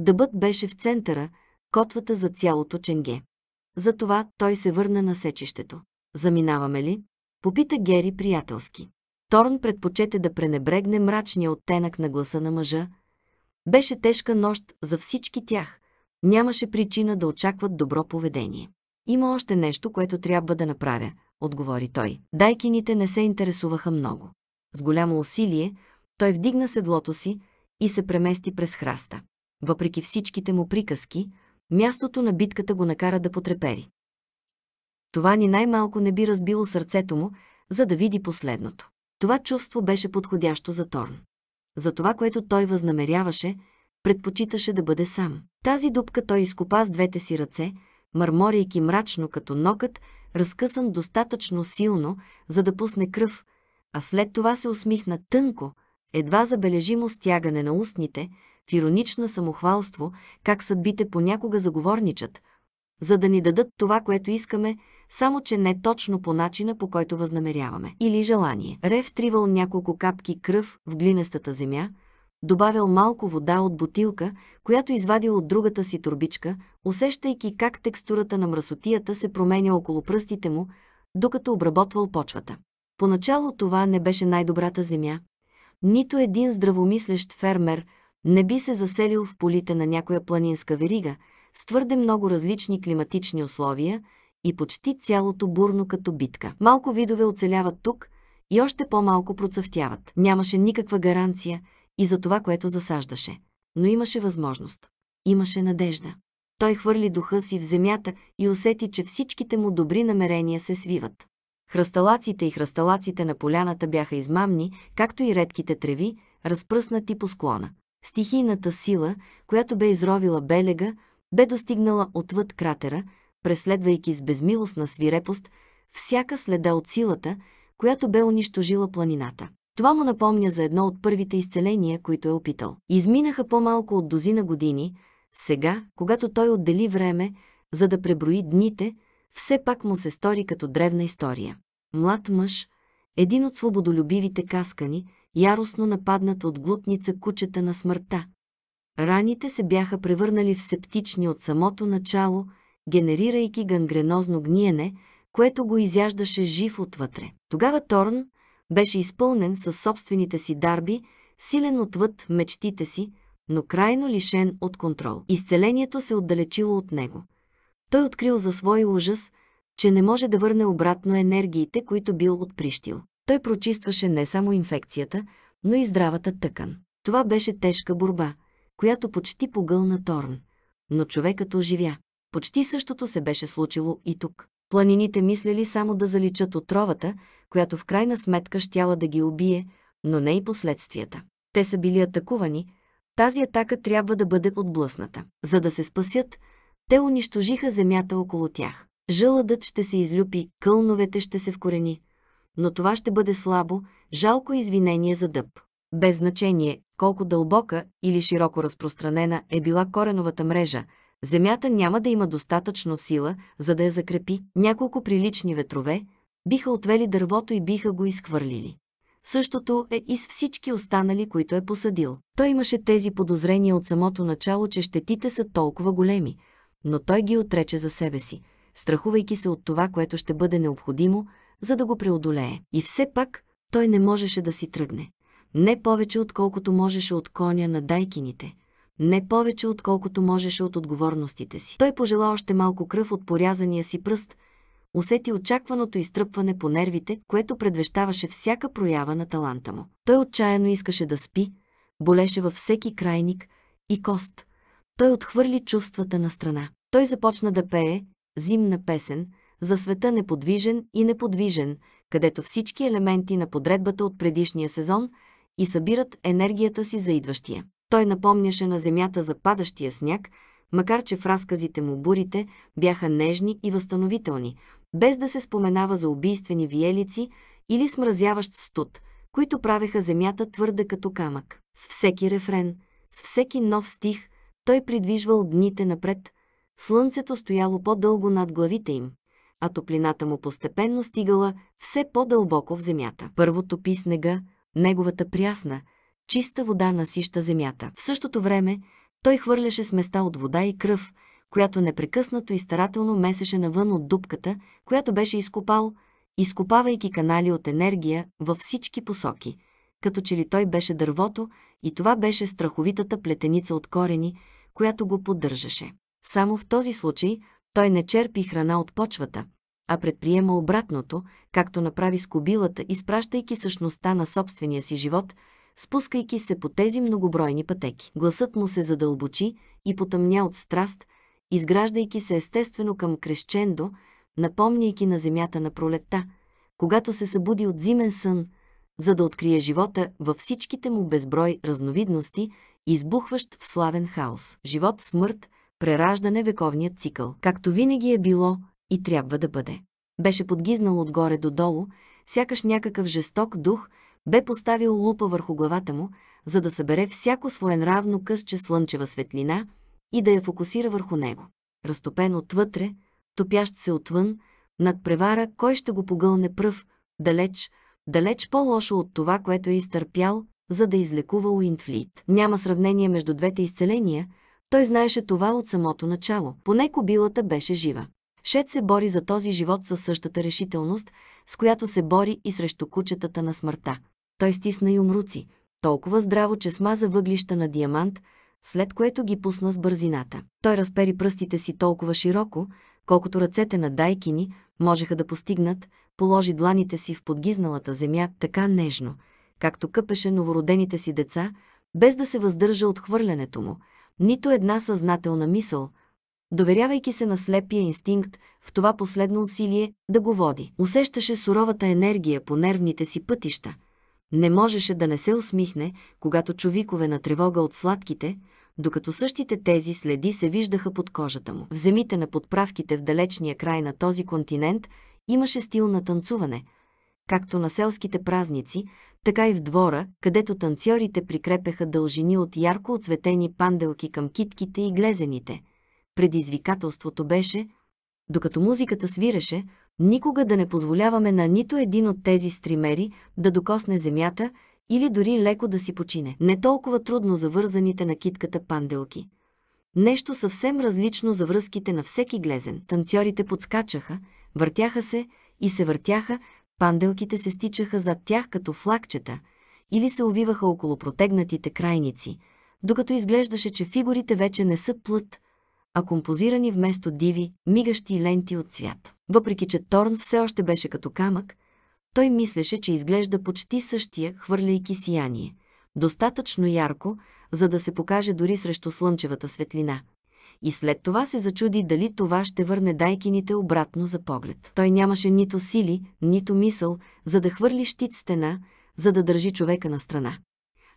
Дъбът беше в центъра, котвата за цялото ченге. Затова той се върна на сечището. Заминаваме ли? Попита Гери приятелски. Торн предпочете да пренебрегне мрачния оттенък на гласа на мъжа. Беше тежка нощ за всички тях. Нямаше причина да очакват добро поведение. Има още нещо, което трябва да направя, отговори той. Дайкините не се интересуваха много. С голямо усилие той вдигна седлото си и се премести през храста въпреки всичките му приказки, мястото на битката го накара да потрепери. Това ни най-малко не би разбило сърцето му, за да види последното. Това чувство беше подходящо за Торн. За това, което той възнамеряваше, предпочиташе да бъде сам. Тази дупка той изкопа с двете си ръце, мърморейки мрачно като нокът, разкъсан достатъчно силно, за да пусне кръв, а след това се усмихна тънко, едва забележимо стягане на устните, в иронична самохвалство, как съдбите понякога заговорничат, за да ни дадат това, което искаме, само че не точно по начина, по който възнамеряваме. Или желание. Рев тривал няколко капки кръв в глинестата земя, добавял малко вода от бутилка, която извадил от другата си турбичка, усещайки как текстурата на мръсотията се променя около пръстите му, докато обработвал почвата. Поначало това не беше най-добрата земя. Нито един здравомислещ фермер – не би се заселил в полите на някоя планинска верига с твърде много различни климатични условия и почти цялото бурно като битка. Малко видове оцеляват тук и още по-малко процъфтяват. Нямаше никаква гаранция и за това, което засаждаше. Но имаше възможност. Имаше надежда. Той хвърли духа си в земята и усети, че всичките му добри намерения се свиват. Хръсталаците и хръсталаците на поляната бяха измамни, както и редките треви, разпръснати по склона. Стихийната сила, която бе изровила белега, бе достигнала отвъд кратера, преследвайки с безмилостна свирепост всяка следа от силата, която бе унищожила планината. Това му напомня за едно от първите изцеления, които е опитал. Изминаха по-малко от дозина години, сега, когато той отдели време, за да преброи дните, все пак му се стори като древна история. Млад мъж, един от свободолюбивите каскани, яростно нападнат от глутница кучета на смъртта. Раните се бяха превърнали в септични от самото начало, генерирайки гангренозно гниене, което го изяждаше жив отвътре. Тогава Торн беше изпълнен със собствените си дарби, силен отвъд мечтите си, но крайно лишен от контрол. Изцелението се отдалечило от него. Той открил за свой ужас, че не може да върне обратно енергиите, които бил отприщил. Той прочистваше не само инфекцията, но и здравата тъкан. Това беше тежка борба, която почти погълна Торн. Но човекът оживя. Почти същото се беше случило и тук. Планините мислели само да заличат отровата, която в крайна сметка щяла да ги убие, но не и последствията. Те са били атакувани, тази атака трябва да бъде отблъсната. За да се спасят, те унищожиха земята около тях. Жълъдът ще се излюпи, кълновете ще се вкорени, но това ще бъде слабо, жалко извинение за дъб. Без значение колко дълбока или широко разпространена е била кореновата мрежа, земята няма да има достатъчно сила, за да я закрепи. Няколко прилични ветрове биха отвели дървото и биха го изхвърлили. Същото е и с всички останали, които е посадил. Той имаше тези подозрения от самото начало, че щетите са толкова големи, но той ги отрече за себе си, страхувайки се от това, което ще бъде необходимо, за да го преодолее. И все пак той не можеше да си тръгне. Не повече отколкото можеше от коня на дайкините. Не повече отколкото можеше от отговорностите си. Той пожела още малко кръв от порязания си пръст, усети очакваното изтръпване по нервите, което предвещаваше всяка проява на таланта му. Той отчаяно искаше да спи, болеше във всеки крайник и кост. Той отхвърли чувствата на страна. Той започна да пее зимна песен – за света неподвижен и неподвижен, където всички елементи на подредбата от предишния сезон и събират енергията си за идващия. Той напомняше на земята за падащия сняг, макар че в разказите му бурите бяха нежни и възстановителни, без да се споменава за убийствени виелици или смразяващ студ, които правеха земята твърда като камък. С всеки рефрен, с всеки нов стих, той придвижвал дните напред, слънцето стояло по-дълго над главите им а топлината му постепенно стигала все по-дълбоко в земята. Първо топи снега, неговата прясна, чиста вода насища земята. В същото време той хвърляше с места от вода и кръв, която непрекъснато и старателно месеше навън от дупката, която беше изкопал, изкопавайки канали от енергия във всички посоки, като че ли той беше дървото и това беше страховитата плетеница от корени, която го поддържаше. Само в този случай той не черпи храна от почвата, а предприема обратното, както направи с кобилата, изпращайки същността на собствения си живот, спускайки се по тези многобройни пътеки. Гласът му се задълбочи и потъмня от страст, изграждайки се естествено към крещендо, напомняйки на земята на пролетта, когато се събуди от зимен сън, за да открие живота във всичките му безброй разновидности, избухващ в славен хаос. Живот, смърт, прераждане вековният цикъл, както винаги е било и трябва да бъде. Беше подгизнал отгоре до долу, сякаш някакъв жесток дух бе поставил лупа върху главата му, за да събере всяко равно късче слънчева светлина и да я фокусира върху него. Разтопен отвътре, топящ се отвън, над превара кой ще го погълне пръв, далеч, далеч по-лошо от това, което е изтърпял, за да излекува Уинтфлит. Няма сравнение между двете изцеления – той знаеше това от самото начало, поне кобилата беше жива. Шет се бори за този живот със същата решителност, с която се бори и срещу кучетата на смъртта. Той стисна юмруци, толкова здраво, че смаза въглища на диамант, след което ги пусна с бързината. Той разпери пръстите си толкова широко, колкото ръцете на дайкини можеха да постигнат, положи дланите си в подгизналата земя така нежно, както къпеше новородените си деца, без да се въздържа от хвърлянето му – нито една съзнателна мисъл, доверявайки се на слепия инстинкт в това последно усилие да го води. Усещаше суровата енергия по нервните си пътища. Не можеше да не се усмихне, когато човикове на тревога от сладките, докато същите тези следи се виждаха под кожата му. В земите на подправките в далечния край на този континент имаше стил на танцуване – както на селските празници, така и в двора, където танцорите прикрепеха дължини от ярко оцветени панделки към китките и глезените. Предизвикателството беше, докато музиката свиреше, никога да не позволяваме на нито един от тези стримери да докосне земята или дори леко да си почине. Не толкова трудно завързаните на китката панделки. Нещо съвсем различно за връзките на всеки глезен. Танцорите подскачаха, въртяха се и се въртяха, Панделките се стичаха зад тях като флагчета или се увиваха около протегнатите крайници, докато изглеждаше, че фигурите вече не са плът, а композирани вместо диви, мигащи ленти от цвят. Въпреки, че Торн все още беше като камък, той мислеше, че изглежда почти същия, хвърляйки сияние. Достатъчно ярко, за да се покаже дори срещу слънчевата светлина и след това се зачуди дали това ще върне дайкините обратно за поглед. Той нямаше нито сили, нито мисъл, за да хвърли щит стена, за да държи човека на страна.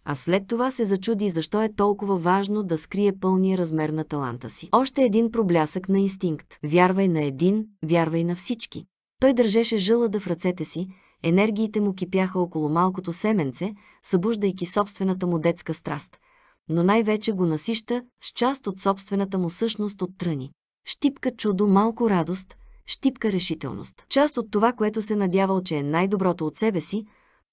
А след това се зачуди защо е толкова важно да скрие пълния размер на таланта си. Още един проблясък на инстинкт. Вярвай на един, вярвай на всички. Той държеше жълъда в ръцете си, енергиите му кипяха около малкото семенце, събуждайки собствената му детска страст – но най-вече го насища с част от собствената му същност от тръни. Щипка чудо, малко радост, щипка решителност. Част от това, което се надявал, че е най-доброто от себе си,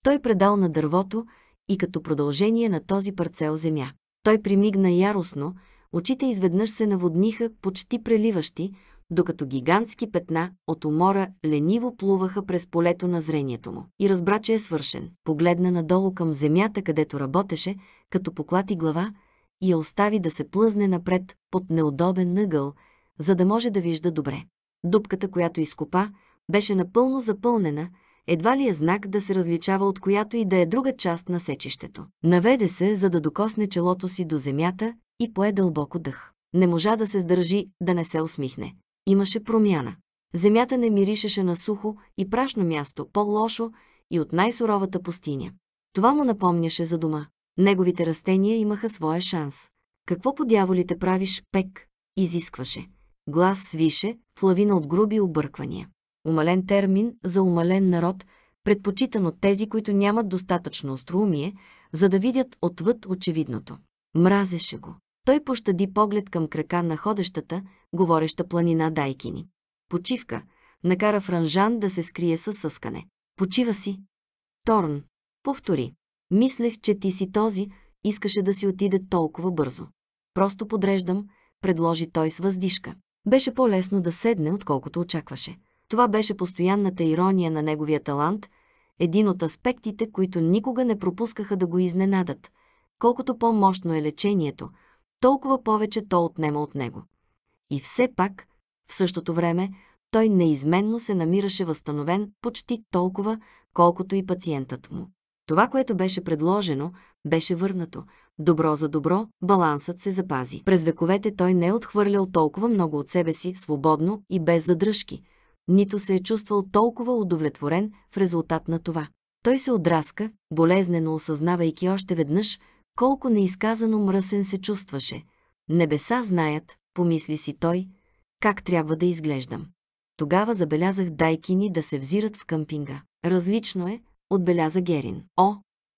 той предал на дървото и като продължение на този парцел земя. Той примигна яростно, очите изведнъж се наводниха, почти преливащи, докато гигантски петна от умора лениво плуваха през полето на зрението му. И разбра, че е свършен. Погледна надолу към земята, където работеше, като поклати глава и я остави да се плъзне напред под неудобен ъгъл, за да може да вижда добре. Дупката, която изкопа, беше напълно запълнена, едва ли е знак да се различава от която и да е друга част на сечището. Наведе се, за да докосне челото си до земята и пое дълбоко дъх. Не можа да се сдържи да не се усмихне. Имаше промяна. Земята не миришеше на сухо и прашно място, по-лошо и от най-суровата пустиня. Това му напомняше за дома. Неговите растения имаха своя шанс. Какво по дяволите правиш, пек? Изискваше. Глас свише в лавина от груби обърквания. Умален термин за умален народ, предпочитан от тези, които нямат достатъчно остроумие, за да видят отвъд очевидното. Мразеше го. Той пощади поглед към крака на ходещата говореща планина Дайкини. Почивка накара Франжан да се скрие със съскане. Почива си. Торн, повтори. Мислех, че ти си този, искаше да си отиде толкова бързо. Просто подреждам, предложи той с въздишка. Беше по-лесно да седне, отколкото очакваше. Това беше постоянната ирония на неговия талант, един от аспектите, които никога не пропускаха да го изненадат. Колкото по-мощно е лечението, толкова повече то отнема от него. И все пак, в същото време, той неизменно се намираше възстановен почти толкова, колкото и пациентът му. Това, което беше предложено, беше върнато. Добро за добро, балансът се запази. През вековете той не е отхвърлял толкова много от себе си, свободно и без задръжки, нито се е чувствал толкова удовлетворен в резултат на това. Той се отраска, болезнено осъзнавайки още веднъж колко неизказано мръсен се чувстваше. Небеса знаят, помисли си той, как трябва да изглеждам. Тогава забелязах дайкини да се взират в къмпинга. Различно е, отбеляза Герин. О,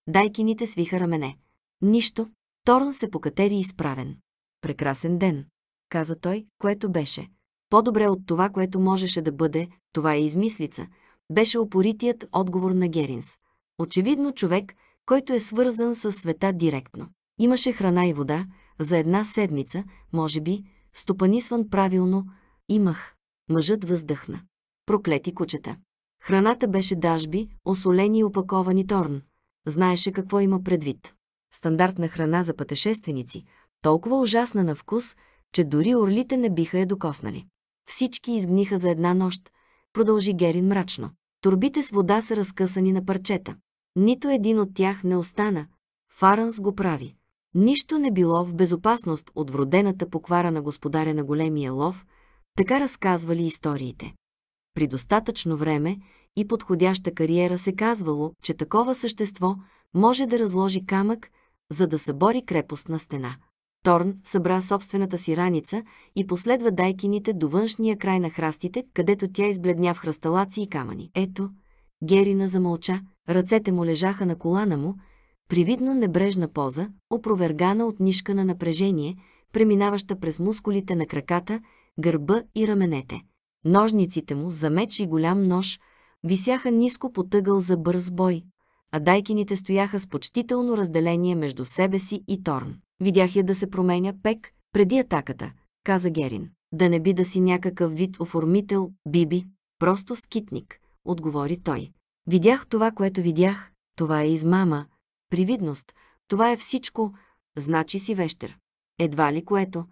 дайкините свиха рамене. Нищо. Торн се покатери изправен. Прекрасен ден, каза той, което беше. По-добре от това, което можеше да бъде, това е измислица, беше опоритият отговор на Геринс. Очевидно човек, който е свързан с света директно. Имаше храна и вода за една седмица, може би, стопанисван правилно, имах. Мъжът въздъхна. Проклети кучета. Храната беше дажби, осолени и опаковани торн. Знаеше какво има предвид. Стандартна храна за пътешественици, толкова ужасна на вкус, че дори орлите не биха я докоснали. Всички изгниха за една нощ, продължи Герин мрачно. Турбите с вода са разкъсани на парчета. Нито един от тях не остана. Фаранс го прави. Нищо не било в безопасност от вродената поквара на господаря на големия лов, така разказвали историите. При достатъчно време и подходяща кариера се казвало, че такова същество може да разложи камък, за да събори крепостна стена. Торн събра собствената си раница и последва дайкините до външния край на храстите, където тя избледня в хръсталаци и камъни. Ето, Герина замълча, ръцете му лежаха на колана му, привидно небрежна поза, опровергана от нишка на напрежение, преминаваща през мускулите на краката, гърба и раменете. Ножниците му за меч и голям нож висяха ниско по тъгъл за бърз бой, а дайкините стояха с почтително разделение между себе си и Торн. Видях я да се променя пек преди атаката, каза Герин. Да не би да си някакъв вид оформител, Биби, просто скитник, отговори той. Видях това, което видях, това е измама, привидност, това е всичко, значи си вещер. Едва ли което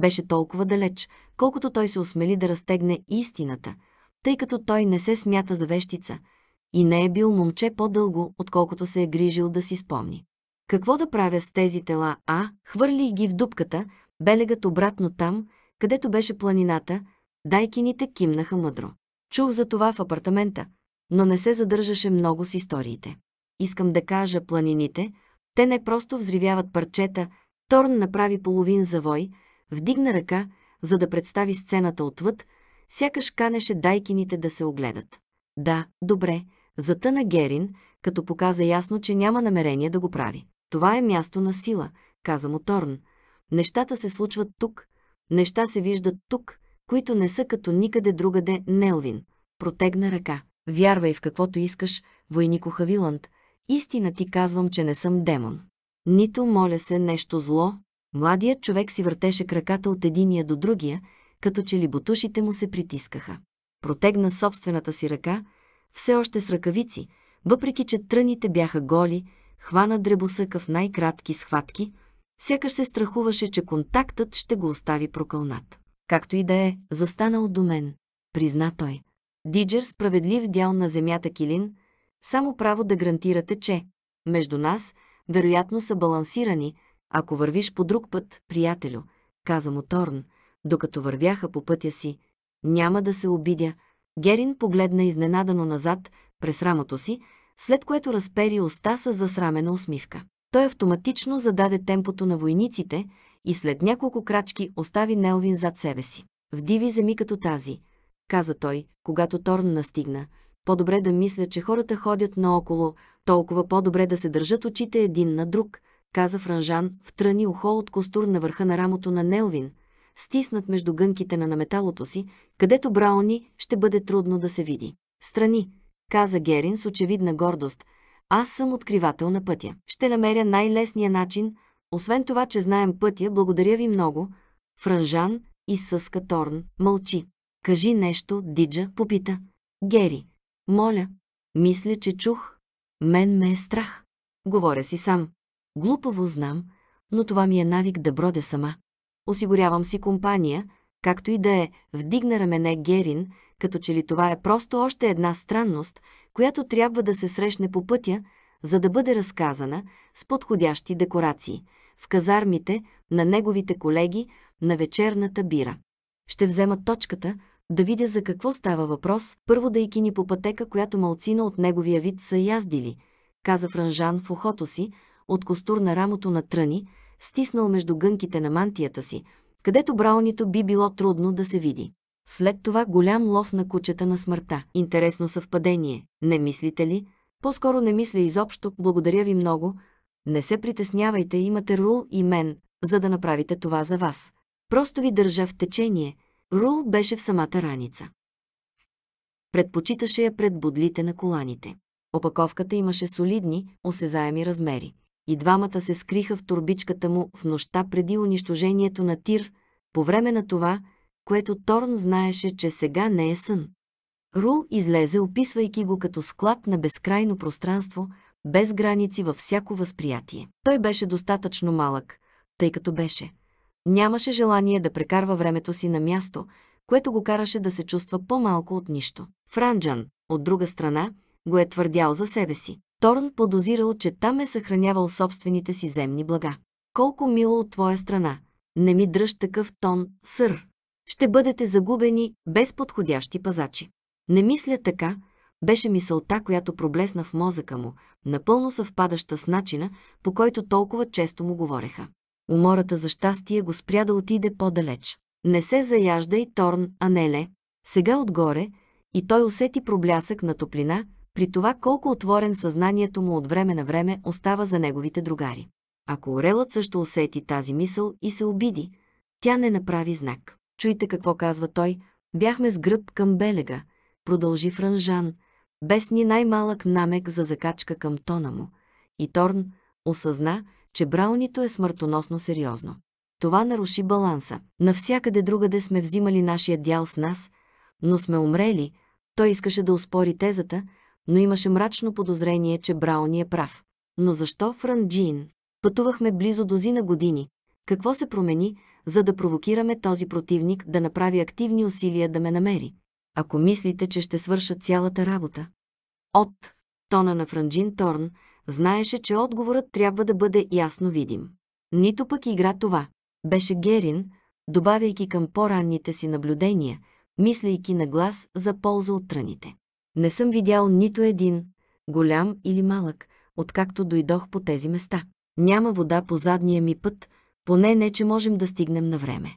беше толкова далеч, колкото той се осмели да разтегне истината, тъй като той не се смята за вещица и не е бил момче по-дълго, отколкото се е грижил да си спомни. Какво да правя с тези тела, а? хвърли ги в дупката, белегът обратно там, където беше планината, дайкините кимнаха мъдро. Чух за това в апартамента, но не се задържаше много с историите искам да кажа планините, те не просто взривяват парчета, Торн направи половин завой, вдигна ръка, за да представи сцената отвъд, сякаш канеше дайкините да се огледат. Да, добре, затъна Герин, като показа ясно, че няма намерение да го прави. Това е място на сила, каза му Торн. Нещата се случват тук, неща се виждат тук, които не са като никъде другаде Нелвин. Протегна ръка. Вярвай в каквото искаш, войнико Хавиланд, Истина ти казвам, че не съм демон. Нито моля се нещо зло. Младият човек си въртеше краката от единия до другия, като че ли бутушите му се притискаха. Протегна собствената си ръка, все още с ръкавици, въпреки че тръните бяха голи, хвана дребосъка в най-кратки схватки, сякаш се страхуваше, че контактът ще го остави прокълнат. Както и да е, застанал до мен, призна той. Диджер справедлив дял на земята Килин – само право да гарантирате, че между нас вероятно са балансирани, ако вървиш по друг път, приятелю, каза му Торн, докато вървяха по пътя си. Няма да се обидя. Герин погледна изненадано назад през рамото си, след което разпери уста с засрамена усмивка. Той автоматично зададе темпото на войниците и след няколко крачки остави Нелвин зад себе си. Вдиви земи като тази, каза той, когато Торн настигна – по-добре да мисля, че хората ходят наоколо, толкова по-добре да се държат очите един на друг, каза Франжан, втрани ухо от костур на върха на рамото на Нелвин, стиснат между гънките на наметалото си, където Брауни ще бъде трудно да се види. Страни, каза Герин с очевидна гордост, аз съм откривател на пътя. Ще намеря най-лесния начин, освен това, че знаем пътя, благодаря ви много. Франжан и съска Торн мълчи. Кажи нещо, Диджа, попита. Гери, моля, мисля, че чух. Мен ме е страх. Говоря си сам. Глупаво знам, но това ми е навик да бродя сама. Осигурявам си компания, както и да е, вдигна рамене Герин, като че ли това е просто още една странност, която трябва да се срещне по пътя, за да бъде разказана с подходящи декорации, в казармите, на неговите колеги, на вечерната бира. Ще взема точката, да видя за какво става въпрос, първо да икини по пътека, която малцина от неговия вид са яздили, каза Франжан в ухото си, от костур на рамото на тръни, стиснал между гънките на мантията си, където браунито би било трудно да се види. След това голям лов на кучета на смъртта. Интересно съвпадение, не мислите ли? По-скоро не мисля изобщо, благодаря ви много. Не се притеснявайте, имате Рул и мен, за да направите това за вас. Просто ви държа в течение – Рул беше в самата раница. Предпочиташе я пред бодлите на коланите. Опаковката имаше солидни, осезаеми размери. И двамата се скриха в турбичката му в нощта преди унищожението на Тир, по време на това, което Торн знаеше, че сега не е сън. Рул излезе, описвайки го като склад на безкрайно пространство, без граници във всяко възприятие. Той беше достатъчно малък, тъй като беше – Нямаше желание да прекарва времето си на място, което го караше да се чувства по-малко от нищо. Франджан, от друга страна, го е твърдял за себе си. Торн подозирал, че там е съхранявал собствените си земни блага. Колко мило от твоя страна. Не ми дръж такъв тон, сър. Ще бъдете загубени без подходящи пазачи. Не мисля така, беше мисълта, която проблесна в мозъка му, напълно съвпадаща с начина, по който толкова често му говореха. Умората за щастие го спря да отиде по-далеч. Не се заяждай, Торн, а не ле. Сега отгоре, и той усети проблясък на топлина, при това колко отворен съзнанието му от време на време остава за неговите другари. Ако орелът също усети тази мисъл и се обиди, тя не направи знак. Чуйте какво казва той. Бяхме с гръб към белега, продължи Франжан, без ни най-малък намек за закачка към тона му. И Торн осъзна, че браунито е смъртоносно сериозно. Това наруши баланса. Навсякъде другаде сме взимали нашия дял с нас, но сме умрели. Той искаше да успори тезата, но имаше мрачно подозрение, че Брауни е прав. Но защо Франджин? Пътувахме близо дозина години. Какво се промени, за да провокираме този противник да направи активни усилия да ме намери? Ако мислите, че ще свърша цялата работа. От тона на Франджин Торн – знаеше, че отговорът трябва да бъде ясно видим. Нито пък игра това. Беше Герин, добавяйки към по-ранните си наблюдения, мислейки на глас за полза от тръните. Не съм видял нито един, голям или малък, откакто дойдох по тези места. Няма вода по задния ми път, поне не, че можем да стигнем на време.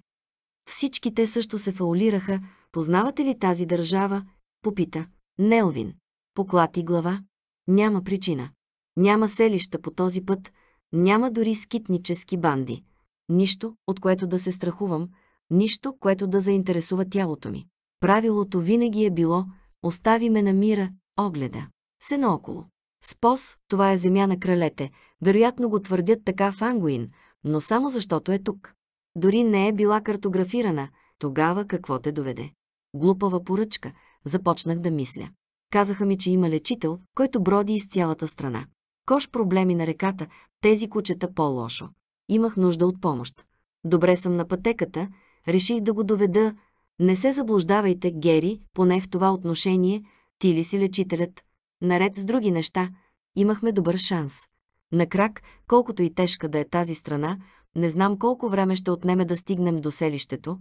Всичките също се фаулираха. Познавате ли тази държава? Попита. Нелвин. Поклати глава. Няма причина. Няма селища по този път, няма дори скитнически банди. Нищо, от което да се страхувам, нищо, което да заинтересува тялото ми. Правилото винаги е било «Остави ме на мира, огледа». Се наоколо. Спос, това е земя на кралете, вероятно го твърдят така в Ангуин, но само защото е тук. Дори не е била картографирана, тогава какво те доведе? Глупава поръчка, започнах да мисля. Казаха ми, че има лечител, който броди из цялата страна. Кош проблеми на реката, тези кучета по-лошо. Имах нужда от помощ. Добре съм на пътеката, реших да го доведа. Не се заблуждавайте, Гери, поне в това отношение, ти ли си лечителят? Наред с други неща, имахме добър шанс. На крак, колкото и тежка да е тази страна, не знам колко време ще отнеме да стигнем до селището.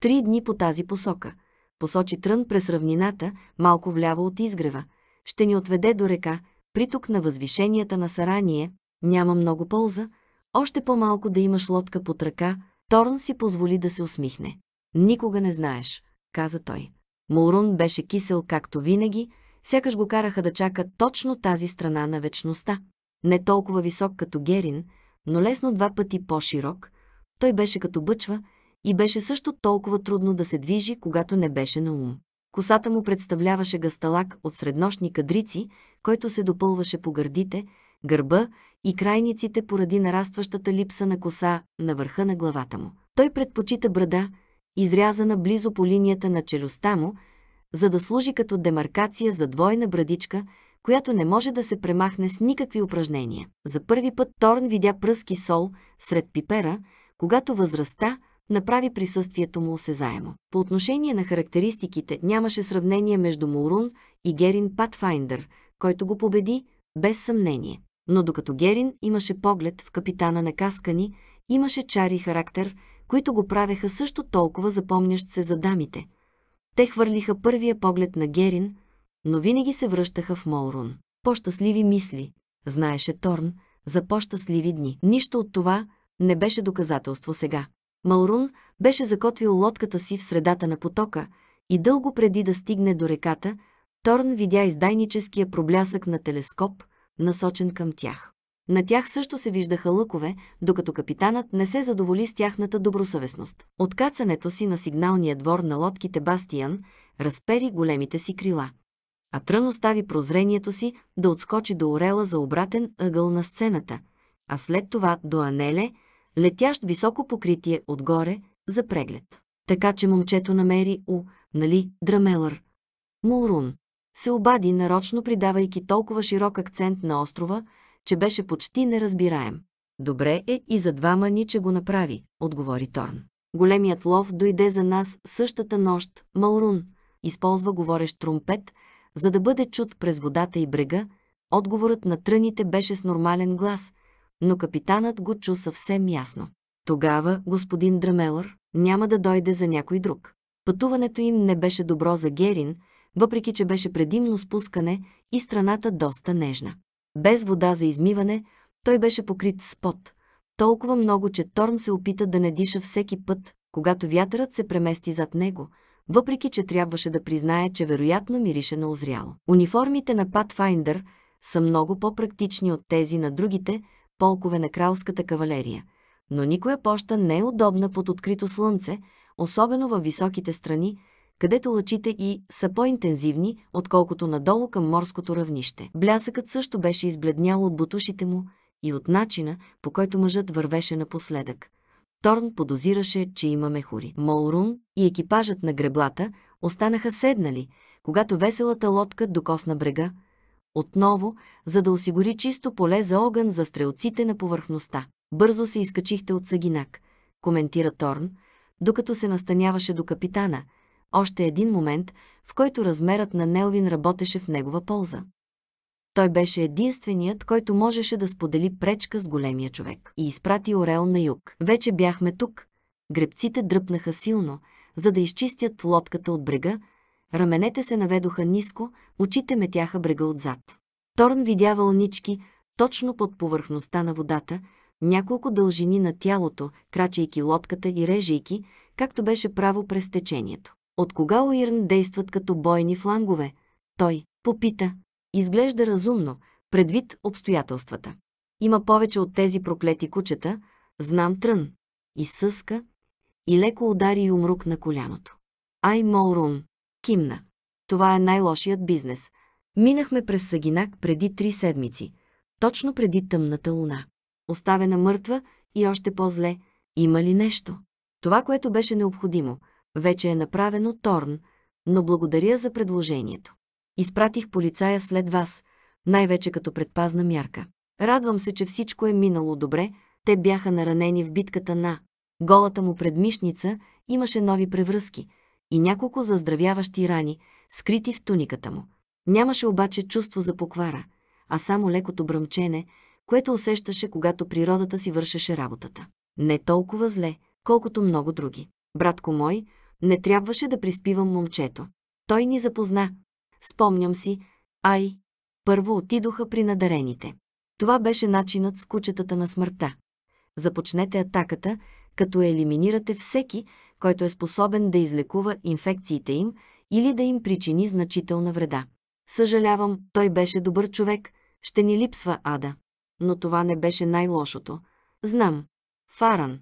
Три дни по тази посока. Посочи трън през равнината, малко вляво от изгрева. Ще ни отведе до река, приток на възвишенията на Сарание, няма много полза, още по-малко да имаш лодка под ръка, Торн си позволи да се усмихне. Никога не знаеш, каза той. Мурун беше кисел както винаги, сякаш го караха да чака точно тази страна на вечността. Не толкова висок като Герин, но лесно два пъти по-широк, той беше като бъчва и беше също толкова трудно да се движи, когато не беше на ум. Косата му представляваше гасталак от среднощни кадрици, който се допълваше по гърдите, гърба и крайниците поради нарастващата липса на коса на върха на главата му. Той предпочита брада, изрязана близо по линията на челюстта му, за да служи като демаркация за двойна брадичка, която не може да се премахне с никакви упражнения. За първи път Торн видя пръски сол сред пипера, когато възрастта, направи присъствието му осезаемо. По отношение на характеристиките нямаше сравнение между Мулрун и Герин Патфайндър, който го победи, без съмнение. Но докато Герин имаше поглед в капитана на Каскани, имаше чари характер, които го правеха също толкова запомнящ се за дамите. Те хвърлиха първия поглед на Герин, но винаги се връщаха в Молрун. По-щастливи мисли, знаеше Торн, за по-щастливи дни. Нищо от това не беше доказателство сега. Малрун беше закотвил лодката си в средата на потока и дълго преди да стигне до реката, Торн видя издайническия проблясък на телескоп, насочен към тях. На тях също се виждаха лъкове, докато капитанът не се задоволи с тяхната добросъвестност. Откацането си на сигналния двор на лодките Бастиан разпери големите си крила. А Трън остави прозрението си да отскочи до орела за обратен ъгъл на сцената, а след това до Анеле, летящ високо покритие отгоре за преглед. Така че момчето намери у, нали, Драмелър. Мулрун се обади, нарочно придавайки толкова широк акцент на острова, че беше почти неразбираем. Добре е и за двама ни, че го направи, отговори Торн. Големият лов дойде за нас същата нощ, Малрун, използва говорещ тромпет, за да бъде чут през водата и брега, отговорът на тръните беше с нормален глас, но капитанът го чу съвсем ясно. Тогава господин Драмелър няма да дойде за някой друг. Пътуването им не беше добро за Герин, въпреки че беше предимно спускане и страната доста нежна. Без вода за измиване, той беше покрит с пот. Толкова много, че Торн се опита да не диша всеки път, когато вятърът се премести зад него, въпреки че трябваше да признае, че вероятно мирише на озряло. Униформите на Pathfinder са много по-практични от тези на другите, полкове на кралската кавалерия, но никоя поща не е удобна под открито слънце, особено във високите страни, където лъчите и са по-интензивни, отколкото надолу към морското равнище. Блясъкът също беше избледнял от бутушите му и от начина, по който мъжът вървеше напоследък. Торн подозираше, че има мехури. Молрун и екипажът на греблата останаха седнали, когато веселата лодка докосна брега, отново, за да осигури чисто поле за огън за стрелците на повърхността. Бързо се изкачихте от Сагинак, коментира Торн, докато се настаняваше до капитана. Още един момент, в който размерът на Нелвин работеше в негова полза. Той беше единственият, който можеше да сподели пречка с големия човек и изпрати Орел на юг. Вече бяхме тук. Гребците дръпнаха силно, за да изчистят лодката от брега, раменете се наведоха ниско, очите метяха брега отзад. Торн видя вълнички, точно под повърхността на водата, няколко дължини на тялото, крачейки лодката и режейки, както беше право през течението. От кога Оирн действат като бойни флангове? Той попита. Изглежда разумно, предвид обстоятелствата. Има повече от тези проклети кучета, знам трън. И съска, и леко удари юмрук на коляното. Ай, Молрун, Кимна. Това е най-лошият бизнес. Минахме през Сагинак преди три седмици, точно преди тъмната луна. Оставена мъртва и още по-зле, има ли нещо? Това, което беше необходимо, вече е направено Торн, но благодаря за предложението. Изпратих полицая след вас, най-вече като предпазна мярка. Радвам се, че всичко е минало добре, те бяха наранени в битката на. Голата му предмишница имаше нови превръзки – и няколко заздравяващи рани, скрити в туниката му. Нямаше обаче чувство за поквара, а само лекото бръмчене, което усещаше, когато природата си вършеше работата. Не толкова зле, колкото много други. Братко мой, не трябваше да приспивам момчето. Той ни запозна. Спомням си, ай, първо отидоха при надарените. Това беше начинът с кучетата на смъртта. Започнете атаката, като елиминирате всеки, който е способен да излекува инфекциите им или да им причини значителна вреда. Съжалявам, той беше добър човек, ще ни липсва ада. Но това не беше най-лошото. Знам. Фаран.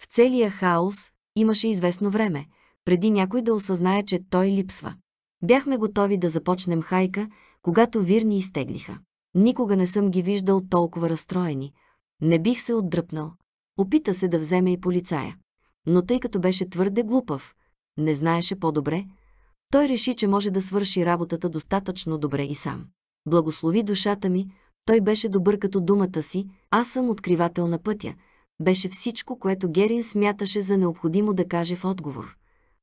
В целия хаос имаше известно време, преди някой да осъзнае, че той липсва. Бяхме готови да започнем хайка, когато вирни изтеглиха. Никога не съм ги виждал толкова разстроени. Не бих се отдръпнал. Опита се да вземе и полицая но тъй като беше твърде глупав, не знаеше по-добре, той реши, че може да свърши работата достатъчно добре и сам. Благослови душата ми, той беше добър като думата си, аз съм откривател на пътя. Беше всичко, което Герин смяташе за необходимо да каже в отговор.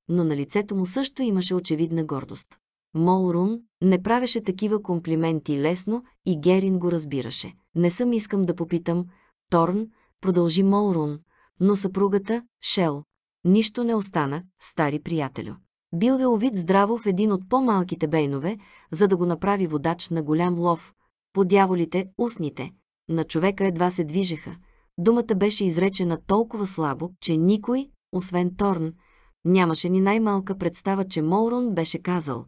Но на лицето му също имаше очевидна гордост. Молрун не правеше такива комплименти лесно и Герин го разбираше. Не съм искам да попитам. Торн, продължи Молрун, но съпругата, Шел, нищо не остана, стари приятелю. Бил е овид здраво в един от по-малките бейнове, за да го направи водач на голям лов. По дяволите, устните. На човека едва се движеха. Думата беше изречена толкова слабо, че никой, освен Торн, нямаше ни най-малка представа, че Молрун беше казал.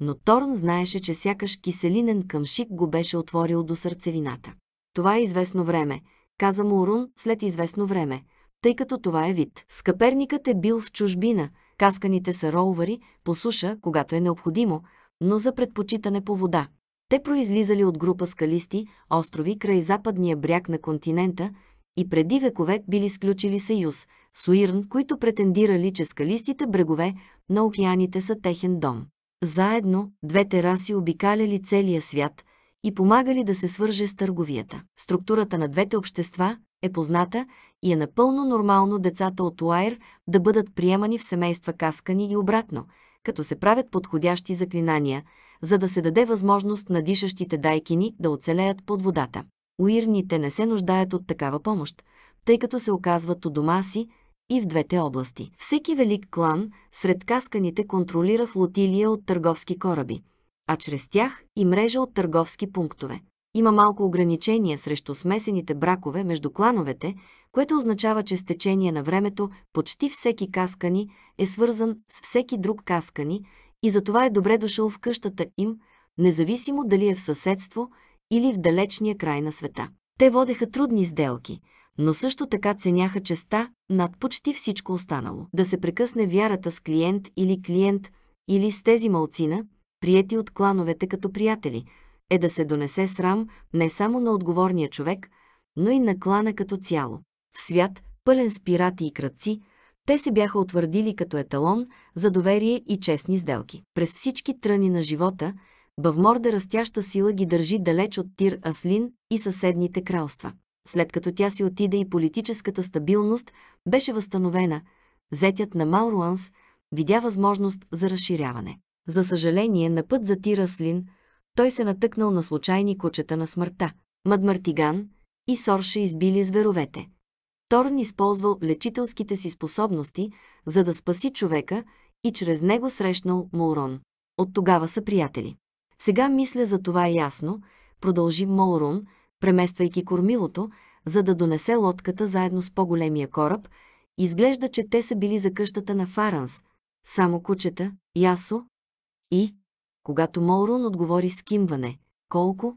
Но Торн знаеше, че сякаш киселинен къмшик го беше отворил до сърцевината. Това е известно време, каза Молрун след известно време тъй като това е вид. Скъперникът е бил в чужбина, касканите са роувари, по суша, когато е необходимо, но за предпочитане по вода. Те произлизали от група скалисти острови край западния бряг на континента и преди векове били сключили съюз Суирн, които претендирали, че скалистите брегове на океаните са техен дом. Заедно двете раси обикаляли целия свят и помагали да се свърже с търговията. Структурата на двете общества е позната и е напълно нормално децата от Уайр да бъдат приемани в семейства каскани и обратно, като се правят подходящи заклинания, за да се даде възможност на дишащите дайкини да оцелеят под водата. Уирните не се нуждаят от такава помощ, тъй като се оказват у дома си и в двете области. Всеки велик клан сред касканите контролира флотилия от търговски кораби, а чрез тях и мрежа от търговски пунктове. Има малко ограничение срещу смесените бракове между клановете, което означава, че с течение на времето почти всеки каскани е свързан с всеки друг каскани и затова е добре дошъл в къщата им, независимо дали е в съседство или в далечния край на света. Те водеха трудни сделки, но също така ценяха честа над почти всичко останало. Да се прекъсне вярата с клиент или клиент или с тези малцина, прияти от клановете като приятели – е да се донесе срам не само на отговорния човек, но и на клана като цяло. В свят, пълен с пирати и кръци, те се бяха утвърдили като еталон за доверие и честни сделки. През всички тръни на живота, Бавморда растяща сила ги държи далеч от Тир Аслин и съседните кралства. След като тя си отиде и политическата стабилност беше възстановена, зетят на Малруанс видя възможност за разширяване. За съжаление, на път за Тир Аслин – той се натъкнал на случайни кучета на смъртта, Мадмартиган и Сорша избили зверовете. Торн използвал лечителските си способности, за да спаси човека и чрез него срещнал Молрон. От тогава са приятели. Сега мисля за това ясно, продължи Молрун, премествайки кормилото, за да донесе лодката заедно с по-големия кораб, изглежда, че те са били за къщата на Фаранс. Само кучета, Ясо и когато Молрун отговори с кимване. Колко?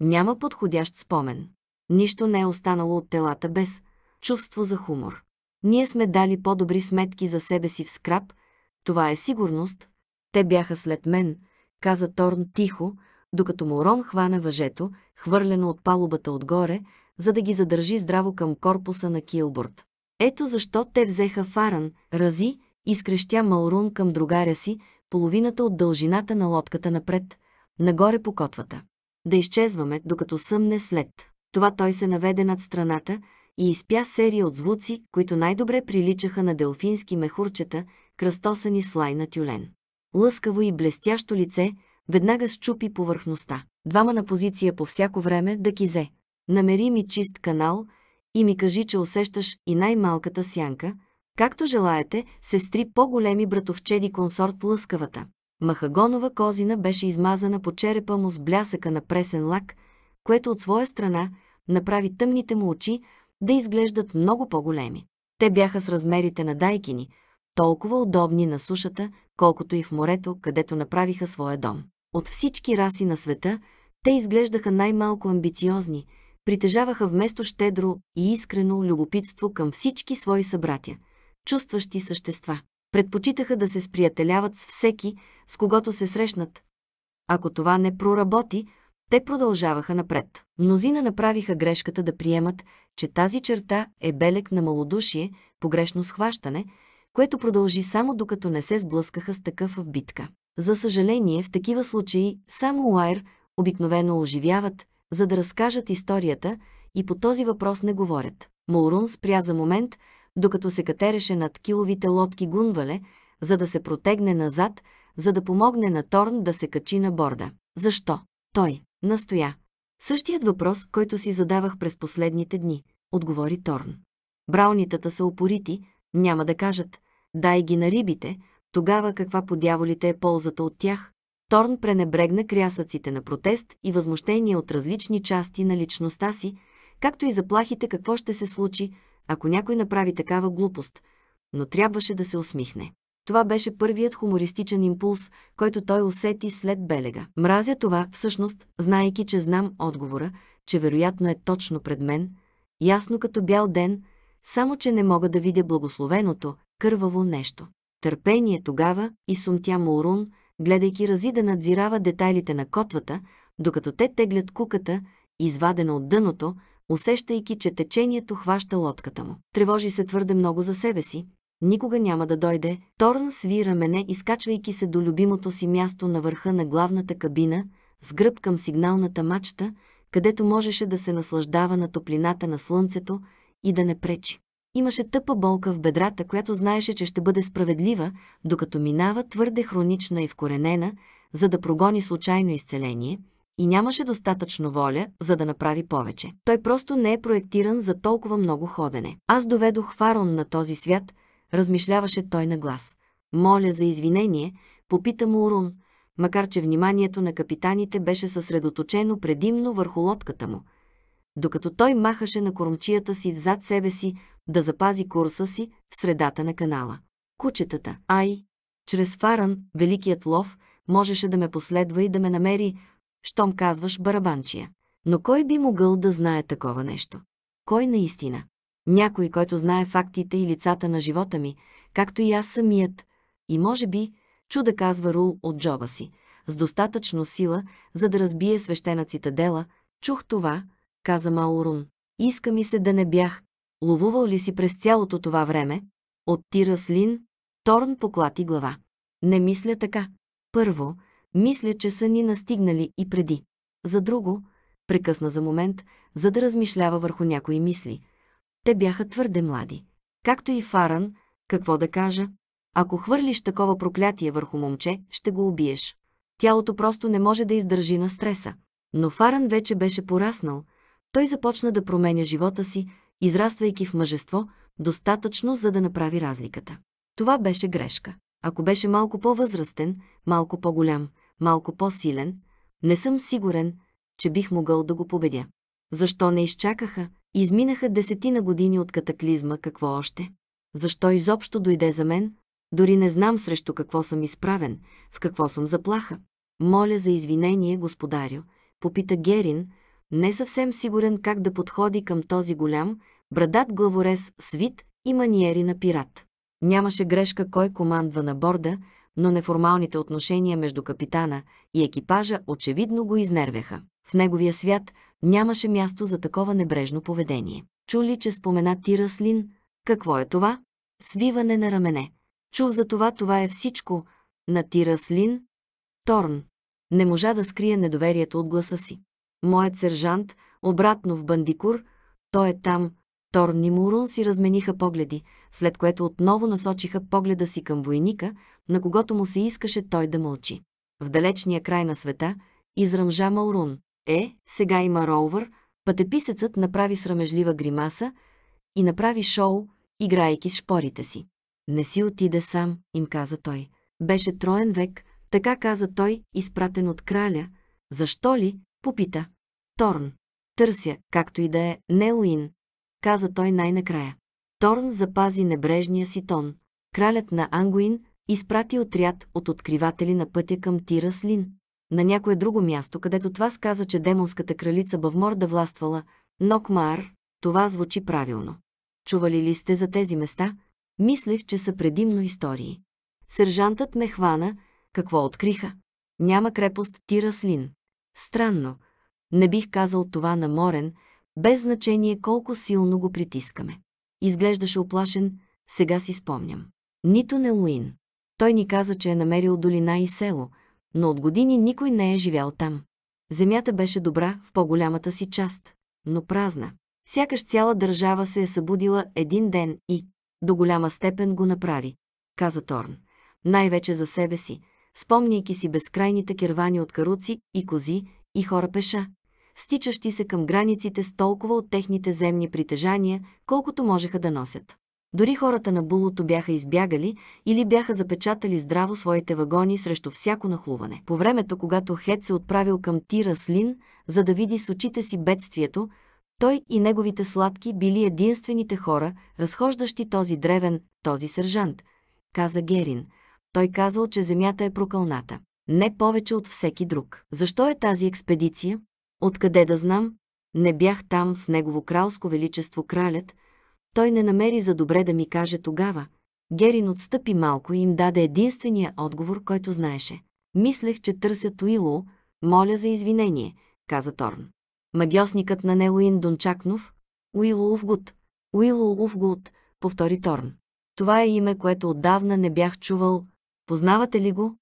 Няма подходящ спомен. Нищо не е останало от телата без чувство за хумор. Ние сме дали по-добри сметки за себе си в скраб, това е сигурност. Те бяха след мен, каза Торн тихо, докато Морон хвана въжето, хвърлено от палубата отгоре, за да ги задържи здраво към корпуса на Килборд. Ето защо те взеха Фаран, рази, изкрещя Малрун към другаря си, половината от дължината на лодката напред, нагоре по котвата. Да изчезваме, докато съмне след. Това той се наведе над страната и изпя серия от звуци, които най-добре приличаха на делфински мехурчета, кръстосани слай на тюлен. Лъскаво и блестящо лице веднага счупи повърхността. Двама на позиция по всяко време да кизе. Намери ми чист канал и ми кажи, че усещаш и най-малката сянка – Както желаете, сестри по-големи братовчеди консорт лъскавата. Махагонова козина беше измазана по черепа му с блясъка на пресен лак, което от своя страна направи тъмните му очи да изглеждат много по-големи. Те бяха с размерите на дайкини, толкова удобни на сушата, колкото и в морето, където направиха своя дом. От всички раси на света, те изглеждаха най-малко амбициозни, притежаваха вместо щедро и искрено любопитство към всички свои събратя – чувстващи същества. Предпочитаха да се сприятеляват с всеки, с когото се срещнат. Ако това не проработи, те продължаваха напред. Мнозина направиха грешката да приемат, че тази черта е белек на малодушие, погрешно схващане, което продължи само докато не се сблъскаха с такъв в битка. За съжаление, в такива случаи само Уайер обикновено оживяват, за да разкажат историята и по този въпрос не говорят. Молрун спря за момент – докато се катереше над киловите лодки Гунвале, за да се протегне назад, за да помогне на Торн да се качи на борда. Защо? Той настоя. Същият въпрос, който си задавах през последните дни, отговори Торн. Браунитата са упорити, няма да кажат. Дай ги на рибите, тогава каква по дяволите е ползата от тях? Торн пренебрегна крясъците на протест и възмущение от различни части на личността си, както и заплахите какво ще се случи, ако някой направи такава глупост, но трябваше да се усмихне. Това беше първият хумористичен импулс, който той усети след белега. Мразя това, всъщност, знаеки, че знам отговора, че вероятно е точно пред мен, ясно като бял ден, само че не мога да видя благословеното, кърваво нещо. Търпение тогава и сумтя Мурун, гледайки рази да надзирава детайлите на котвата, докато те теглят куката, извадена от дъното, усещайки, че течението хваща лодката му. Тревожи се твърде много за себе си. Никога няма да дойде. Торн свира мене, изкачвайки се до любимото си място на върха на главната кабина, с гръб към сигналната мачта, където можеше да се наслаждава на топлината на слънцето и да не пречи. Имаше тъпа болка в бедрата, която знаеше, че ще бъде справедлива, докато минава твърде хронична и вкоренена, за да прогони случайно изцеление – и нямаше достатъчно воля, за да направи повече. Той просто не е проектиран за толкова много ходене. Аз доведох Фарон на този свят, размишляваше той на глас. Моля за извинение, попита му Урун, макар че вниманието на капитаните беше съсредоточено предимно върху лодката му. Докато той махаше на кормчията си зад себе си да запази курса си в средата на канала. Кучетата, ай! Чрез Фаран, великият лов, можеше да ме последва и да ме намери, щом казваш барабанчия. Но кой би могъл да знае такова нещо? Кой наистина? Някой, който знае фактите и лицата на живота ми, както и аз самият. И може би, чуда казва Рул от джоба си, с достатъчно сила, за да разбие свещена цитадела, чух това, каза Маурун. Иска ми се да не бях. Ловувал ли си през цялото това време? От Тира Лин, Торн поклати глава. Не мисля така. Първо, мисля, че са ни настигнали и преди. За друго, прекъсна за момент, за да размишлява върху някои мисли. Те бяха твърде млади. Както и Фаран, какво да кажа? Ако хвърлиш такова проклятие върху момче, ще го убиеш. Тялото просто не може да издържи на стреса. Но Фаран вече беше пораснал. Той започна да променя живота си, израствайки в мъжество, достатъчно, за да направи разликата. Това беше грешка. Ако беше малко по-възрастен, малко по-голям, малко по-силен, не съм сигурен, че бих могъл да го победя. Защо не изчакаха? Изминаха десетина години от катаклизма, какво още? Защо изобщо дойде за мен? Дори не знам срещу какво съм изправен, в какво съм заплаха. Моля за извинение, господарю, попита Герин, не съвсем сигурен как да подходи към този голям, брадат главорез с и маниери на пират. Нямаше грешка кой командва на борда, но неформалните отношения между капитана и екипажа очевидно го изнервяха. В неговия свят нямаше място за такова небрежно поведение. Чули, че спомена Тираслин. Какво е това? Свиване на рамене. Чу за това, това е всичко. На Тираслин. Торн. Не можа да скрие недоверието от гласа си. Моят сержант, обратно в Бандикур, той е там. Торн и Мурун си размениха погледи – след което отново насочиха погледа си към войника, на когото му се искаше той да мълчи. В далечния край на света изръмжа Малрун. Е, сега има Роувър, пътеписецът направи срамежлива гримаса и направи шоу, играйки с шпорите си. Не си отиде сам, им каза той. Беше троен век, така каза той, изпратен от краля. Защо ли? Попита. Торн. Търся, както и да е, Нелуин, каза той най-накрая. Торн запази небрежния си тон. Кралят на Ангуин изпрати отряд от откриватели на пътя към тираслин. На някое друго място, където това сказа, че демонската кралица Бавморда властвала, Нокмар, това звучи правилно. Чували ли сте за тези места? Мислех, че са предимно истории. Сержантът ме хвана, какво откриха? Няма крепост тираслин. Странно. Не бих казал това на Морен, без значение колко силно го притискаме. Изглеждаше оплашен, сега си спомням. Нито не Луин. Той ни каза, че е намерил долина и село, но от години никой не е живял там. Земята беше добра в по-голямата си част, но празна. Сякаш цяла държава се е събудила един ден и до голяма степен го направи, каза Торн. Най-вече за себе си, спомняйки си безкрайните кервани от каруци и кози и хора пеша стичащи се към границите с толкова от техните земни притежания, колкото можеха да носят. Дори хората на булото бяха избягали или бяха запечатали здраво своите вагони срещу всяко нахлуване. По времето, когато Хет се отправил към Тира Слин, за да види с очите си бедствието, той и неговите сладки били единствените хора, разхождащи този древен, този сержант, каза Герин. Той казал, че земята е прокълната. Не повече от всеки друг. Защо е тази експедиция? Откъде да знам? Не бях там с негово кралско величество кралят. Той не намери за добре да ми каже тогава. Герин отстъпи малко и им даде единствения отговор, който знаеше. Мислех, че търся Туило, моля за извинение, каза Торн. Магиосникът на Нелоин Дончакнов, Уило увгут. Уило увгут, повтори Торн. Това е име, което отдавна не бях чувал. Познавате ли го?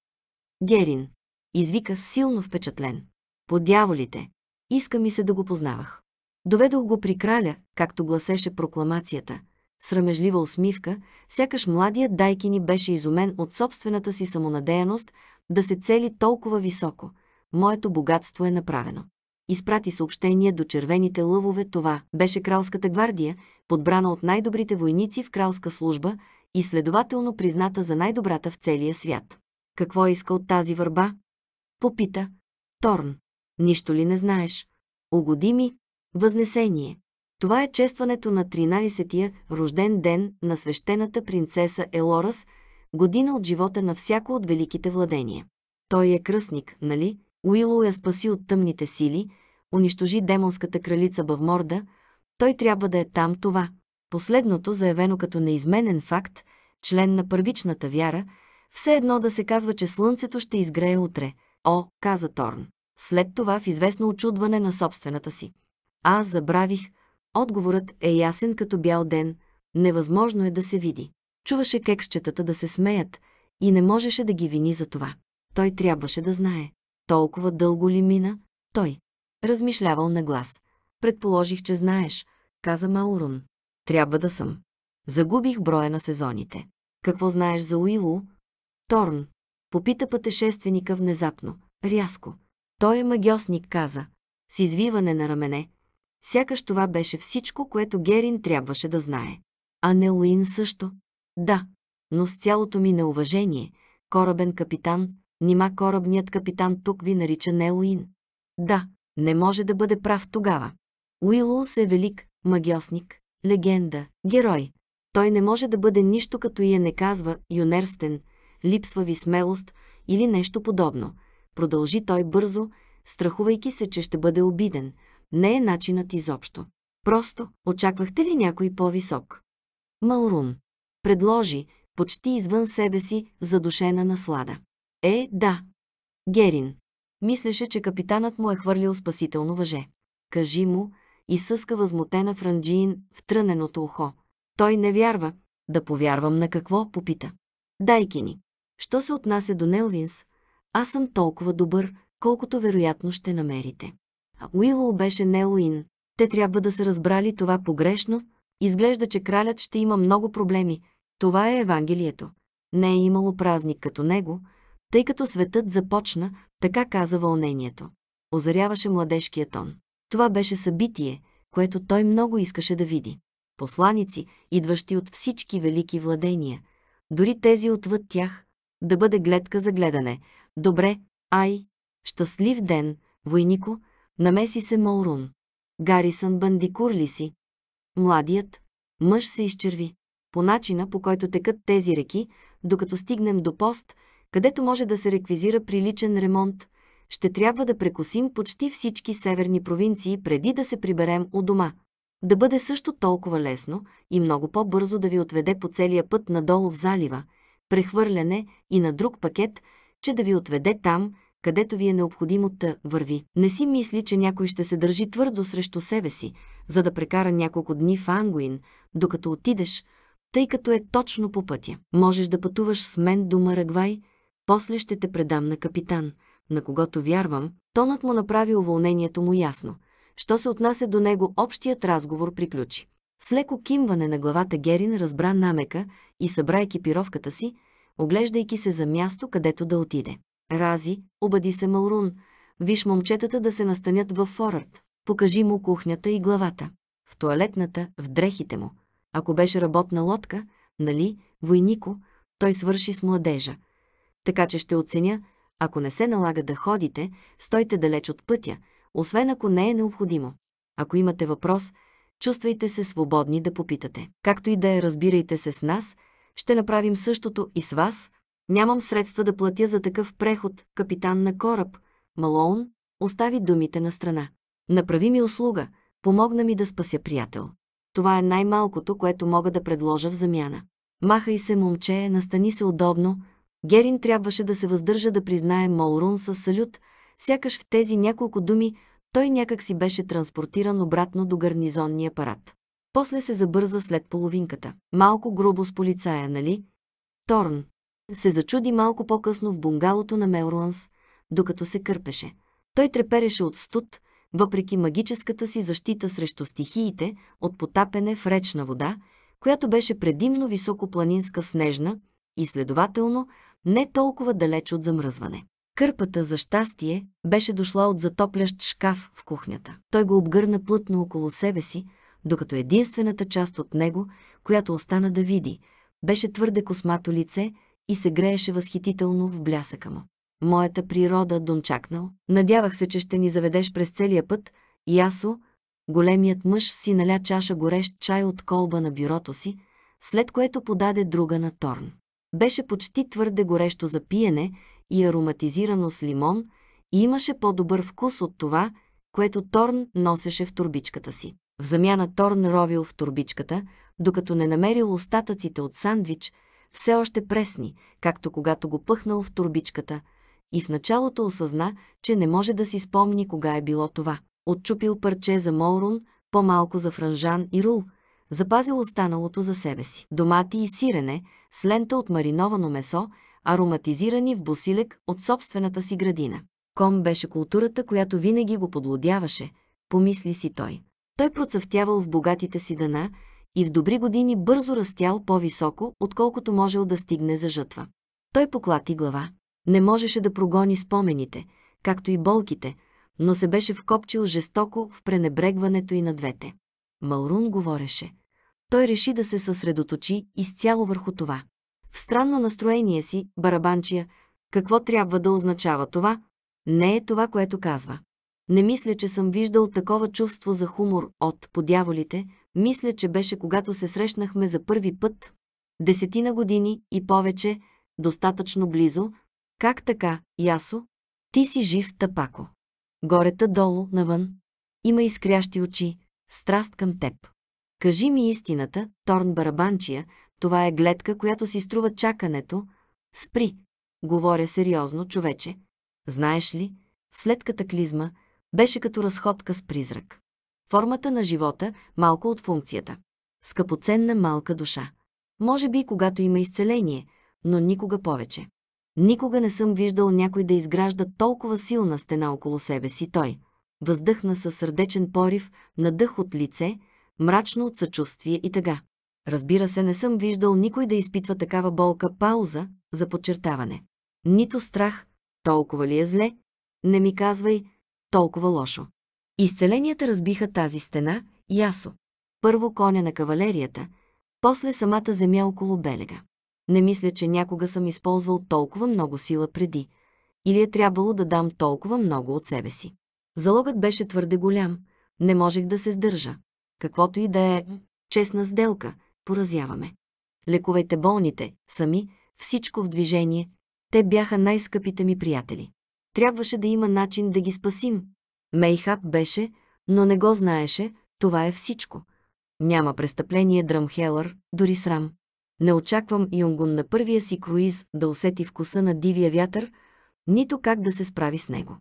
Герин. Извика силно впечатлен. По дяволите, иска ми се да го познавах. Доведох го при краля, както гласеше прокламацията. Срамежлива усмивка, сякаш младият дайкини беше изумен от собствената си самонадеяност да се цели толкова високо. Моето богатство е направено. Изпрати съобщение до червените лъвове това. Беше кралската гвардия, подбрана от най-добрите войници в кралска служба и следователно призната за най-добрата в целия свят. Какво иска от тази върба? Попита. Торн. Нищо ли не знаеш? Угоди ми. Възнесение. Това е честването на 13-тия рожден ден на свещената принцеса Елорас, година от живота на всяко от великите владения. Той е кръстник, нали? Уило я спаси от тъмните сили, унищожи демонската кралица Бавморда, той трябва да е там това. Последното, заявено като неизменен факт, член на първичната вяра, все едно да се казва, че слънцето ще изгрее утре. О, каза Торн след това в известно очудване на собствената си. Аз забравих, отговорът е ясен като бял ден, невъзможно е да се види. Чуваше кексчетата да се смеят и не можеше да ги вини за това. Той трябваше да знае. Толкова дълго ли мина? Той. Размишлявал на глас. Предположих, че знаеш, каза Маурун. Трябва да съм. Загубих броя на сезоните. Какво знаеш за Уило? Торн. Попита пътешественика внезапно, рязко. Той е магиосник, каза, с извиване на рамене. Сякаш това беше всичко, което Герин трябваше да знае. А не Луин също. Да, но с цялото ми неуважение, корабен капитан, нима корабният капитан тук ви нарича не Луин. Да, не може да бъде прав тогава. Уилус е велик, магиосник, легенда, герой. Той не може да бъде нищо като и е не казва, юнерстен, липсва ви смелост или нещо подобно – продължи той бързо, страхувайки се, че ще бъде обиден. Не е начинът изобщо. Просто, очаквахте ли някой по-висок? Малрун. Предложи, почти извън себе си, задушена наслада. Е, да. Герин. Мислеше, че капитанът му е хвърлил спасително въже. Кажи му, и съска възмутена Франджиин в тръненото ухо. Той не вярва. Да повярвам на какво, попита. Дайки ни. Що се отнася до Нелвинс, аз съм толкова добър, колкото вероятно ще намерите. А Уилоу беше не Те трябва да са разбрали това погрешно. Изглежда, че кралят ще има много проблеми. Това е Евангелието. Не е имало празник като него, тъй като светът започна, така каза вълнението. Озаряваше младежкия тон. Това беше събитие, което той много искаше да види. Посланици, идващи от всички велики владения, дори тези отвъд тях, да бъде гледка за гледане. Добре, ай, щастлив ден, войнико, намеси се Молрун. Гарисън бандикур ли си? Младият, мъж се изчерви. По начина, по който текат тези реки, докато стигнем до пост, където може да се реквизира приличен ремонт, ще трябва да прекосим почти всички северни провинции преди да се приберем у дома. Да бъде също толкова лесно и много по-бързо да ви отведе по целия път надолу в залива – прехвърляне и на друг пакет, че да ви отведе там, където ви е необходимо да върви. Не си мисли, че някой ще се държи твърдо срещу себе си, за да прекара няколко дни в Ангуин, докато отидеш, тъй като е точно по пътя. Можеш да пътуваш с мен до Марагвай, после ще те предам на капитан, на когото вярвам. Тонът му направи уволнението му ясно. Що се отнася до него, общият разговор приключи. С леко кимване на главата Герин разбра намека и събра екипировката си, оглеждайки се за място, където да отиде. Рази, обади се Малрун, виж момчетата да се настанят във форърт. Покажи му кухнята и главата. В туалетната, в дрехите му. Ако беше работна лодка, нали, войнико, той свърши с младежа. Така че ще оценя, ако не се налага да ходите, стойте далеч от пътя, освен ако не е необходимо. Ако имате въпрос, чувствайте се свободни да попитате. Както и да е, разбирайте се с нас, ще направим същото и с вас. Нямам средства да платя за такъв преход, капитан на кораб. Малоун остави думите на страна. Направи ми услуга, помогна ми да спася приятел. Това е най-малкото, което мога да предложа в замяна. Махай се, момче, настани се удобно. Герин трябваше да се въздържа да признае Молрун със салют, сякаш в тези няколко думи той някак си беше транспортиран обратно до гарнизонния апарат. После се забърза след половинката. Малко грубо с полицая, нали? Торн се зачуди малко по-късно в бунгалото на Мелруанс, докато се кърпеше. Той трепереше от студ, въпреки магическата си защита срещу стихиите от потапене в речна вода, която беше предимно високопланинска снежна и, следователно, не толкова далеч от замръзване. Кърпата за щастие беше дошла от затоплящ шкаф в кухнята. Той го обгърна плътно около себе си, докато единствената част от него, която остана да види, беше твърде космато лице и се грееше възхитително в блясъка му. Моята природа дончакнал. Надявах се, че ще ни заведеш през целия път. Ясо, големият мъж си наля чаша горещ чай от колба на бюрото си, след което подаде друга на Торн. Беше почти твърде горещо за пиене и ароматизирано с лимон и имаше по-добър вкус от това, което Торн носеше в турбичката си. В замяна Торн ровил в турбичката, докато не намерил остатъците от сандвич, все още пресни, както когато го пъхнал в турбичката, и в началото осъзна, че не може да си спомни кога е било това. Отчупил парче за молрун, по-малко за франжан и рул, запазил останалото за себе си. Домати и сирене, с лента от мариновано месо, ароматизирани в босилек от собствената си градина. Ком беше културата, която винаги го подлодяваше, помисли си той. Той процъфтявал в богатите си дъна и в добри години бързо растял по-високо, отколкото можел да стигне за жътва. Той поклати глава. Не можеше да прогони спомените, както и болките, но се беше вкопчил жестоко в пренебрегването и на двете. Малрун говореше. Той реши да се съсредоточи изцяло върху това в странно настроение си, барабанчия, какво трябва да означава това? Не е това, което казва. Не мисля, че съм виждал такова чувство за хумор от подяволите, мисля, че беше когато се срещнахме за първи път, десетина години и повече, достатъчно близо. Как така, Ясо? Ти си жив тапако. Горета долу, навън. Има изкрящи очи, страст към теб. Кажи ми истината, Торн Барабанчия, това е гледка, която си струва чакането. Спри! Говоря сериозно, човече. Знаеш ли, след катаклизма беше като разходка с призрак. Формата на живота малко от функцията. Скъпоценна малка душа. Може би когато има изцеление, но никога повече. Никога не съм виждал някой да изгражда толкова силна стена около себе си той. Въздъхна със сърдечен порив, надъх от лице, мрачно от съчувствие и тъга. Разбира се, не съм виждал никой да изпитва такава болка пауза за подчертаване. Нито страх, толкова ли е зле, не ми казвай, толкова лошо. Изцеленията разбиха тази стена, ясо. Първо коня на кавалерията, после самата земя около белега. Не мисля, че някога съм използвал толкова много сила преди. Или е трябвало да дам толкова много от себе си. Залогът беше твърде голям. Не можех да се сдържа. Каквото и да е честна сделка, поразяваме. Лековете болните, сами, всичко в движение, те бяха най-скъпите ми приятели. Трябваше да има начин да ги спасим. Мейхап беше, но не го знаеше, това е всичко. Няма престъпление Драмхелър, дори срам. Не очаквам Юнгун на първия си круиз да усети вкуса на дивия вятър, нито как да се справи с него.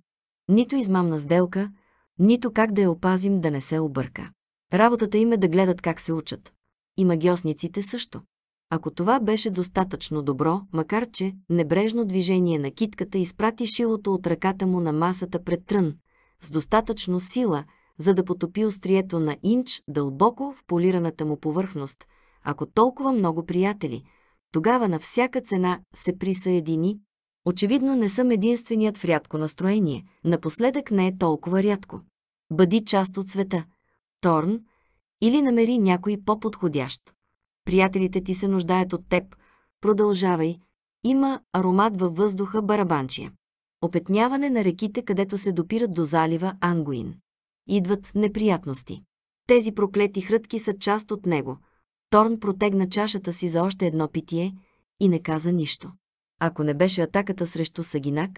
Нито измамна сделка, нито как да я опазим да не се обърка. Работата им е да гледат как се учат и магиосниците също. Ако това беше достатъчно добро, макар че небрежно движение на китката изпрати шилото от ръката му на масата пред трън, с достатъчно сила, за да потопи острието на инч дълбоко в полираната му повърхност, ако толкова много приятели, тогава на всяка цена се присъедини. Очевидно не съм единственият в рядко настроение, напоследък не е толкова рядко. Бъди част от света. Торн, или намери някой по-подходящ. Приятелите ти се нуждаят от теб. Продължавай. Има аромат във въздуха барабанчия. Опетняване на реките, където се допират до залива Ангуин. Идват неприятности. Тези проклети хрътки са част от него. Торн протегна чашата си за още едно питие и не каза нищо. Ако не беше атаката срещу Сагинак,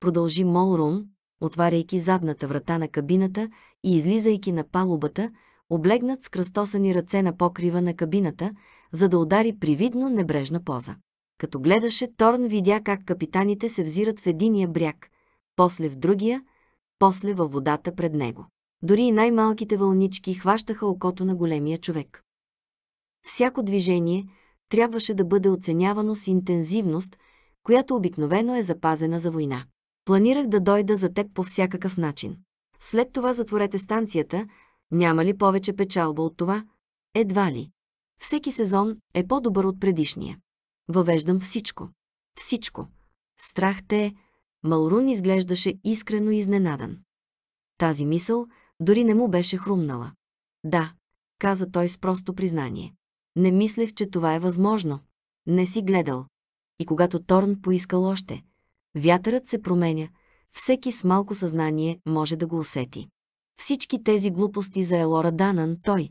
продължи Молрун, отваряйки задната врата на кабината и излизайки на палубата, облегнат с кръстосани ръце на покрива на кабината, за да удари привидно небрежна поза. Като гледаше, Торн видя как капитаните се взират в единия бряг, после в другия, после във водата пред него. Дори и най-малките вълнички хващаха окото на големия човек. Всяко движение трябваше да бъде оценявано с интензивност, която обикновено е запазена за война. Планирах да дойда за теб по всякакъв начин. След това затворете станцията, няма ли повече печалба от това? Едва ли. Всеки сезон е по-добър от предишния. Въвеждам всичко. Всичко. Страх те е. Малрун изглеждаше искрено изненадан. Тази мисъл дори не му беше хрумнала. Да, каза той с просто признание. Не мислех, че това е възможно. Не си гледал. И когато Торн поискал още, вятърът се променя, всеки с малко съзнание може да го усети всички тези глупости за Елора Данан, той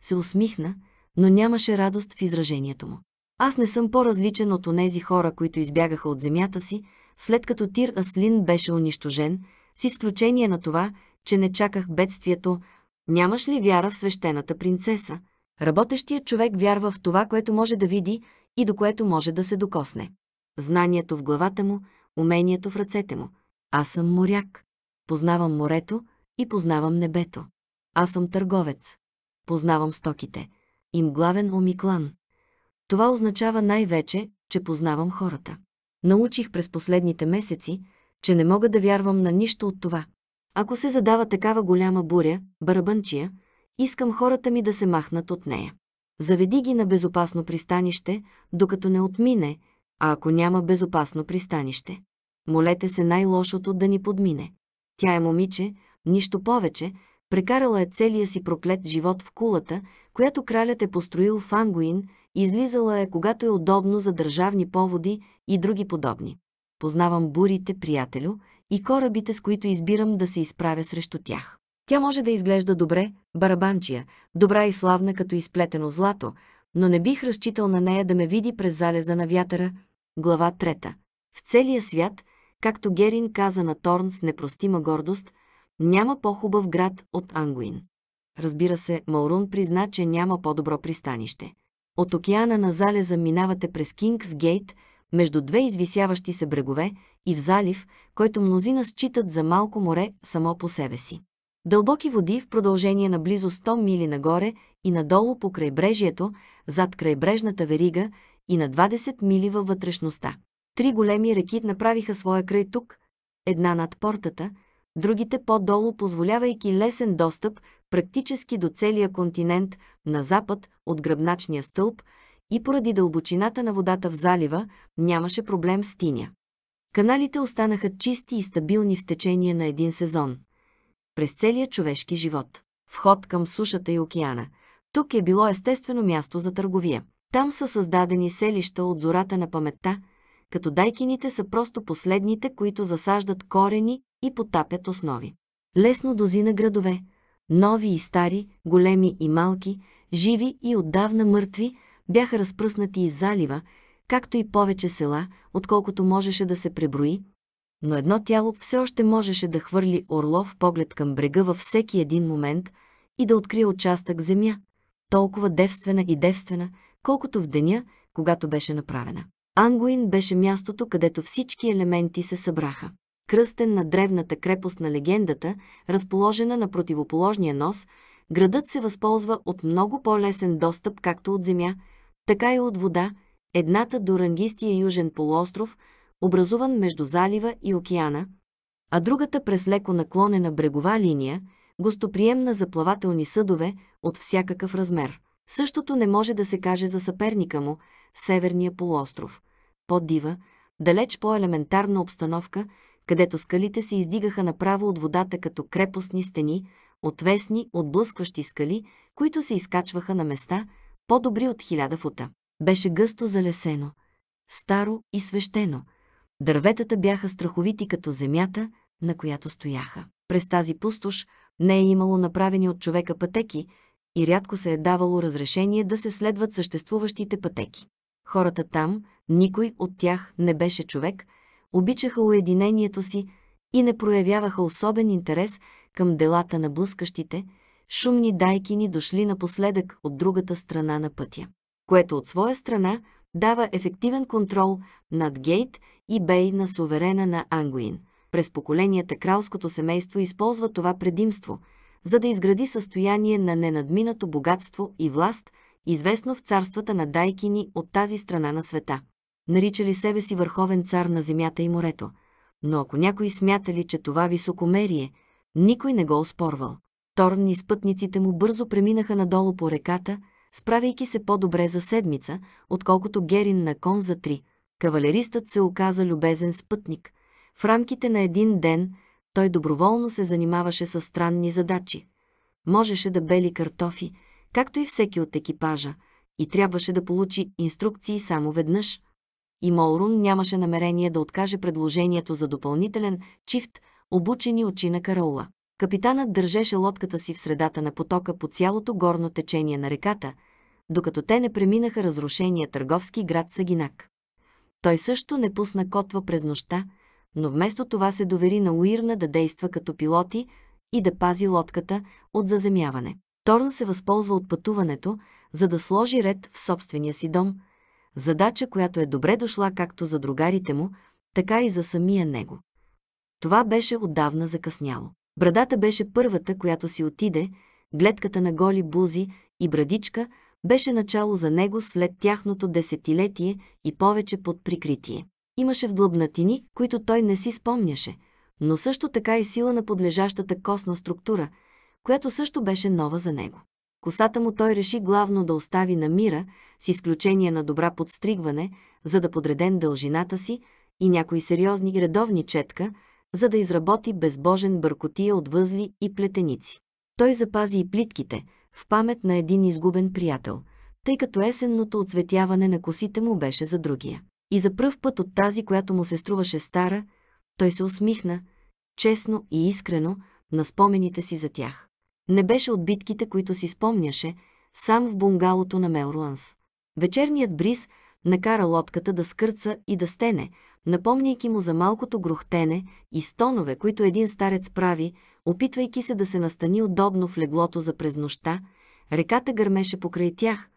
се усмихна, но нямаше радост в изражението му. Аз не съм по-различен от онези хора, които избягаха от земята си, след като Тир Аслин беше унищожен, с изключение на това, че не чаках бедствието, нямаш ли вяра в свещената принцеса? Работещият човек вярва в това, което може да види и до което може да се докосне. Знанието в главата му, умението в ръцете му. Аз съм моряк. Познавам морето, и познавам небето. Аз съм търговец. Познавам стоките. Им главен омиклан. Това означава най-вече, че познавам хората. Научих през последните месеци, че не мога да вярвам на нищо от това. Ако се задава такава голяма буря, барабанчия, искам хората ми да се махнат от нея. Заведи ги на безопасно пристанище, докато не отмине, а ако няма безопасно пристанище. Молете се най-лошото да ни подмине. Тя е момиче, Нищо повече, прекарала е целия си проклет живот в кулата, която кралят е построил в Ангуин, излизала е когато е удобно за държавни поводи и други подобни. Познавам бурите, приятелю, и корабите, с които избирам да се изправя срещу тях. Тя може да изглежда добре, барабанчия, добра и славна като изплетено злато, но не бих разчитал на нея да ме види през залеза на вятъра. Глава трета. В целия свят, както Герин каза на Торн с непростима гордост – няма по-хубав град от Ангуин. Разбира се, Малрун призна, че няма по-добро пристанище. От океана на залеза минавате през Кингс Гейт, между две извисяващи се брегове и в залив, който мнозина считат за малко море само по себе си. Дълбоки води в продължение на близо 100 мили нагоре и надолу по крайбрежието, зад крайбрежната верига и на 20 мили във вътрешността. Три големи реки направиха своя край тук, една над портата – другите по-долу, позволявайки лесен достъп практически до целия континент на запад от гръбначния стълб и поради дълбочината на водата в залива нямаше проблем с тиня. Каналите останаха чисти и стабилни в течение на един сезон. През целия човешки живот. Вход към сушата и океана. Тук е било естествено място за търговия. Там са създадени селища от зората на паметта – като дайкините са просто последните, които засаждат корени и потапят основи. Лесно дозина градове, нови и стари, големи и малки, живи и отдавна мъртви, бяха разпръснати из залива, както и повече села, отколкото можеше да се преброи, но едно тяло все още можеше да хвърли орлов поглед към брега във всеки един момент и да открие участък земя, толкова девствена и девствена, колкото в деня, когато беше направена. Ангуин беше мястото, където всички елементи се събраха. Кръстен на древната крепост на легендата, разположена на противоположния нос, градът се възползва от много по-лесен достъп както от земя, така и от вода, едната до рангистия южен полуостров, образуван между залива и океана, а другата през леко наклонена брегова линия, гостоприемна за плавателни съдове от всякакъв размер. Същото не може да се каже за съперника му, Северния полуостров, по-дива, далеч по-елементарна обстановка, където скалите се издигаха направо от водата като крепостни стени, отвесни, отблъскващи скали, които се изкачваха на места, по-добри от хиляда фута. Беше гъсто залесено, старо и свещено. Дърветата бяха страховити като земята, на която стояха. През тази пустош не е имало направени от човека пътеки и рядко се е давало разрешение да се следват съществуващите пътеки. Хората там, никой от тях не беше човек, обичаха уединението си и не проявяваха особен интерес към делата на блъскащите, шумни дайкини дошли напоследък от другата страна на пътя, което от своя страна дава ефективен контрол над Гейт и Бей на суверена на Ангуин. През поколенията кралското семейство използва това предимство, за да изгради състояние на ненадминато богатство и власт – известно в царствата на дайкини от тази страна на света. Наричали себе си върховен цар на земята и морето, но ако някой смятали, че това високомерие, никой не го оспорвал. Торн и спътниците му бързо преминаха надолу по реката, справяйки се по-добре за седмица, отколкото Герин на кон за три. Кавалеристът се оказа любезен спътник. В рамките на един ден той доброволно се занимаваше с странни задачи. Можеше да бели картофи, както и всеки от екипажа, и трябваше да получи инструкции само веднъж. И Молрун нямаше намерение да откаже предложението за допълнителен чифт, обучени очи на Карола. Капитанът държеше лодката си в средата на потока по цялото горно течение на реката, докато те не преминаха разрушения търговски град Сагинак. Той също не пусна котва през нощта, но вместо това се довери на Уирна да действа като пилоти и да пази лодката от заземяване. Торн се възползва от пътуването, за да сложи ред в собствения си дом, задача, която е добре дошла както за другарите му, така и за самия него. Това беше отдавна закъсняло. Брадата беше първата, която си отиде, гледката на голи бузи и брадичка беше начало за него след тяхното десетилетие и повече под прикритие. Имаше вдлъбнатини, които той не си спомняше, но също така и сила на подлежащата костна структура – която също беше нова за него. Косата му той реши главно да остави на мира, с изключение на добра подстригване, за да подреден дължината си и някои сериозни и редовни четка, за да изработи безбожен бъркотия от възли и плетеници. Той запази и плитките, в памет на един изгубен приятел, тъй като есенното оцветяване на косите му беше за другия. И за пръв път от тази, която му се струваше стара, той се усмихна, честно и искрено, на спомените си за тях. Не беше от битките, които си спомняше, сам в бунгалото на Мелруанс. Вечерният бриз накара лодката да скърца и да стене, напомняйки му за малкото грохтене и стонове, които един старец прави, опитвайки се да се настани удобно в леглото за през нощта, реката гърмеше покрай тях.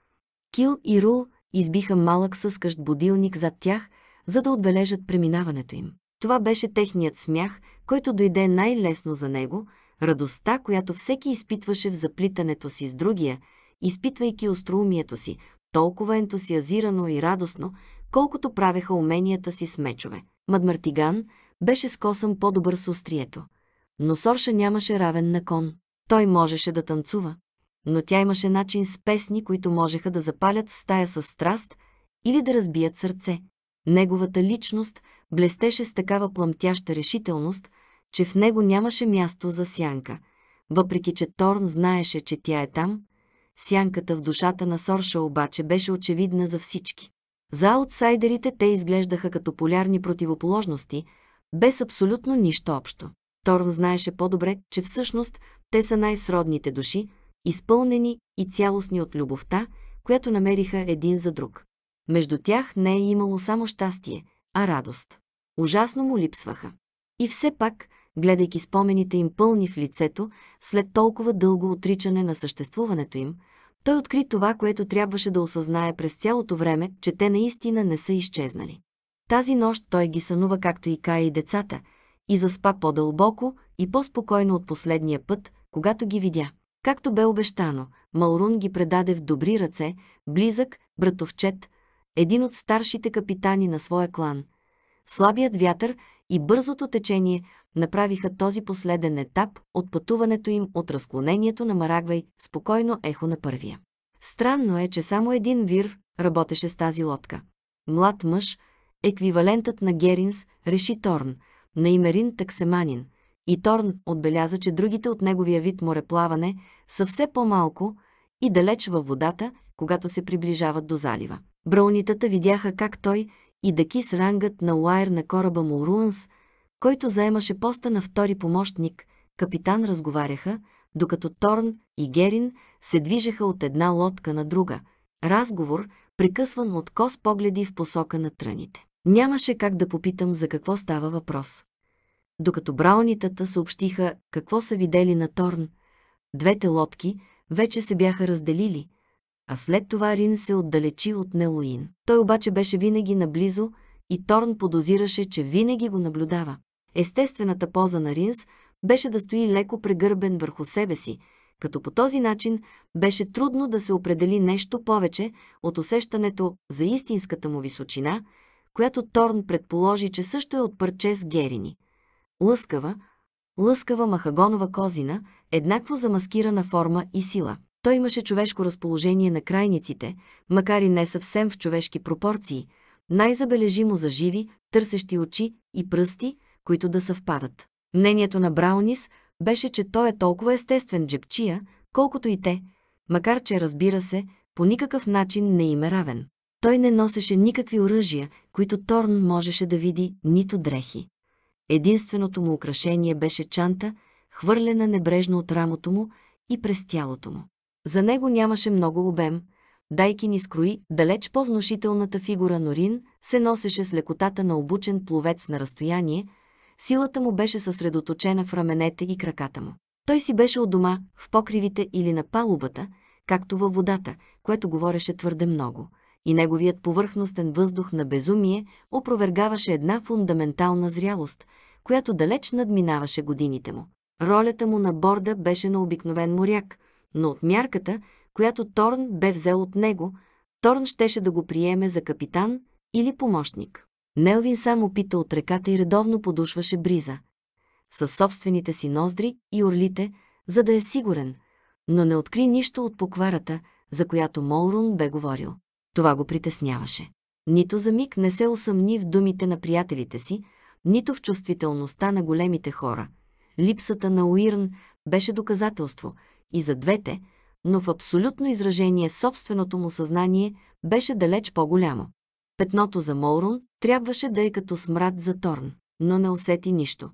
Кил и Рул избиха малък съскащ будилник зад тях, за да отбележат преминаването им. Това беше техният смях, който дойде най-лесно за него – Радостта, която всеки изпитваше в заплитането си с другия, изпитвайки остроумието си, толкова ентусиазирано и радостно, колкото правеха уменията си с мечове. Мадмартиган беше скосан по-добър с острието. Но Сорша нямаше равен на кон. Той можеше да танцува, но тя имаше начин с песни, които можеха да запалят стая с страст или да разбият сърце. Неговата личност блестеше с такава пламтяща решителност, че в него нямаше място за сянка. Въпреки, че Торн знаеше, че тя е там, сянката в душата на Сорша обаче беше очевидна за всички. За аутсайдерите те изглеждаха като полярни противоположности, без абсолютно нищо общо. Торн знаеше по-добре, че всъщност те са най-сродните души, изпълнени и цялостни от любовта, която намериха един за друг. Между тях не е имало само щастие, а радост. Ужасно му липсваха. И все пак, гледайки спомените им пълни в лицето, след толкова дълго отричане на съществуването им, той откри това, което трябваше да осъзнае през цялото време, че те наистина не са изчезнали. Тази нощ той ги сънува както и Кая и децата, и заспа по-дълбоко и по-спокойно от последния път, когато ги видя. Както бе обещано, Малрун ги предаде в добри ръце, близък, братовчет, един от старшите капитани на своя клан. Слабият вятър и бързото течение направиха този последен етап от пътуването им от разклонението на Марагвай, спокойно ехо на първия. Странно е, че само един вир работеше с тази лодка. Млад мъж, еквивалентът на Геринс, реши Торн, на Имерин Таксеманин. И Торн отбеляза, че другите от неговия вид мореплаване са все по-малко и далеч във водата, когато се приближават до залива. Браунитата видяха как той и Дакис рангът на уайр на кораба Мулруанс който заемаше поста на втори помощник, капитан разговаряха, докато Торн и Герин се движеха от една лодка на друга. Разговор, прекъсван от кос погледи в посока на тръните. Нямаше как да попитам за какво става въпрос. Докато браунитата съобщиха какво са видели на Торн, двете лодки вече се бяха разделили, а след това Рин се отдалечи от Нелоин. Той обаче беше винаги наблизо и Торн подозираше, че винаги го наблюдава. Естествената поза на Ринс беше да стои леко прегърбен върху себе си, като по този начин беше трудно да се определи нещо повече от усещането за истинската му височина, която Торн предположи, че също е от парче с герини. Лъскава, лъскава махагонова козина, еднакво замаскирана форма и сила. Той имаше човешко разположение на крайниците, макар и не съвсем в човешки пропорции, най-забележимо за живи, търсещи очи и пръсти – които да съвпадат. Мнението на Браунис беше, че той е толкова естествен джепчия, колкото и те, макар че, разбира се, по никакъв начин не им е равен. Той не носеше никакви оръжия, които Торн можеше да види, нито дрехи. Единственото му украшение беше чанта, хвърлена небрежно от рамото му и през тялото му. За него нямаше много обем, дайки ни скрои далеч по-внушителната фигура Норин се носеше с лекотата на обучен пловец на разстояние, Силата му беше съсредоточена в раменете и краката му. Той си беше от дома, в покривите или на палубата, както във водата, което говореше твърде много, и неговият повърхностен въздух на безумие опровергаваше една фундаментална зрялост, която далеч надминаваше годините му. Ролята му на борда беше на обикновен моряк, но от мярката, която Торн бе взел от него, Торн щеше да го приеме за капитан или помощник. Нелвин само пита от реката и редовно подушваше бриза. Със собствените си ноздри и орлите, за да е сигурен, но не откри нищо от покварата, за която Молрун бе говорил. Това го притесняваше. Нито за миг не се усъмни в думите на приятелите си, нито в чувствителността на големите хора. Липсата на Уирн беше доказателство и за двете, но в абсолютно изражение собственото му съзнание беше далеч по-голямо. Петното за Молрун Трябваше да е като смрад за Торн, но не усети нищо.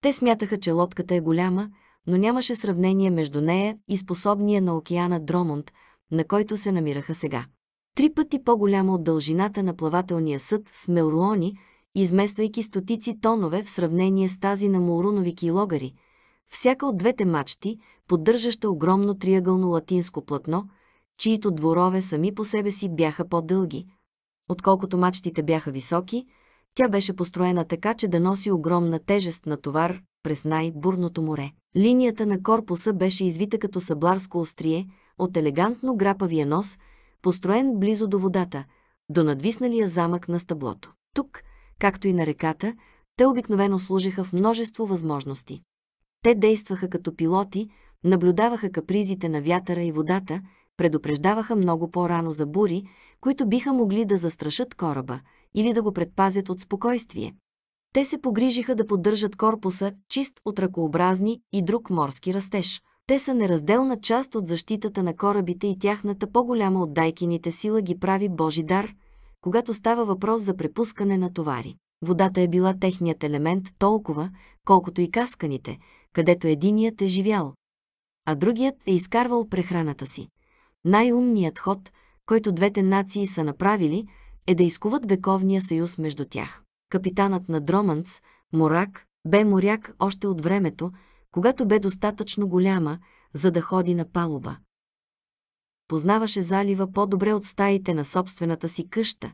Те смятаха, че лодката е голяма, но нямаше сравнение между нея и способния на океана Дромонт, на който се намираха сега. Три пъти по-голяма от дължината на плавателния съд с Мелруони, измествайки стотици тонове в сравнение с тази на Молрунови килогари. Всяка от двете мачти, поддържаща огромно триъгълно латинско платно, чието дворове сами по себе си бяха по-дълги, Отколкото мачтите бяха високи, тя беше построена така, че да носи огромна тежест на товар през най-бурното море. Линията на корпуса беше извита като сабларско острие от елегантно грапавия нос, построен близо до водата, до надвисналия замък на стъблото. Тук, както и на реката, те обикновено служиха в множество възможности. Те действаха като пилоти, наблюдаваха капризите на вятъра и водата – предупреждаваха много по-рано за бури, които биха могли да застрашат кораба или да го предпазят от спокойствие. Те се погрижиха да поддържат корпуса чист от ръкообразни и друг морски растеж. Те са неразделна част от защитата на корабите и тяхната по-голяма от дайкините сила ги прави Божи дар, когато става въпрос за препускане на товари. Водата е била техният елемент толкова, колкото и касканите, където единият е живял, а другият е изкарвал прехраната си. Най-умният ход, който двете нации са направили, е да изкуват вековния съюз между тях. Капитанът на Дроманц, Морак, бе моряк още от времето, когато бе достатъчно голяма, за да ходи на палуба. Познаваше залива по-добре от стаите на собствената си къща.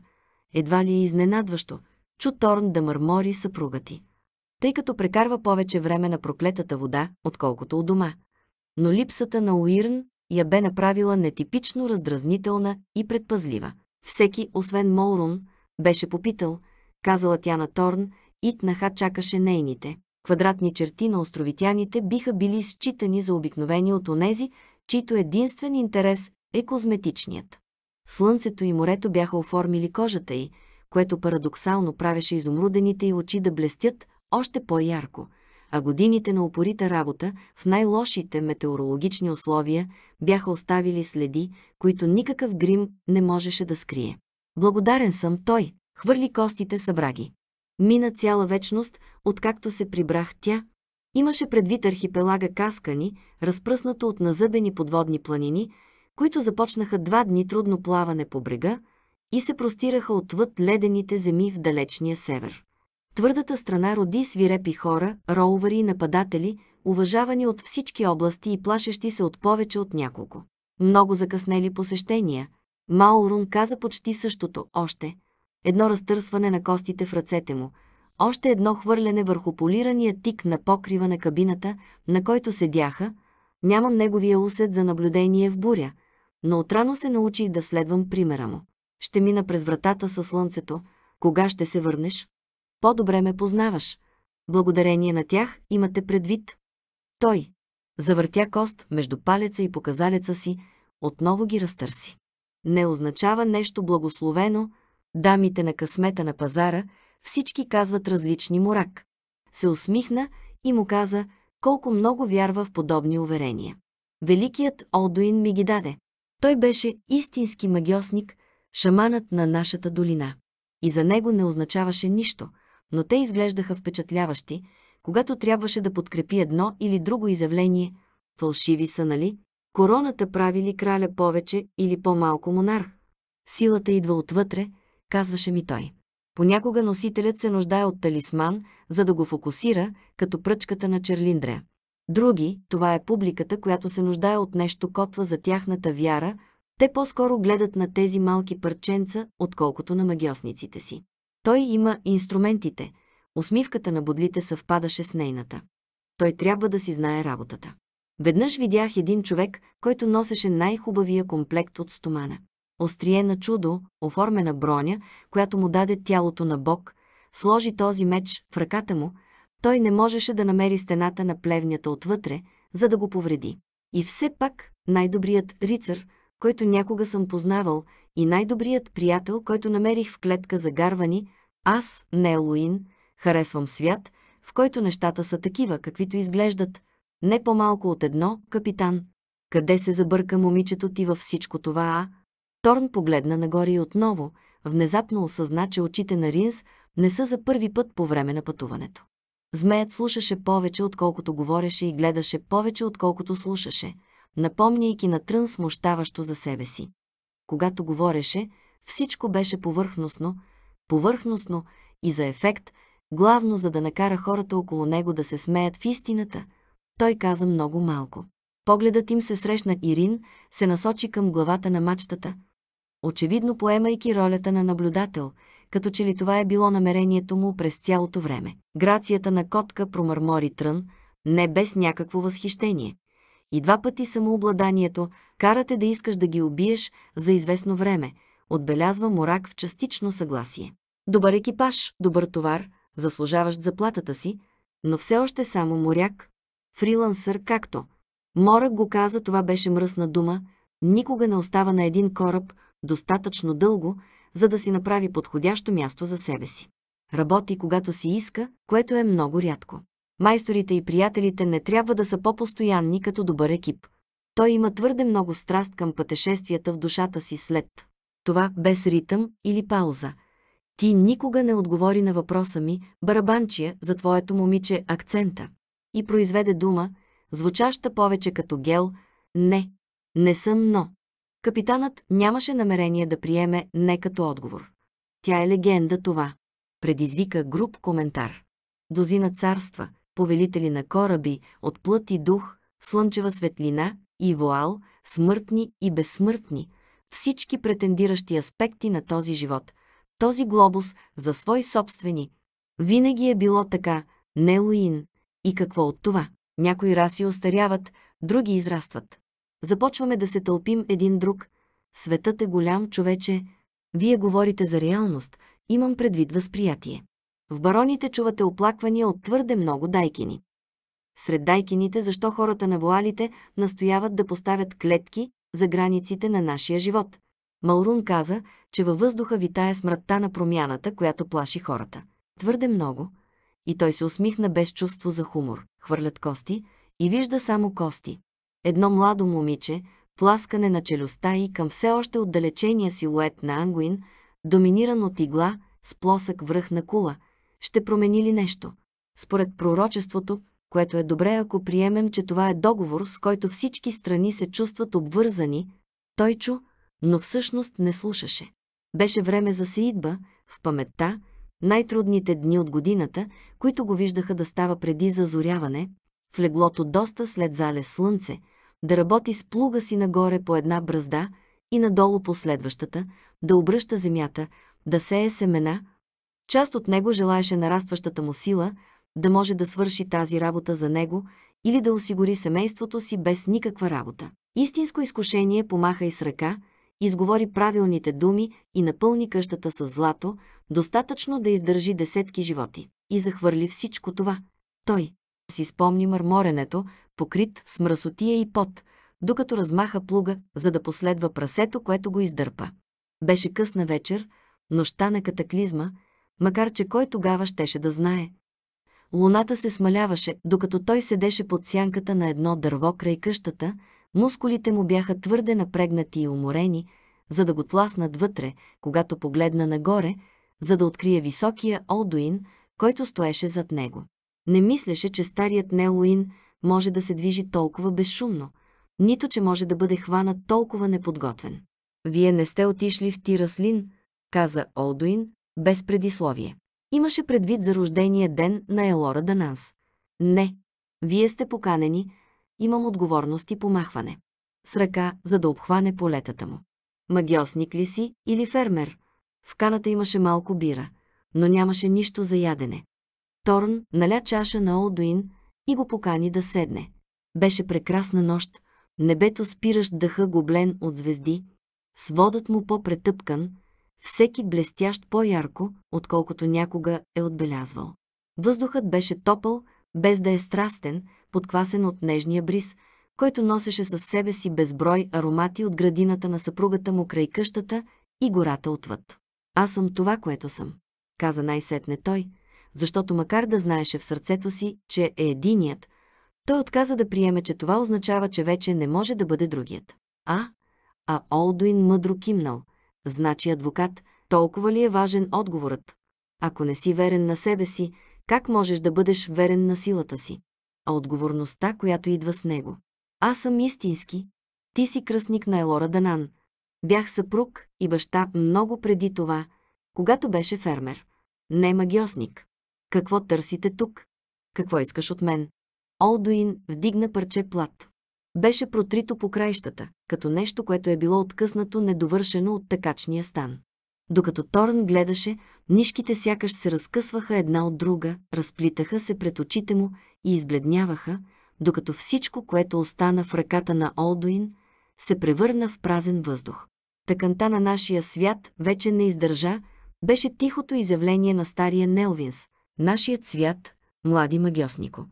Едва ли е изненадващо, чу Торн да мърмори съпруга ти. Тъй като прекарва повече време на проклетата вода, отколкото у дома. Но липсата на Уирн я бе направила нетипично раздразнителна и предпазлива. Всеки, освен Молрун, беше попитал, казала тя на Торн, и Тнаха чакаше нейните. Квадратни черти на островитяните биха били считани за обикновени от онези, чийто единствен интерес е козметичният. Слънцето и морето бяха оформили кожата й, което парадоксално правеше изумрудените й очи да блестят още по-ярко – а годините на упорита работа в най-лошите метеорологични условия бяха оставили следи, които никакъв грим не можеше да скрие. Благодарен съм той, хвърли костите, събраги. Мина цяла вечност, откакто се прибрах тя. Имаше предвид архипелага Каскани, разпръснато от назъбени подводни планини, които започнаха два дни трудно плаване по брега и се простираха отвъд ледените земи в далечния север. Твърдата страна роди свирепи хора, роувари и нападатели, уважавани от всички области и плашещи се от повече от няколко. Много закъснели посещения. Маорун каза почти същото още. Едно разтърсване на костите в ръцете му. Още едно хвърляне върху полирания тик на покрива на кабината, на който седяха. Нямам неговия усет за наблюдение в буря, но отрано се научих да следвам примера му. Ще мина през вратата със слънцето. Кога ще се върнеш? По-добре ме познаваш. Благодарение на тях имате предвид. Той завъртя кост между палеца и показалеца си, отново ги разтърси. Не означава нещо благословено, дамите на късмета на пазара, всички казват различни морак. Се усмихна и му каза колко много вярва в подобни уверения. Великият Олдуин ми ги даде. Той беше истински магиосник, шаманът на нашата долина. И за него не означаваше нищо – но те изглеждаха впечатляващи, когато трябваше да подкрепи едно или друго изявление. Фалшиви са, нали? Короната прави ли краля повече или по-малко монарх? Силата идва отвътре, казваше ми той. Понякога носителят се нуждае от талисман, за да го фокусира, като пръчката на Черлиндре. Други, това е публиката, която се нуждае от нещо котва за тяхната вяра, те по-скоро гледат на тези малки парченца, отколкото на магиосниците си. Той има инструментите. Усмивката на бодлите съвпадаше с нейната. Той трябва да си знае работата. Веднъж видях един човек, който носеше най-хубавия комплект от стомана. Острие на чудо, оформена броня, която му даде тялото на Бог, сложи този меч в ръката му, той не можеше да намери стената на плевнята отвътре, за да го повреди. И все пак най-добрият рицар, който някога съм познавал и най-добрият приятел, който намерих в клетка за гарвани, аз, не Луин, харесвам свят, в който нещата са такива, каквито изглеждат, не по-малко от едно, капитан. Къде се забърка момичето ти във всичко това, а? Торн погледна нагоре и отново, внезапно осъзна, че очите на Ринс не са за първи път по време на пътуването. Змеят слушаше повече, отколкото говореше и гледаше повече, отколкото слушаше, напомняйки на трън смущаващо за себе си. Когато говореше, всичко беше повърхностно, повърхностно и за ефект, главно за да накара хората около него да се смеят в истината, той каза много малко. Погледът им се срещна Ирин, се насочи към главата на мачтата, очевидно поемайки ролята на наблюдател, като че ли това е било намерението му през цялото време. Грацията на котка промърмори трън, не без някакво възхищение. И два пъти самообладанието, Карате да искаш да ги убиеш за известно време, отбелязва Морак в частично съгласие. Добър екипаж, добър товар, заслужаващ заплатата си, но все още само моряк, фрилансър както. Морак го каза, това беше мръсна дума, никога не остава на един кораб достатъчно дълго, за да си направи подходящо място за себе си. Работи когато си иска, което е много рядко. Майсторите и приятелите не трябва да са по-постоянни като добър екип. Той има твърде много страст към пътешествията в душата си след това, без ритъм или пауза. Ти никога не отговори на въпроса ми, барабанчия, за твоето момиче акцента. И произведе дума, звучаща повече като гел, не, не съм но. Капитанът нямаше намерение да приеме не като отговор. Тя е легенда това. Предизвика груб коментар. Дози на царства, повелители на кораби, от плът и дух, слънчева светлина, и воал, смъртни и безсмъртни, всички претендиращи аспекти на този живот, този глобус за свои собствени. Винаги е било така, не Луин. И какво от това? Някои раси остаряват, други израстват. Започваме да се тълпим един друг. Светът е голям, човече. Вие говорите за реалност, имам предвид възприятие. В бароните чувате оплаквания от твърде много дайкини сред дайкините защо хората на вуалите настояват да поставят клетки за границите на нашия живот. Малрун каза, че във въздуха витае смъртта на промяната, която плаши хората. Твърде много. И той се усмихна без чувство за хумор. Хвърлят кости и вижда само кости. Едно младо момиче, пласкане на челюстта и към все още отдалечения силует на ангуин, доминиран от игла, с плосък връх на кула, ще промени ли нещо? Според пророчеството, което е добре, ако приемем, че това е договор, с който всички страни се чувстват обвързани, той чу, но всъщност не слушаше. Беше време за сеидба, в паметта, най-трудните дни от годината, които го виждаха да става преди зазоряване, в леглото доста след зале слънце, да работи с плуга си нагоре по една бръзда и надолу по следващата, да обръща земята, да сее семена. Част от него желаеше нарастващата му сила – да може да свърши тази работа за него или да осигури семейството си без никаква работа. Истинско изкушение помаха и с ръка, изговори правилните думи и напълни къщата с злато, достатъчно да издържи десетки животи. И захвърли всичко това. Той си спомни мърморенето, покрит с мръсотия и пот, докато размаха плуга, за да последва прасето, което го издърпа. Беше късна вечер, нощта на катаклизма, макар че кой тогава щеше да знае. Луната се смаляваше, докато той седеше под сянката на едно дърво край къщата, мускулите му бяха твърде напрегнати и уморени, за да го тласнат вътре, когато погледна нагоре, за да открие високия Олдуин, който стоеше зад него. Не мислеше, че старият Нелуин може да се движи толкова безшумно, нито че може да бъде хванат толкова неподготвен. «Вие не сте отишли в Тираслин», каза Олдуин, без предисловие. Имаше предвид за рождения ден на Елора Дананс. Не, вие сте поканени, имам отговорност и помахване. С ръка, за да обхване полетата му. Магиосник ли си или фермер? В каната имаше малко бира, но нямаше нищо за ядене. Торн наля чаша на Олдуин и го покани да седне. Беше прекрасна нощ, небето спиращ дъха гоблен от звезди, сводът му по-претъпкан – всеки блестящ по-ярко, отколкото някога е отбелязвал. Въздухът беше топъл, без да е страстен, подквасен от нежния бриз, който носеше със себе си безброй аромати от градината на съпругата му край къщата и гората отвъд. Аз съм това, което съм, каза най-сетне той, защото макар да знаеше в сърцето си, че е единият, той отказа да приеме, че това означава, че вече не може да бъде другият. А, а Олдуин мъдро кимнал – значи адвокат, толкова ли е важен отговорът? Ако не си верен на себе си, как можеш да бъдеш верен на силата си? А отговорността, която идва с него. Аз съм истински. Ти си кръстник на Елора Данан. Бях съпруг и баща много преди това, когато беше фермер. Не магиосник. Какво търсите тук? Какво искаш от мен? Олдуин вдигна парче плат беше протрито по краищата, като нещо, което е било откъснато, недовършено от такачния стан. Докато Торн гледаше, нишките сякаш се разкъсваха една от друга, разплитаха се пред очите му и избледняваха, докато всичко, което остана в ръката на Олдуин, се превърна в празен въздух. Тъканта на нашия свят вече не издържа, беше тихото изявление на стария Нелвинс, нашият свят, млади магиоснико.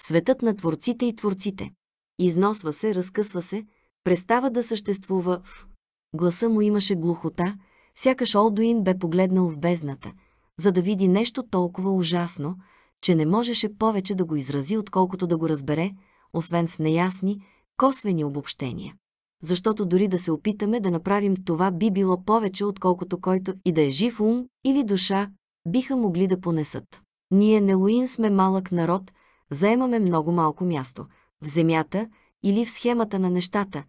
Светът на творците и творците. Износва се, разкъсва се, престава да съществува в... Гласа му имаше глухота, сякаш Олдуин бе погледнал в бездната, за да види нещо толкова ужасно, че не можеше повече да го изрази, отколкото да го разбере, освен в неясни, косвени обобщения. Защото дори да се опитаме да направим това би било повече, отколкото който и да е жив ум или душа, биха могли да понесат. Ние Нелуин сме малък народ, заемаме много малко място – в земята или в схемата на нещата,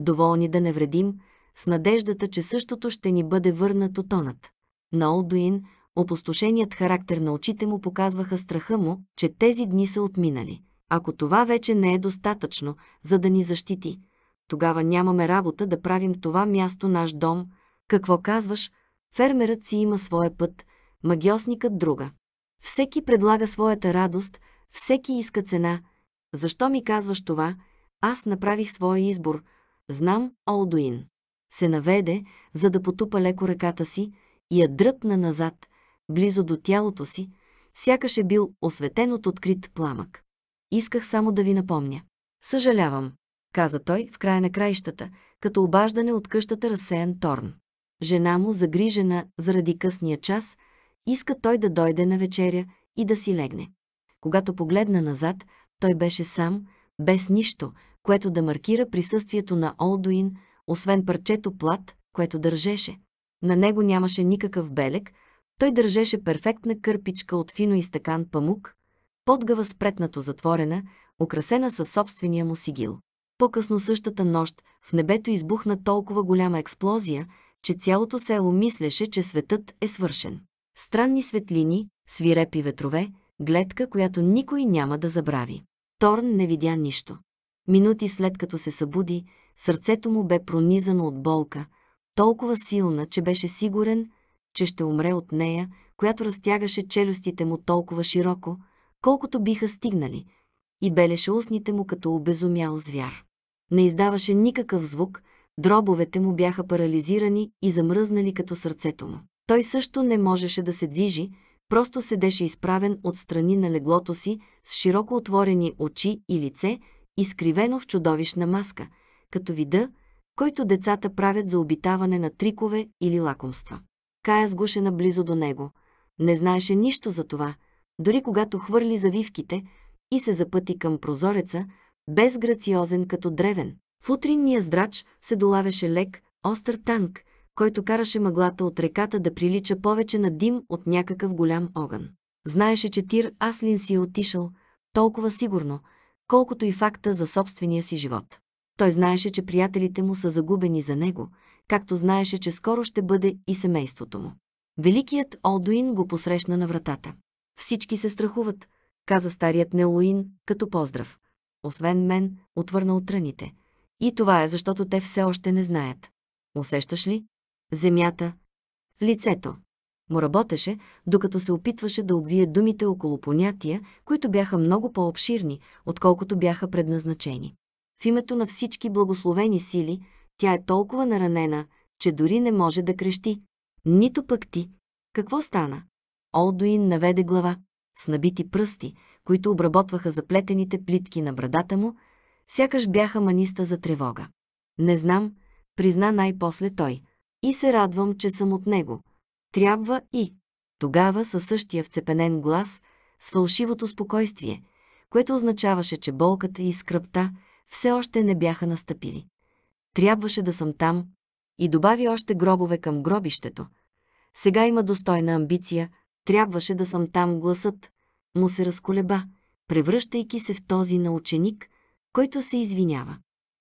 доволни да не вредим, с надеждата, че същото ще ни бъде върнато тонът. На Олдуин опустошеният характер на очите му показваха страха му, че тези дни са отминали. Ако това вече не е достатъчно, за да ни защити, тогава нямаме работа да правим това място наш дом. Какво казваш? Фермерът си има своя път, магиосникът друга. Всеки предлага своята радост, всеки иска цена, защо ми казваш това? Аз направих своя избор. Знам Олдуин. Се наведе, за да потупа леко ръката си и я дръпна назад, близо до тялото си, сякаш е бил осветен от открит пламък. Исках само да ви напомня. Съжалявам, каза той в края на краищата, като обаждане от къщата разсеян Торн. Жена му, загрижена заради късния час, иска той да дойде на вечеря и да си легне. Когато погледна назад, той беше сам, без нищо, което да маркира присъствието на Олдуин, освен парчето плат, което държеше. На него нямаше никакъв белег, той държеше перфектна кърпичка от фино и стъкан памук, подгава спретнато затворена, украсена със собствения му сигил. По-късно същата нощ в небето избухна толкова голяма експлозия, че цялото село мислеше, че светът е свършен. Странни светлини, свирепи ветрове, гледка, която никой няма да забрави. Торн не видя нищо. Минути след като се събуди, сърцето му бе пронизано от болка, толкова силна, че беше сигурен, че ще умре от нея, която разтягаше челюстите му толкова широко, колкото биха стигнали, и белеше устните му като обезумял звяр. Не издаваше никакъв звук, дробовете му бяха парализирани и замръзнали като сърцето му. Той също не можеше да се движи, просто седеше изправен от страни на леглото си с широко отворени очи и лице, изкривено в чудовищна маска, като вида, който децата правят за обитаване на трикове или лакомства. Кая сгушена близо до него. Не знаеше нищо за това, дори когато хвърли завивките и се запъти към прозореца, безграциозен като древен. В утринния здрач се долавяше лек, остър танк, който караше мъглата от реката да прилича повече на дим от някакъв голям огън. Знаеше, че Тир Аслин си е отишъл, толкова сигурно, колкото и факта за собствения си живот. Той знаеше, че приятелите му са загубени за него, както знаеше, че скоро ще бъде и семейството му. Великият Олдуин го посрещна на вратата. Всички се страхуват, каза старият Нелуин като поздрав. Освен мен, отвърна от тръните. И това е защото те все още не знаят. Усещаш ли? земята, лицето му работеше, докато се опитваше да обвие думите около понятия, които бяха много по-обширни, отколкото бяха предназначени. В името на всички благословени сили, тя е толкова наранена, че дори не може да крещи. Нито пък ти. Какво стана? Олдуин наведе глава. С набити пръсти, които обработваха заплетените плитки на брадата му, сякаш бяха маниста за тревога. Не знам, призна най-после той – и се радвам, че съм от него. Трябва и. Тогава със същия вцепенен глас, с фалшивото спокойствие, което означаваше, че болката и скръпта все още не бяха настъпили. Трябваше да съм там и добави още гробове към гробището. Сега има достойна амбиция, трябваше да съм там гласът. Му се разколеба, превръщайки се в този на ученик, който се извинява.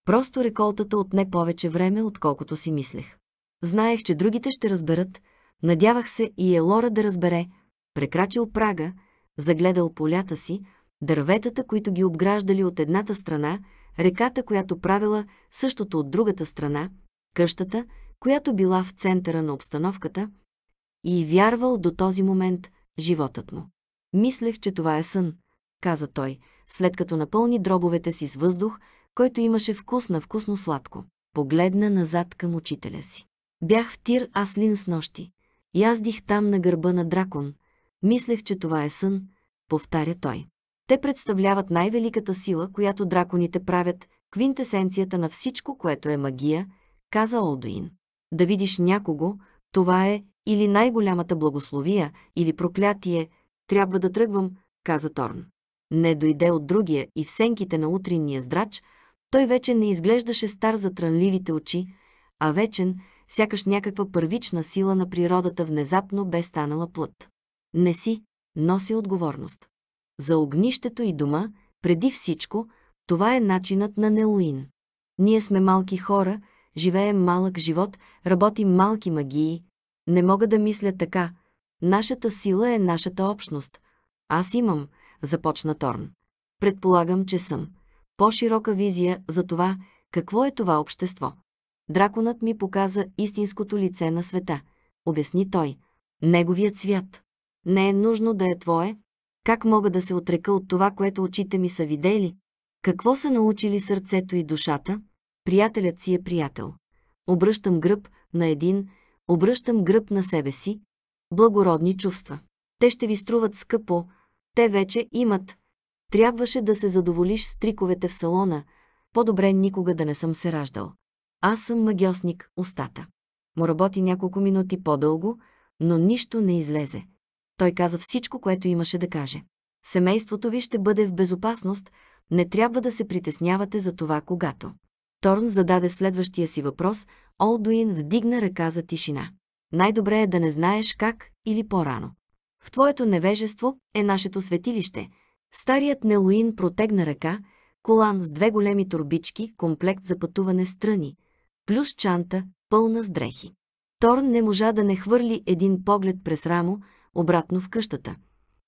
Просто реколтата отне повече време, отколкото си мислех. Знаех, че другите ще разберат, надявах се и Елора да разбере, прекрачил прага, загледал полята си, дърветата, които ги обграждали от едната страна, реката, която правила същото от другата страна, къщата, която била в центъра на обстановката, и вярвал до този момент животът му. Мислех, че това е сън, каза той, след като напълни дробовете си с въздух, който имаше вкус на вкусно сладко. Погледна назад към учителя си. Бях в Тир Аслин с нощи. Яздих там на гърба на дракон. Мислех, че това е сън, повтаря той. Те представляват най-великата сила, която драконите правят, квинтесенцията на всичко, което е магия, каза Олдуин. Да видиш някого, това е или най-голямата благословия, или проклятие, трябва да тръгвам, каза Торн. Не дойде от другия и в сенките на утринния здрач, той вече не изглеждаше стар за трънливите очи, а вечен – сякаш някаква първична сила на природата внезапно бе станала плът. Не си, носи отговорност. За огнището и дома, преди всичко, това е начинът на Нелуин. Ние сме малки хора, живеем малък живот, работим малки магии. Не мога да мисля така. Нашата сила е нашата общност. Аз имам, започна Торн. Предполагам, че съм. По-широка визия за това, какво е това общество. Драконът ми показа истинското лице на света, обясни той. Неговият свят. Не е нужно да е твое. Как мога да се отрека от това, което очите ми са видели? Какво са научили сърцето и душата? Приятелят си е приятел. Обръщам гръб на един, обръщам гръб на себе си. Благородни чувства. Те ще ви струват скъпо, те вече имат. Трябваше да се задоволиш с триковете в салона, по-добре никога да не съм се раждал. Аз съм магиосник, устата. Му работи няколко минути по-дълго, но нищо не излезе. Той каза всичко, което имаше да каже. Семейството ви ще бъде в безопасност, не трябва да се притеснявате за това, когато. Торн зададе следващия си въпрос, Олдуин вдигна ръка за тишина. Най-добре е да не знаеш как или по-рано. В твоето невежество е нашето светилище. Старият Нелуин протегна ръка, колан с две големи турбички, комплект за пътуване страни – плюс чанта, пълна с дрехи. Торн не можа да не хвърли един поглед през рамо, обратно в къщата.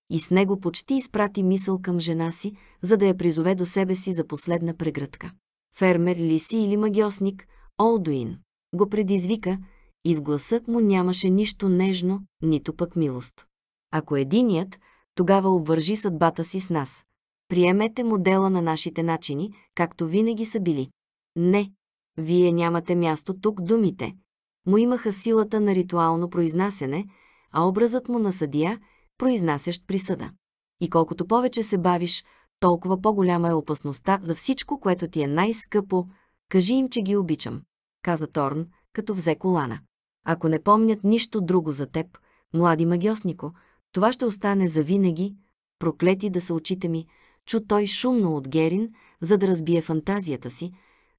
И с него почти изпрати мисъл към жена си, за да я призове до себе си за последна прегръдка. Фермер ли си или магиосник, Олдуин го предизвика и в гласът му нямаше нищо нежно, нито пък милост. Ако единият, тогава обвържи съдбата си с нас. Приемете модела на нашите начини, както винаги са били. Не, вие нямате място тук думите. Му имаха силата на ритуално произнасяне, а образът му на съдия, произнасящ присъда. И колкото повече се бавиш, толкова по-голяма е опасността за всичко, което ти е най-скъпо. Кажи им, че ги обичам, каза Торн, като взе колана. Ако не помнят нищо друго за теб, млади магиоснико, това ще остане завинаги, проклети да са очите ми, чу той шумно от Герин, за да разбие фантазията си,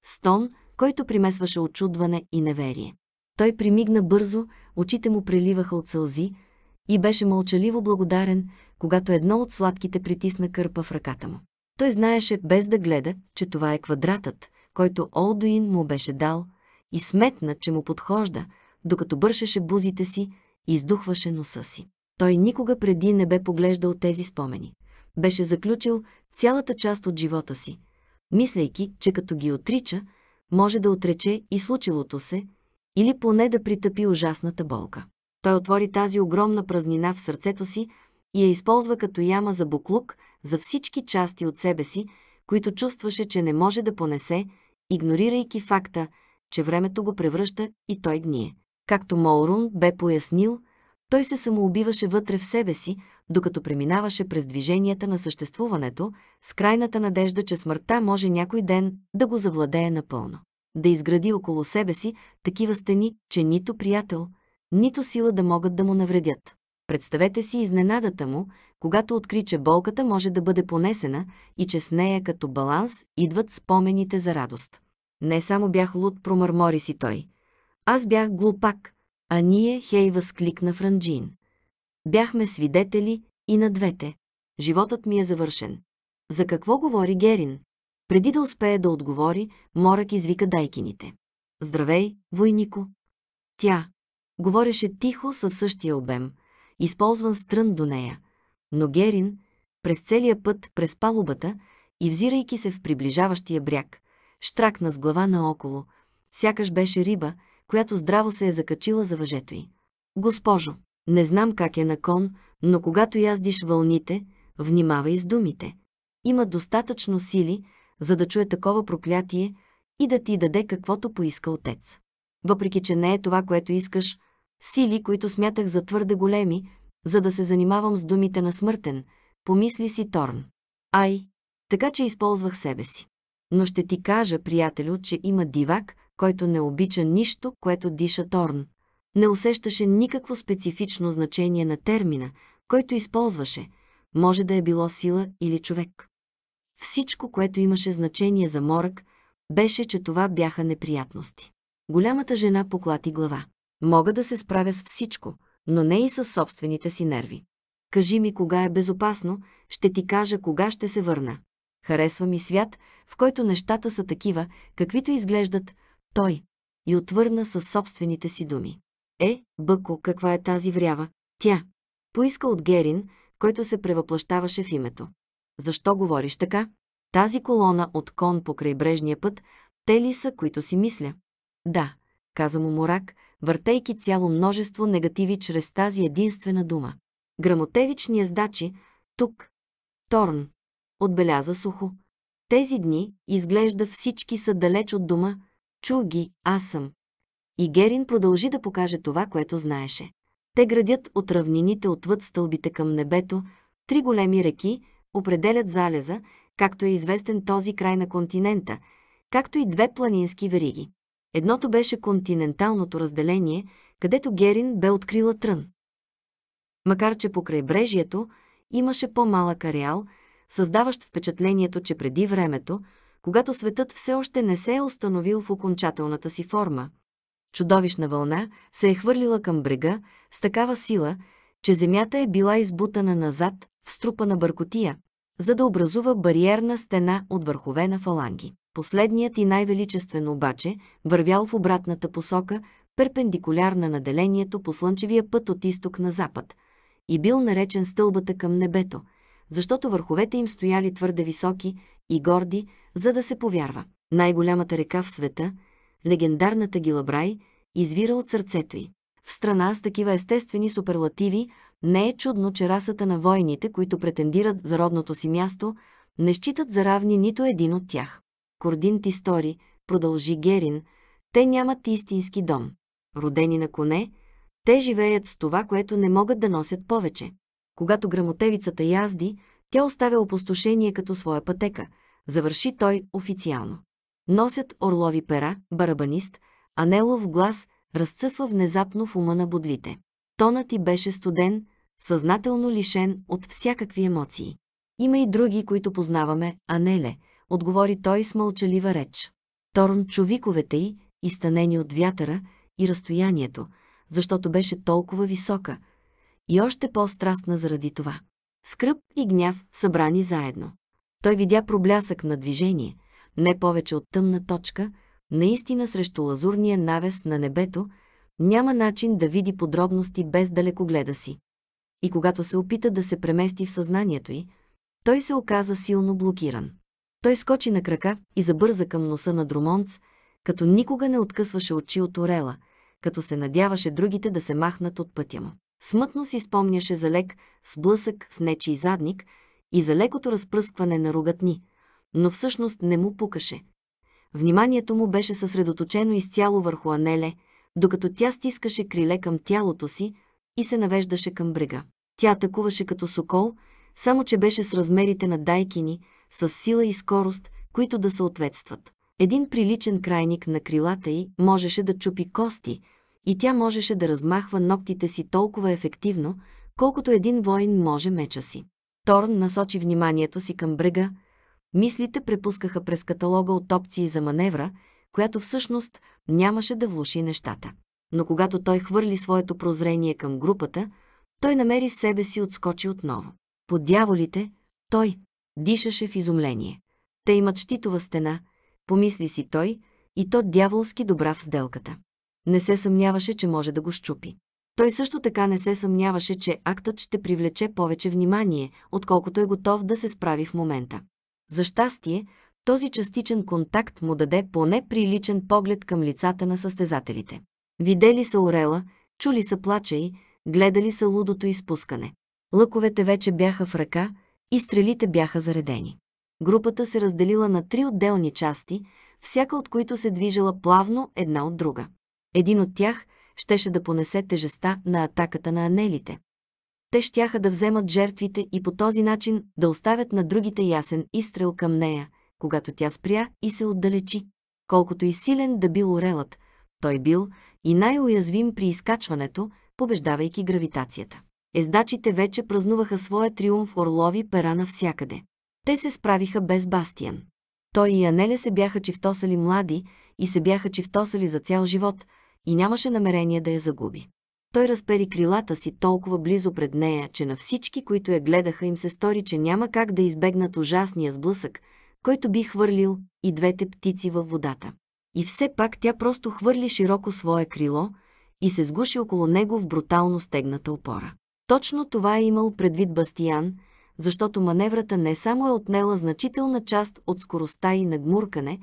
стон, който примесваше очудване и неверие. Той примигна бързо, очите му преливаха от сълзи и беше мълчаливо благодарен, когато едно от сладките притисна кърпа в ръката му. Той знаеше, без да гледа, че това е квадратът, който Олдуин му беше дал, и сметна, че му подхожда, докато бършеше бузите си и издухваше носа си. Той никога преди не бе поглеждал тези спомени. Беше заключил цялата част от живота си, мислейки, че като ги отрича, може да отрече и случилото се, или поне да притъпи ужасната болка. Той отвори тази огромна празнина в сърцето си и я използва като яма за буклук за всички части от себе си, които чувстваше, че не може да понесе, игнорирайки факта, че времето го превръща и той гние. Както Молрун бе пояснил, той се самоубиваше вътре в себе си, докато преминаваше през движенията на съществуването, с крайната надежда, че смъртта може някой ден да го завладее напълно. Да изгради около себе си такива стени, че нито приятел, нито сила да могат да му навредят. Представете си изненадата му, когато откри, че болката може да бъде понесена и че с нея като баланс идват спомените за радост. Не само бях луд, промърмори си той. Аз бях глупак, а ние, хей, възкликна Франджин. Бяхме свидетели и на двете. Животът ми е завършен. За какво говори Герин? Преди да успее да отговори, Морък извика дайкините. Здравей, войнико. Тя говореше тихо със същия обем, използван стрън до нея. Но Герин, през целия път, през палубата и взирайки се в приближаващия бряг, штракна с глава наоколо, сякаш беше риба, която здраво се е закачила за въжето й. Госпожо, не знам как е на кон, но когато яздиш вълните, внимавай с думите. Има достатъчно сили, за да чуе такова проклятие и да ти даде каквото поиска отец. Въпреки, че не е това, което искаш, сили, които смятах за твърде големи, за да се занимавам с думите на смъртен, помисли си Торн. Ай, така че използвах себе си. Но ще ти кажа, приятелю, че има дивак, който не обича нищо, което диша Торн. Не усещаше никакво специфично значение на термина, който използваше. Може да е било сила или човек. Всичко, което имаше значение за Морък, беше, че това бяха неприятности. Голямата жена поклати глава. Мога да се справя с всичко, но не и с собствените си нерви. Кажи ми кога е безопасно, ще ти кажа кога ще се върна. Харесва ми свят, в който нещата са такива, каквито изглеждат, той. И отвърна със собствените си думи. Е, Бъко, каква е тази врява? Тя. Поиска от Герин, който се превъплащаваше в името. Защо говориш така? Тази колона от кон по крайбрежния път, те ли са, които си мисля? Да, каза му Морак, въртейки цяло множество негативи чрез тази единствена дума. Грамотевичният сдачи, тук, Торн, отбеляза сухо. Тези дни, изглежда всички са далеч от дома, Чух ги, аз съм. И Герин продължи да покаже това, което знаеше. Те градят от равнините отвъд стълбите към небето, три големи реки, определят залеза, както е известен този край на континента, както и две планински вериги. Едното беше континенталното разделение, където Герин бе открила трън. Макар че покрай брежието имаше по-малък ареал, създаващ впечатлението, че преди времето, когато светът все още не се е установил в окончателната си форма. Чудовищна вълна се е хвърлила към брега с такава сила, че земята е била избутана назад в струпа на бъркотия, за да образува бариерна стена от върхове на фаланги. Последният и най-величествен обаче вървял в обратната посока, перпендикулярна на делението по слънчевия път от изток на запад, и бил наречен стълбата към небето, защото върховете им стояли твърде високи, и горди, за да се повярва. Най-голямата река в света, легендарната Гилабрай, извира от сърцето й. В страна с такива естествени суперлативи не е чудно, че расата на войните, които претендират за родното си място, не считат за равни нито един от тях. Кордин ти стори, продължи Герин, те нямат истински дом. Родени на коне, те живеят с това, което не могат да носят повече. Когато грамотевицата язди, тя оставя опустошение като своя пътека, завърши той официално. Носят орлови пера, барабанист, анелов глас разцъфа внезапно в ума на бодлите. Тонът ти беше студен, съзнателно лишен от всякакви емоции. Има и други, които познаваме, а Неле, отговори той с мълчалива реч. Торн човиковете й, изтънени от вятъра и разстоянието, защото беше толкова висока и още по-страстна заради това скръп и гняв събрани заедно. Той видя проблясък на движение, не повече от тъмна точка, наистина срещу лазурния навес на небето, няма начин да види подробности без далекогледа си. И когато се опита да се премести в съзнанието й, той се оказа силно блокиран. Той скочи на крака и забърза към носа на Друмонц, като никога не откъсваше очи от Орела, като се надяваше другите да се махнат от пътя му. Смътно си спомняше за лек сблъсък с нечий задник и за лекото разпръскване на ругатни, но всъщност не му пукаше. Вниманието му беше съсредоточено изцяло върху Анеле, докато тя стискаше криле към тялото си и се навеждаше към брега. Тя атакуваше като сокол, само че беше с размерите на дайкини, с сила и скорост, които да съответстват. Един приличен крайник на крилата й можеше да чупи кости – и тя можеше да размахва ногтите си толкова ефективно, колкото един воин може меча си. Торн насочи вниманието си към брега, мислите препускаха през каталога от опции за маневра, която всъщност нямаше да влуши нещата. Но когато той хвърли своето прозрение към групата, той намери себе си отскочи отново. По дяволите, той дишаше в изумление. Те имат щитова стена, помисли си той, и то дяволски добра в сделката. Не се съмняваше, че може да го щупи. Той също така не се съмняваше, че актът ще привлече повече внимание, отколкото е готов да се справи в момента. За щастие, този частичен контакт му даде поне приличен поглед към лицата на състезателите. Видели са орела, чули са плача й, гледали са лудото изпускане. Лъковете вече бяха в ръка и стрелите бяха заредени. Групата се разделила на три отделни части, всяка от които се движела плавно една от друга. Един от тях щеше да понесе тежеста на атаката на анелите. Те щяха да вземат жертвите и по този начин да оставят на другите ясен изстрел към нея, когато тя спря и се отдалечи. Колкото и силен да бил орелът, той бил и най-уязвим при изкачването, побеждавайки гравитацията. Ездачите вече празнуваха своя триумф орлови пера навсякъде. Те се справиха без Бастиан. Той и Анеле се бяха чифтосали млади и се бяха чифтосали за цял живот – и нямаше намерение да я загуби. Той разпери крилата си толкова близо пред нея, че на всички, които я гледаха, им се стори, че няма как да избегнат ужасния сблъсък, който би хвърлил и двете птици във водата. И все пак тя просто хвърли широко свое крило и се сгуши около него в брутално стегната опора. Точно това е имал предвид Бастиян, защото маневрата не само е отнела значителна част от скоростта и нагмуркане,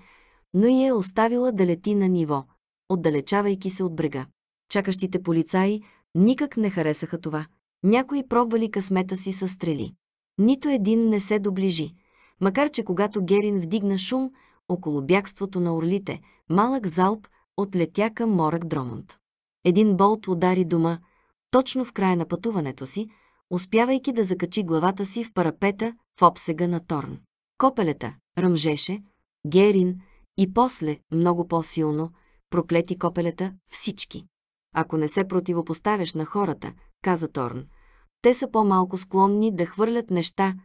но и е оставила да лети на ниво, отдалечавайки се от брега. Чакащите полицаи никак не харесаха това. Някои пробвали късмета си със стрели. Нито един не се доближи, макар че когато Герин вдигна шум около бягството на орлите, малък залп отлетя към морък Дромонт. Един болт удари дома, точно в края на пътуването си, успявайки да закачи главата си в парапета в обсега на Торн. Копелета ръмжеше, Герин и после, много по-силно, проклети копелета, всички. Ако не се противопоставяш на хората, каза Торн, те са по-малко склонни да хвърлят неща.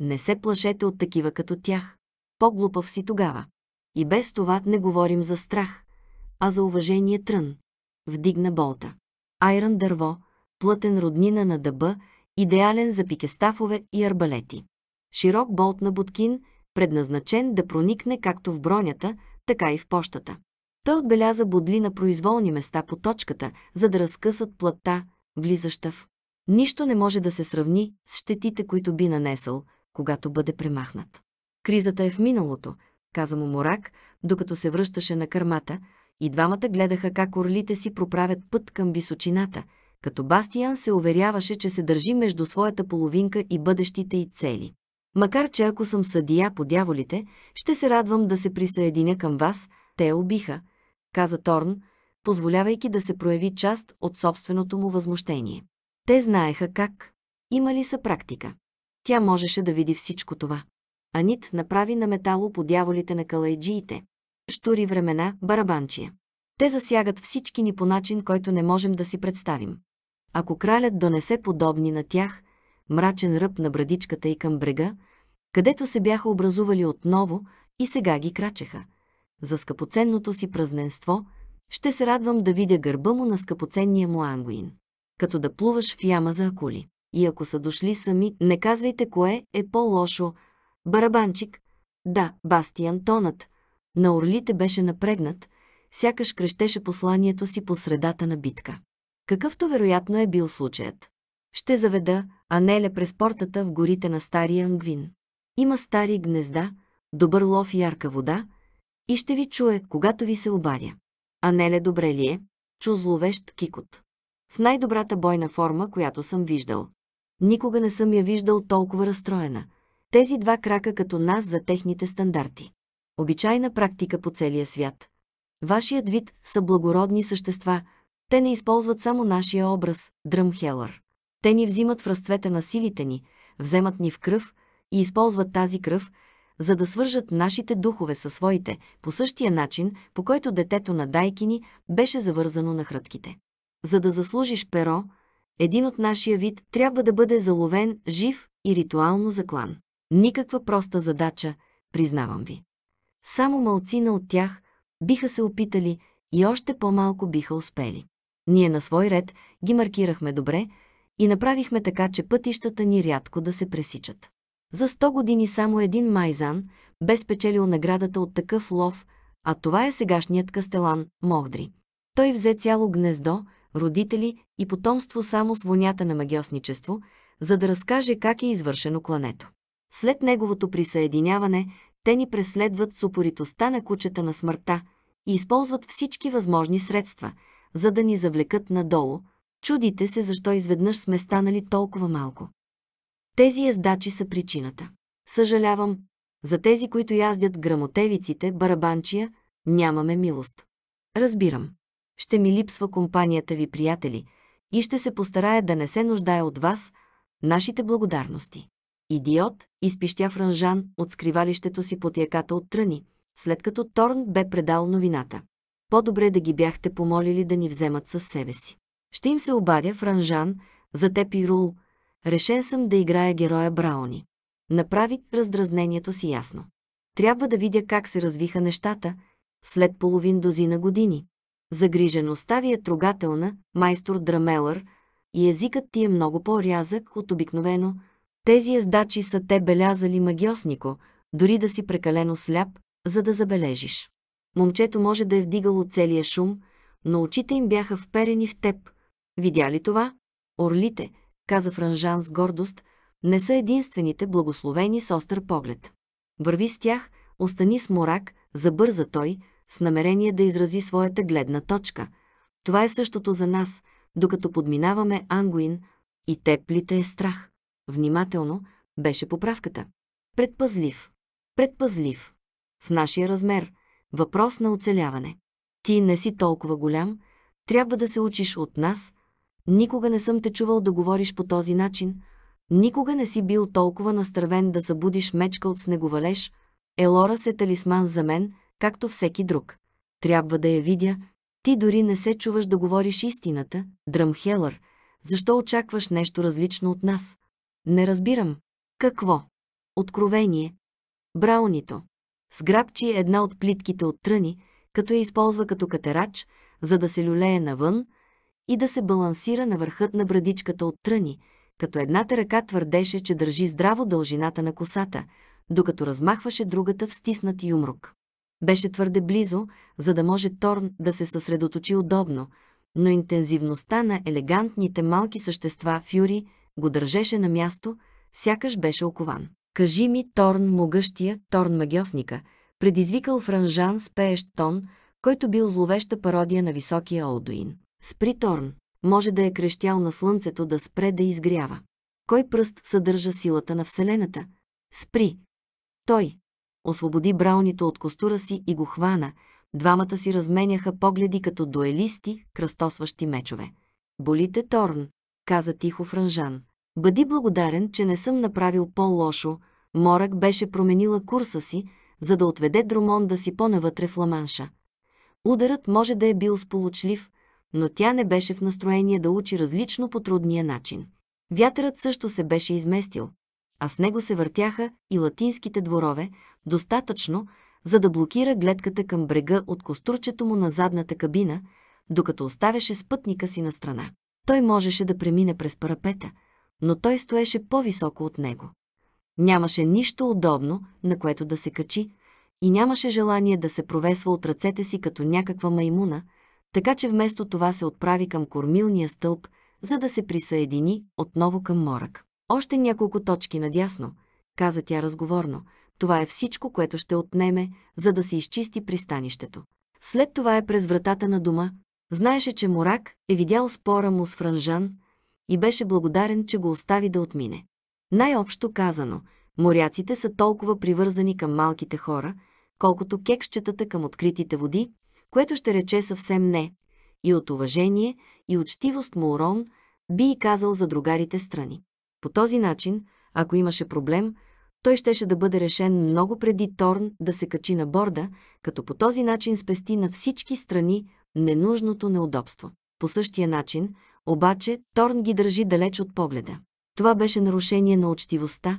Не се плашете от такива като тях. По-глупав си тогава. И без това не говорим за страх, а за уважение трън. Вдигна болта. Айран дърво, плътен роднина на дъба, идеален за пикестафове и арбалети. Широк болт на буткин, предназначен да проникне както в бронята, така и в пощата. Той отбеляза бодли на произволни места по точката, за да разкъсат плътта, влизаща в. Нищо не може да се сравни с щетите, които би нанесъл, когато бъде премахнат. Кризата е в миналото, каза му Морак, докато се връщаше на кърмата, и двамата гледаха как орлите си проправят път към височината, като Бастиан се уверяваше, че се държи между своята половинка и бъдещите й цели. Макар че ако съм съдия по дяволите, ще се радвам да се присъединя към вас, те убиха каза Торн, позволявайки да се прояви част от собственото му възмущение. Те знаеха как. Има ли са практика? Тя можеше да види всичко това. Анит направи на метало по дяволите на калайджиите. Штури времена, барабанчия. Те засягат всички ни по начин, който не можем да си представим. Ако кралят донесе подобни на тях, мрачен ръб на брадичката и към брега, където се бяха образували отново и сега ги крачеха, за скъпоценното си празненство, ще се радвам да видя гърба му на скъпоценния му ангуин. Като да плуваш в яма за акули. И ако са дошли сами, не казвайте кое е по-лошо. Барабанчик. Да, Басти Антонът. На орлите беше напрегнат, сякаш крещеше посланието си по средата на битка. Какъвто вероятно е бил случаят. Ще заведа Анеле през портата в горите на Стария Ангвин. Има стари гнезда, добър лов и ярка вода – и ще ви чуе, когато ви се обадя. А Неле добре ли е? Чу зловещ кикот. В най-добрата бойна форма, която съм виждал. Никога не съм я виждал толкова разстроена. Тези два крака като нас за техните стандарти. Обичайна практика по целия свят. Вашият вид са благородни същества. Те не използват само нашия образ, Дръмхелър. Те ни взимат в разцвета на силите ни, вземат ни в кръв и използват тази кръв, за да свържат нашите духове със своите, по същия начин, по който детето на дайкини беше завързано на хрътките. За да заслужиш перо, един от нашия вид трябва да бъде заловен, жив и ритуално заклан. Никаква проста задача, признавам ви. Само малцина от тях биха се опитали и още по-малко биха успели. Ние на свой ред ги маркирахме добре и направихме така, че пътищата ни рядко да се пресичат. За 100 години само един майзан бе спечелил наградата от такъв лов, а това е сегашният кастелан Мохдри. Той взе цяло гнездо, родители и потомство само с вонята на магиосничество, за да разкаже как е извършено клането. След неговото присъединяване, те ни преследват с упоритостта на кучета на смъртта и използват всички възможни средства, за да ни завлекат надолу. Чудите се защо изведнъж сме станали толкова малко. Тези ездачи са причината. Съжалявам, за тези, които яздят грамотевиците, барабанчия, нямаме милост. Разбирам. Ще ми липсва компанията ви, приятели, и ще се постарая да не се нуждая от вас, нашите благодарности. Идиот, изпищя Франжан от скривалището си под яката от тръни, след като Торн бе предал новината. По-добре да ги бяхте помолили да ни вземат със себе си. Ще им се обадя, Франжан, за теб и Рул, Решен съм да играя героя Брауни. Направи раздразнението си ясно. Трябва да видя как се развиха нещата след половин дозина години. Загрижеността ви е трогателна, майстор Драмелър, и езикът ти е много по-рязък от обикновено. Тези ездачи са те белязали магиоснико, дори да си прекалено сляп, за да забележиш. Момчето може да е вдигало целия шум, но очите им бяха вперени в теб. Видя ли това? Орлите – каза Франжан с гордост, не са единствените благословени с остър поглед. Върви с тях, остани с морак, забърза той, с намерение да изрази своята гледна точка. Това е същото за нас, докато подминаваме Ангуин и теплите е страх. Внимателно беше поправката. Предпазлив. Предпазлив. В нашия размер. Въпрос на оцеляване. Ти не си толкова голям, трябва да се учиш от нас, Никога не съм те чувал да говориш по този начин. Никога не си бил толкова настървен да събудиш мечка от снеговалеж. Елора се талисман за мен, както всеки друг. Трябва да я видя. Ти дори не се чуваш да говориш истината, Дръмхелър. Защо очакваш нещо различно от нас? Не разбирам. Какво? Откровение. Браунито. Сграбчи една от плитките от тръни, като я използва като катерач, за да се люлее навън, и да се балансира на върхът на брадичката от тръни, като едната ръка твърдеше, че държи здраво дължината на косата, докато размахваше другата в стиснат юмрук. Беше твърде близо, за да може Торн да се съсредоточи удобно, но интензивността на елегантните малки същества Фюри го държеше на място, сякаш беше окован. Кажи ми, Торн могъщия, Торн магиосника, предизвикал Франжан с пеещ тон, който бил зловеща пародия на високия Олдуин. Спри Торн. Може да е крещял на слънцето да спре да изгрява. Кой пръст съдържа силата на Вселената? Спри. Той. Освободи Браунито от костура си и го хвана. Двамата си разменяха погледи като дуелисти, кръстосващи мечове. Болите Торн, каза тихо Франжан. Бъди благодарен, че не съм направил по-лошо. Морък беше променила курса си, за да отведе дромон да си по-навътре в Ламанша. Ударът може да е бил сполучлив, но тя не беше в настроение да учи различно по трудния начин. Вятърът също се беше изместил, а с него се въртяха и латинските дворове, достатъчно, за да блокира гледката към брега от костурчето му на задната кабина, докато оставяше спътника си на страна. Той можеше да премине през парапета, но той стоеше по-високо от него. Нямаше нищо удобно, на което да се качи, и нямаше желание да се провесва от ръцете си като някаква маймуна – така че вместо това се отправи към кормилния стълб, за да се присъедини отново към морък. Още няколко точки надясно, каза тя разговорно. Това е всичко, което ще отнеме, за да се изчисти пристанището. След това е през вратата на дома. Знаеше, че Морак е видял спора му с Франжан и беше благодарен, че го остави да отмине. Най-общо казано, моряците са толкова привързани към малките хора, колкото кекщетата към откритите води, което ще рече съвсем не, и от уважение и учтивост му урон би и казал за другарите страни. По този начин, ако имаше проблем, той щеше да бъде решен много преди Торн да се качи на борда, като по този начин спести на всички страни ненужното неудобство. По същия начин, обаче, Торн ги държи далеч от погледа. Това беше нарушение на учтивостта,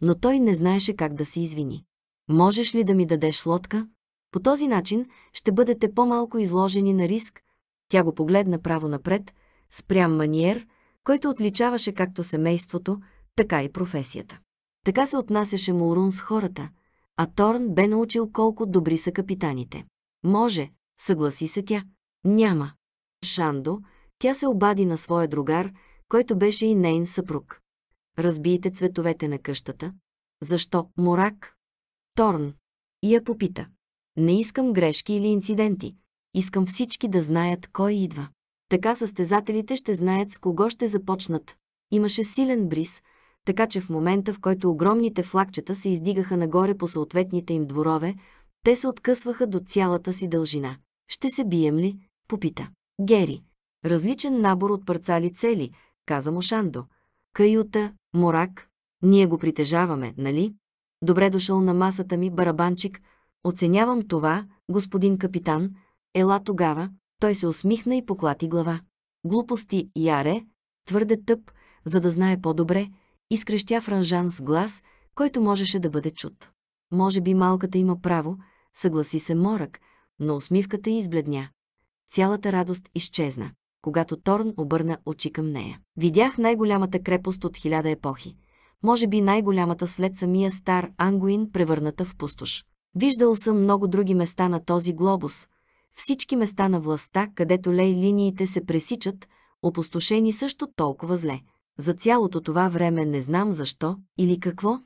но той не знаеше как да се извини. «Можеш ли да ми дадеш лодка?» По този начин ще бъдете по-малко изложени на риск. Тя го погледна право напред, спрям маниер, който отличаваше както семейството, така и професията. Така се отнасяше Молрун с хората, а Торн бе научил колко добри са капитаните. Може, съгласи се тя. Няма. Шандо, тя се обади на своя другар, който беше и нейн съпруг. Разбийте цветовете на къщата. Защо? Морак. Торн. И я попита. Не искам грешки или инциденти. Искам всички да знаят кой идва. Така състезателите ще знаят с кого ще започнат. Имаше силен бриз, така че в момента, в който огромните флагчета се издигаха нагоре по съответните им дворове, те се откъсваха до цялата си дължина. Ще се бием ли? Попита. Гери. Различен набор от парцали цели, каза му Шандо. Каюта, морак. Ние го притежаваме, нали? Добре дошъл на масата ми, барабанчик, Оценявам това, господин капитан. Ела тогава. Той се усмихна и поклати глава. Глупости, Яре, твърде тъп, за да знае по-добре, изкрещя Франжан с глас, който можеше да бъде чут. Може би малката има право, съгласи се Морък, но усмивката й избледня. Цялата радост изчезна, когато Торн обърна очи към нея. Видях най-голямата крепост от хиляда епохи. Може би най-голямата след самия стар Ангуин, превърната в пустош. Виждал съм много други места на този глобус, всички места на властта, където лей линиите се пресичат, опустошени също толкова зле. За цялото това време не знам защо или какво,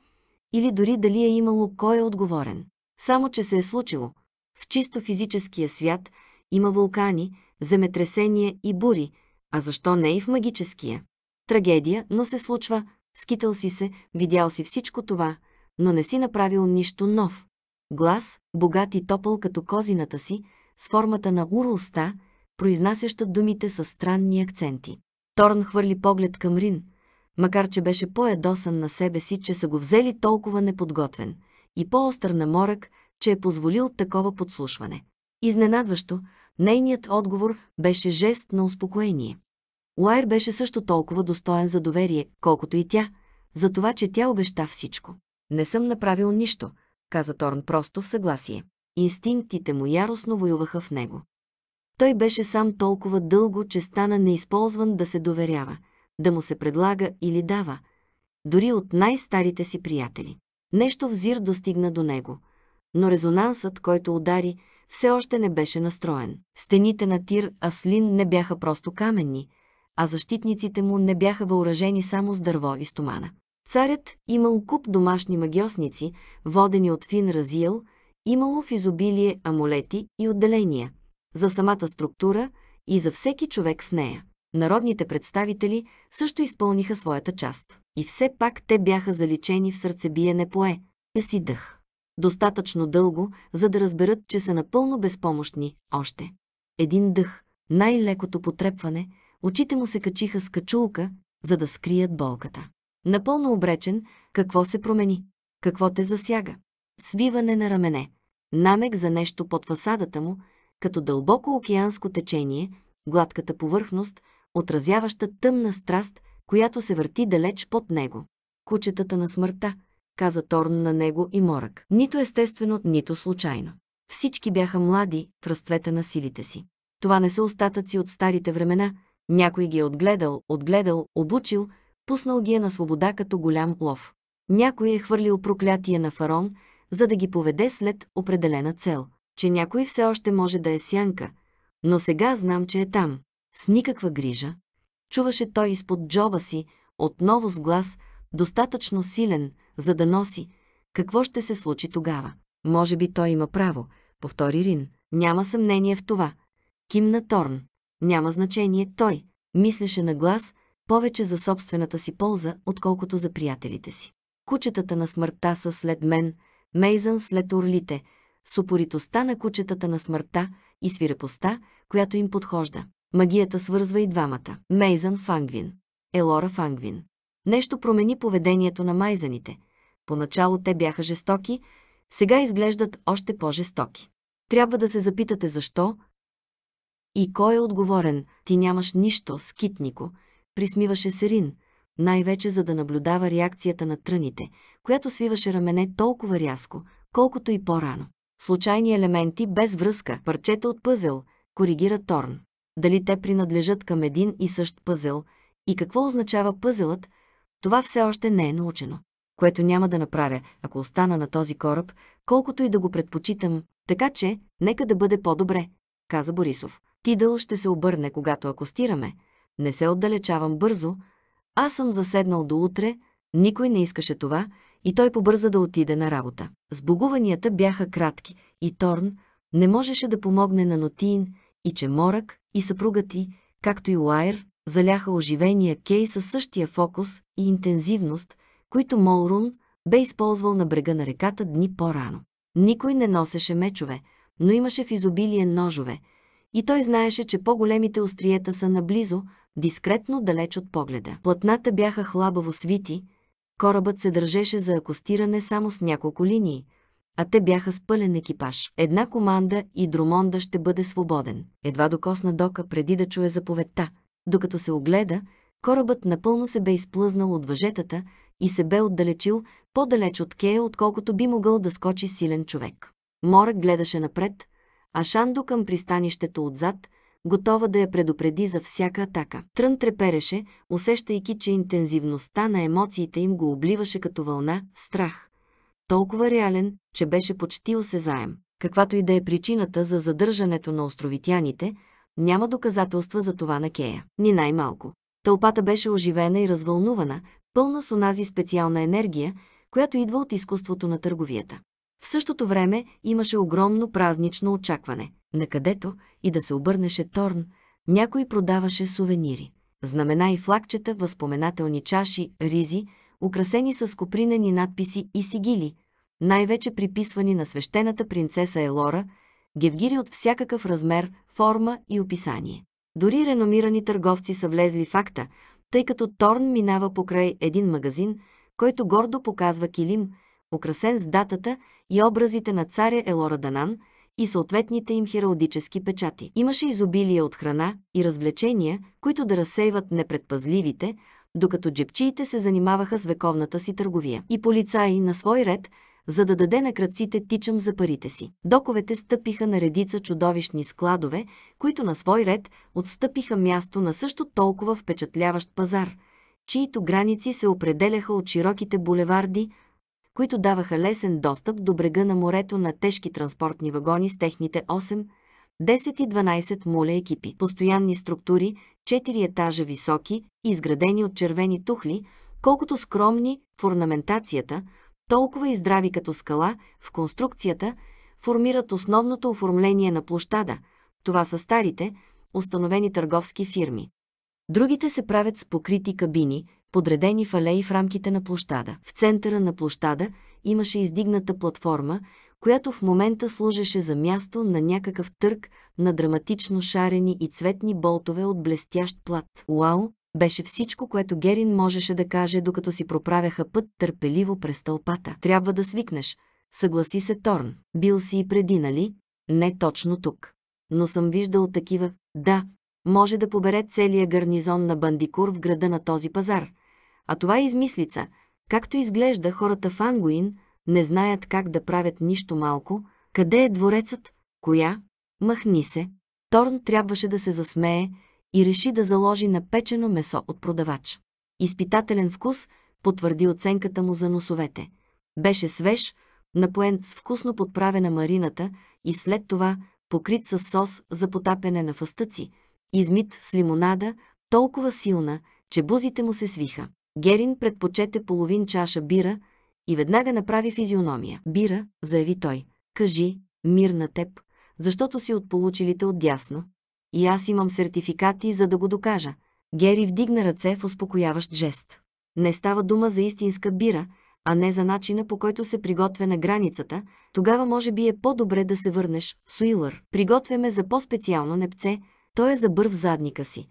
или дори дали е имало кой е отговорен. Само, че се е случило. В чисто физическия свят има вулкани, земетресения и бури, а защо не и в магическия? Трагедия, но се случва, скитал си се, видял си всичко това, но не си направил нищо нов. Глас, богат и топъл като козината си, с формата на ура произнасяща думите с странни акценти. Торн хвърли поглед към Рин, макар че беше по-едосан на себе си, че са го взели толкова неподготвен и по-остър на морък, че е позволил такова подслушване. Изненадващо, нейният отговор беше жест на успокоение. Уайр беше също толкова достоен за доверие, колкото и тя, за това, че тя обеща всичко. Не съм направил нищо, каза Торн просто в съгласие. Инстинктите му яростно воюваха в него. Той беше сам толкова дълго, че стана неизползван да се доверява, да му се предлага или дава, дори от най-старите си приятели. Нещо взир достигна до него, но резонансът, който удари, все още не беше настроен. Стените на Тир Аслин не бяха просто каменни, а защитниците му не бяха въоръжени само с дърво и стомана. Царят имал куп домашни магиосници, водени от фин разиел, имало в изобилие амулети и отделения, за самата структура и за всеки човек в нея. Народните представители също изпълниха своята част. И все пак те бяха заличени в сърцебиене пое, е си дъх. Достатъчно дълго, за да разберат, че са напълно безпомощни още. Един дъх, най-лекото потрепване, очите му се качиха с качулка, за да скрият болката. Напълно обречен, какво се промени? Какво те засяга? Свиване на рамене. Намек за нещо под фасадата му, като дълбоко океанско течение, гладката повърхност, отразяваща тъмна страст, която се върти далеч под него. Кучетата на смъртта, каза Торн на него и морък. Нито естествено, нито случайно. Всички бяха млади, в разцвета на силите си. Това не са остатъци от старите времена. Някой ги е отгледал, отгледал, обучил, пуснал ги е на свобода като голям лов. Някой е хвърлил проклятие на фарон, за да ги поведе след определена цел, че някой все още може да е сянка, но сега знам, че е там. С никаква грижа, чуваше той изпод джоба си, отново с глас, достатъчно силен, за да носи. Какво ще се случи тогава? Може би той има право, повтори Рин. Няма съмнение в това. Кимна Торн. Няма значение той. Мислеше на глас, повече за собствената си полза, отколкото за приятелите си. Кучетата на смъртта са след мен, Мейзън след орлите, с упоритостта на кучетата на смъртта и свирепостта, която им подхожда. Магията свързва и двамата. Мейзън Фангвин. Елора Фангвин. Нещо промени поведението на майзаните. Поначало те бяха жестоки, сега изглеждат още по-жестоки. Трябва да се запитате защо и кой е отговорен. Ти нямаш нищо, скитнико, присмиваше Серин, най-вече за да наблюдава реакцията на тръните, която свиваше рамене толкова рязко, колкото и по-рано. Случайни елементи без връзка, парчета от пъзел, коригира Торн. Дали те принадлежат към един и същ пъзел и какво означава пъзелът, това все още не е научено. Което няма да направя, ако остана на този кораб, колкото и да го предпочитам, така че нека да бъде по-добре, каза Борисов. Тидъл ще се обърне, когато акостираме, не се отдалечавам бързо, аз съм заседнал до утре, никой не искаше това и той побърза да отиде на работа. Сбогуванията бяха кратки и Торн не можеше да помогне на Нотин и че Морък и съпругът ти, както и Уайер, заляха оживения Кей със същия фокус и интензивност, които Молрун бе използвал на брега на реката дни по-рано. Никой не носеше мечове, но имаше в изобилие ножове, и той знаеше, че по-големите остриета са наблизо, дискретно далеч от погледа. Платната бяха хлабаво свити, корабът се държеше за акостиране само с няколко линии, а те бяха с пълен екипаж. Една команда и Дромонда ще бъде свободен. Едва докосна Дока преди да чуе заповедта. Докато се огледа, корабът напълно се бе изплъзнал от въжетата и се бе отдалечил по-далеч от Кея, отколкото би могъл да скочи силен човек. Морък гледаше напред, а Шандо към пристанището отзад – готова да я предупреди за всяка атака. Трън трепереше, усещайки, че интензивността на емоциите им го обливаше като вълна страх. Толкова реален, че беше почти осезаем. Каквато и да е причината за задържането на островитяните, няма доказателства за това на Кея. Ни най-малко. Тълпата беше оживена и развълнувана, пълна с онази специална енергия, която идва от изкуството на търговията. В същото време имаше огромно празнично очакване, на където и да се обърнеше Торн, някой продаваше сувенири. Знамена и флагчета, възпоменателни чаши, ризи, украсени с копринени надписи и сигили, най-вече приписвани на свещената принцеса Елора, гевгири от всякакъв размер, форма и описание. Дори реномирани търговци са влезли в факта, тъй като Торн минава покрай един магазин, който гордо показва килим – украсен с датата и образите на царя Елора Данан и съответните им хералдически печати. Имаше изобилие от храна и развлечения, които да разсейват непредпазливите, докато джепчиите се занимаваха с вековната си търговия. И полицаи на свой ред, за да даде на кръците тичам за парите си. Доковете стъпиха на редица чудовищни складове, които на свой ред отстъпиха място на също толкова впечатляващ пазар, чието граници се определяха от широките булеварди, които даваха лесен достъп до брега на морето на тежки транспортни вагони с техните 8, 10 и 12 муле екипи. Постоянни структури, 4 етажа високи, изградени от червени тухли, колкото скромни в орнаментацията, толкова и здрави като скала в конструкцията, формират основното оформление на площада. Това са старите, установени търговски фирми. Другите се правят с покрити кабини, подредени в алеи в рамките на площада. В центъра на площада имаше издигната платформа, която в момента служеше за място на някакъв търг на драматично шарени и цветни болтове от блестящ плат. Уау! Беше всичко, което Герин можеше да каже, докато си проправяха път търпеливо през тълпата. Трябва да свикнеш, съгласи се Торн. Бил си и преди, нали? Не точно тук. Но съм виждал такива. Да, може да побере целия гарнизон на Бандикур в града на този пазар, а това е измислица. Както изглежда хората в Ангуин, не знаят как да правят нищо малко. Къде е дворецът? Коя? Махни се. Торн трябваше да се засмее и реши да заложи на печено месо от продавач. Изпитателен вкус потвърди оценката му за носовете. Беше свеж, напоен с вкусно подправена марината и след това покрит с сос за потапяне на фастъци, измит с лимонада, толкова силна, че бузите му се свиха. Герин предпочете половин чаша бира и веднага направи физиономия. Бира, заяви той. Кажи, мир на теб, защото си от получилите отдясно. И аз имам сертификати, за да го докажа. Гери вдигна ръце в успокояващ жест. Не става дума за истинска бира, а не за начина по който се приготвя на границата, тогава може би е по-добре да се върнеш, Суилър. Приготвяме за по-специално непце, той е за бърв задника си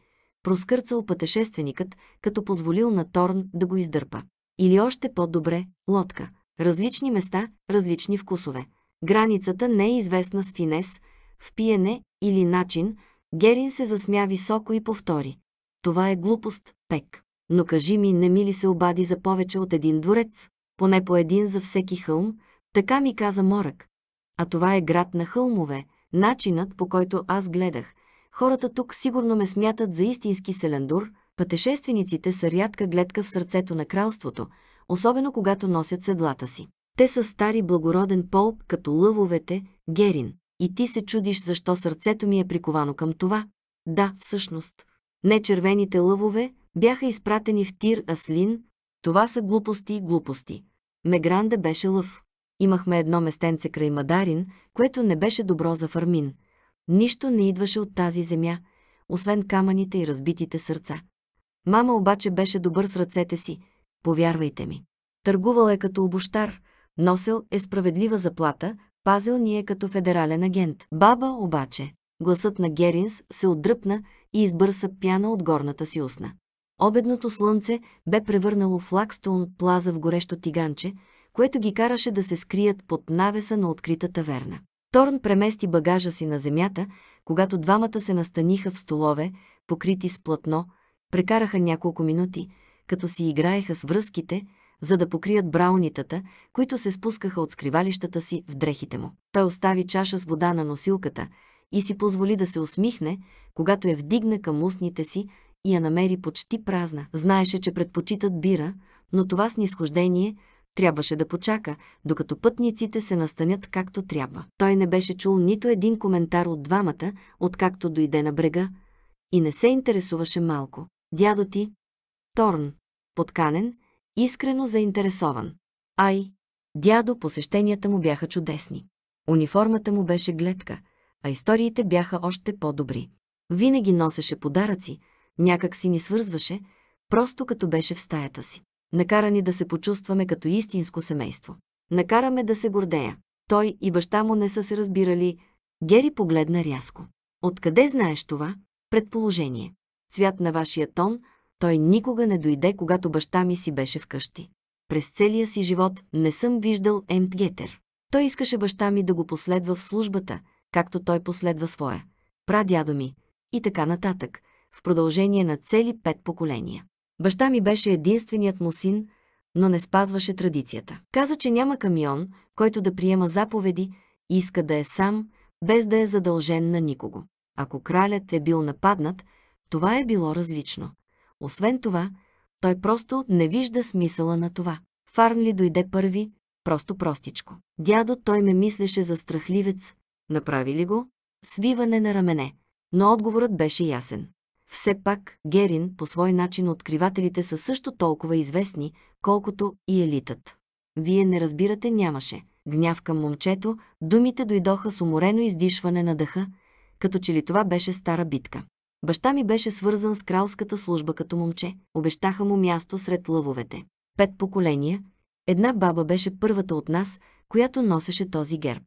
проскърцал пътешественикът, като позволил на Торн да го издърпа. Или още по-добре – лодка. Различни места, различни вкусове. Границата не е известна с финес, в пиене или начин, Герин се засмя високо и повтори. Това е глупост, пек. Но кажи ми, не ми ли се обади за повече от един дворец? Поне по един за всеки хълм, така ми каза Морък. А това е град на хълмове, начинът по който аз гледах, Хората тук сигурно ме смятат за истински селендур, пътешествениците са рядка гледка в сърцето на кралството, особено когато носят седлата си. Те са стари благороден полк, като лъвовете, Герин. И ти се чудиш защо сърцето ми е приковано към това. Да, всъщност. Не червените лъвове бяха изпратени в Тир Аслин. Това са глупости и глупости. Мегранда беше лъв. Имахме едно местенце край Мадарин, което не беше добро за Фармин – Нищо не идваше от тази земя, освен камъните и разбитите сърца. Мама обаче беше добър с ръцете си, повярвайте ми. Търгувал е като обощар, носел е справедлива заплата, пазил ни е като федерален агент. Баба обаче, гласът на Геринс се отдръпна и избърса пяна от горната си устна. Обедното слънце бе превърнало Флагстоун плаза в горещо тиганче, което ги караше да се скрият под навеса на открита таверна. Торн премести багажа си на земята, когато двамата се настаниха в столове, покрити с платно, прекараха няколко минути, като си играеха с връзките, за да покрият браунитата, които се спускаха от скривалищата си в дрехите му. Той остави чаша с вода на носилката и си позволи да се усмихне, когато я вдигна към устните си и я намери почти празна. Знаеше, че предпочитат бира, но това снисхождение – Трябваше да почака, докато пътниците се настанят както трябва. Той не беше чул нито един коментар от двамата, откакто дойде на брега, и не се интересуваше малко. Дядо ти, Торн, подканен, искрено заинтересован. Ай, дядо, посещенията му бяха чудесни. Униформата му беше гледка, а историите бяха още по-добри. Винаги носеше подаръци, някак си ни свързваше, просто като беше в стаята си. Накара ни да се почувстваме като истинско семейство. Накараме да се гордея. Той и баща му не са се разбирали. Гери погледна рязко. Откъде знаеш това? Предположение. Цвят на вашия тон, той никога не дойде, когато баща ми си беше вкъщи. През целия си живот не съм виждал Емтгетер. Той искаше баща ми да го последва в службата, както той последва своя. Пра дядо ми. И така нататък. В продължение на цели пет поколения. Баща ми беше единственият му син, но не спазваше традицията. Каза, че няма камион, който да приема заповеди и иска да е сам, без да е задължен на никого. Ако кралят е бил нападнат, това е било различно. Освен това, той просто не вижда смисъла на това. Фарнли дойде първи, просто простичко. Дядо той ме мислеше за страхливец. Направи ли го? Свиване на рамене. Но отговорът беше ясен. Все пак, Герин по свой начин откривателите са също толкова известни, колкото и елитът. Вие не разбирате, нямаше. Гняв към момчето, думите дойдоха с уморено издишване на дъха, като че ли това беше стара битка. Баща ми беше свързан с кралската служба като момче. Обещаха му място сред лъвовете. Пет поколения. Една баба беше първата от нас, която носеше този герб.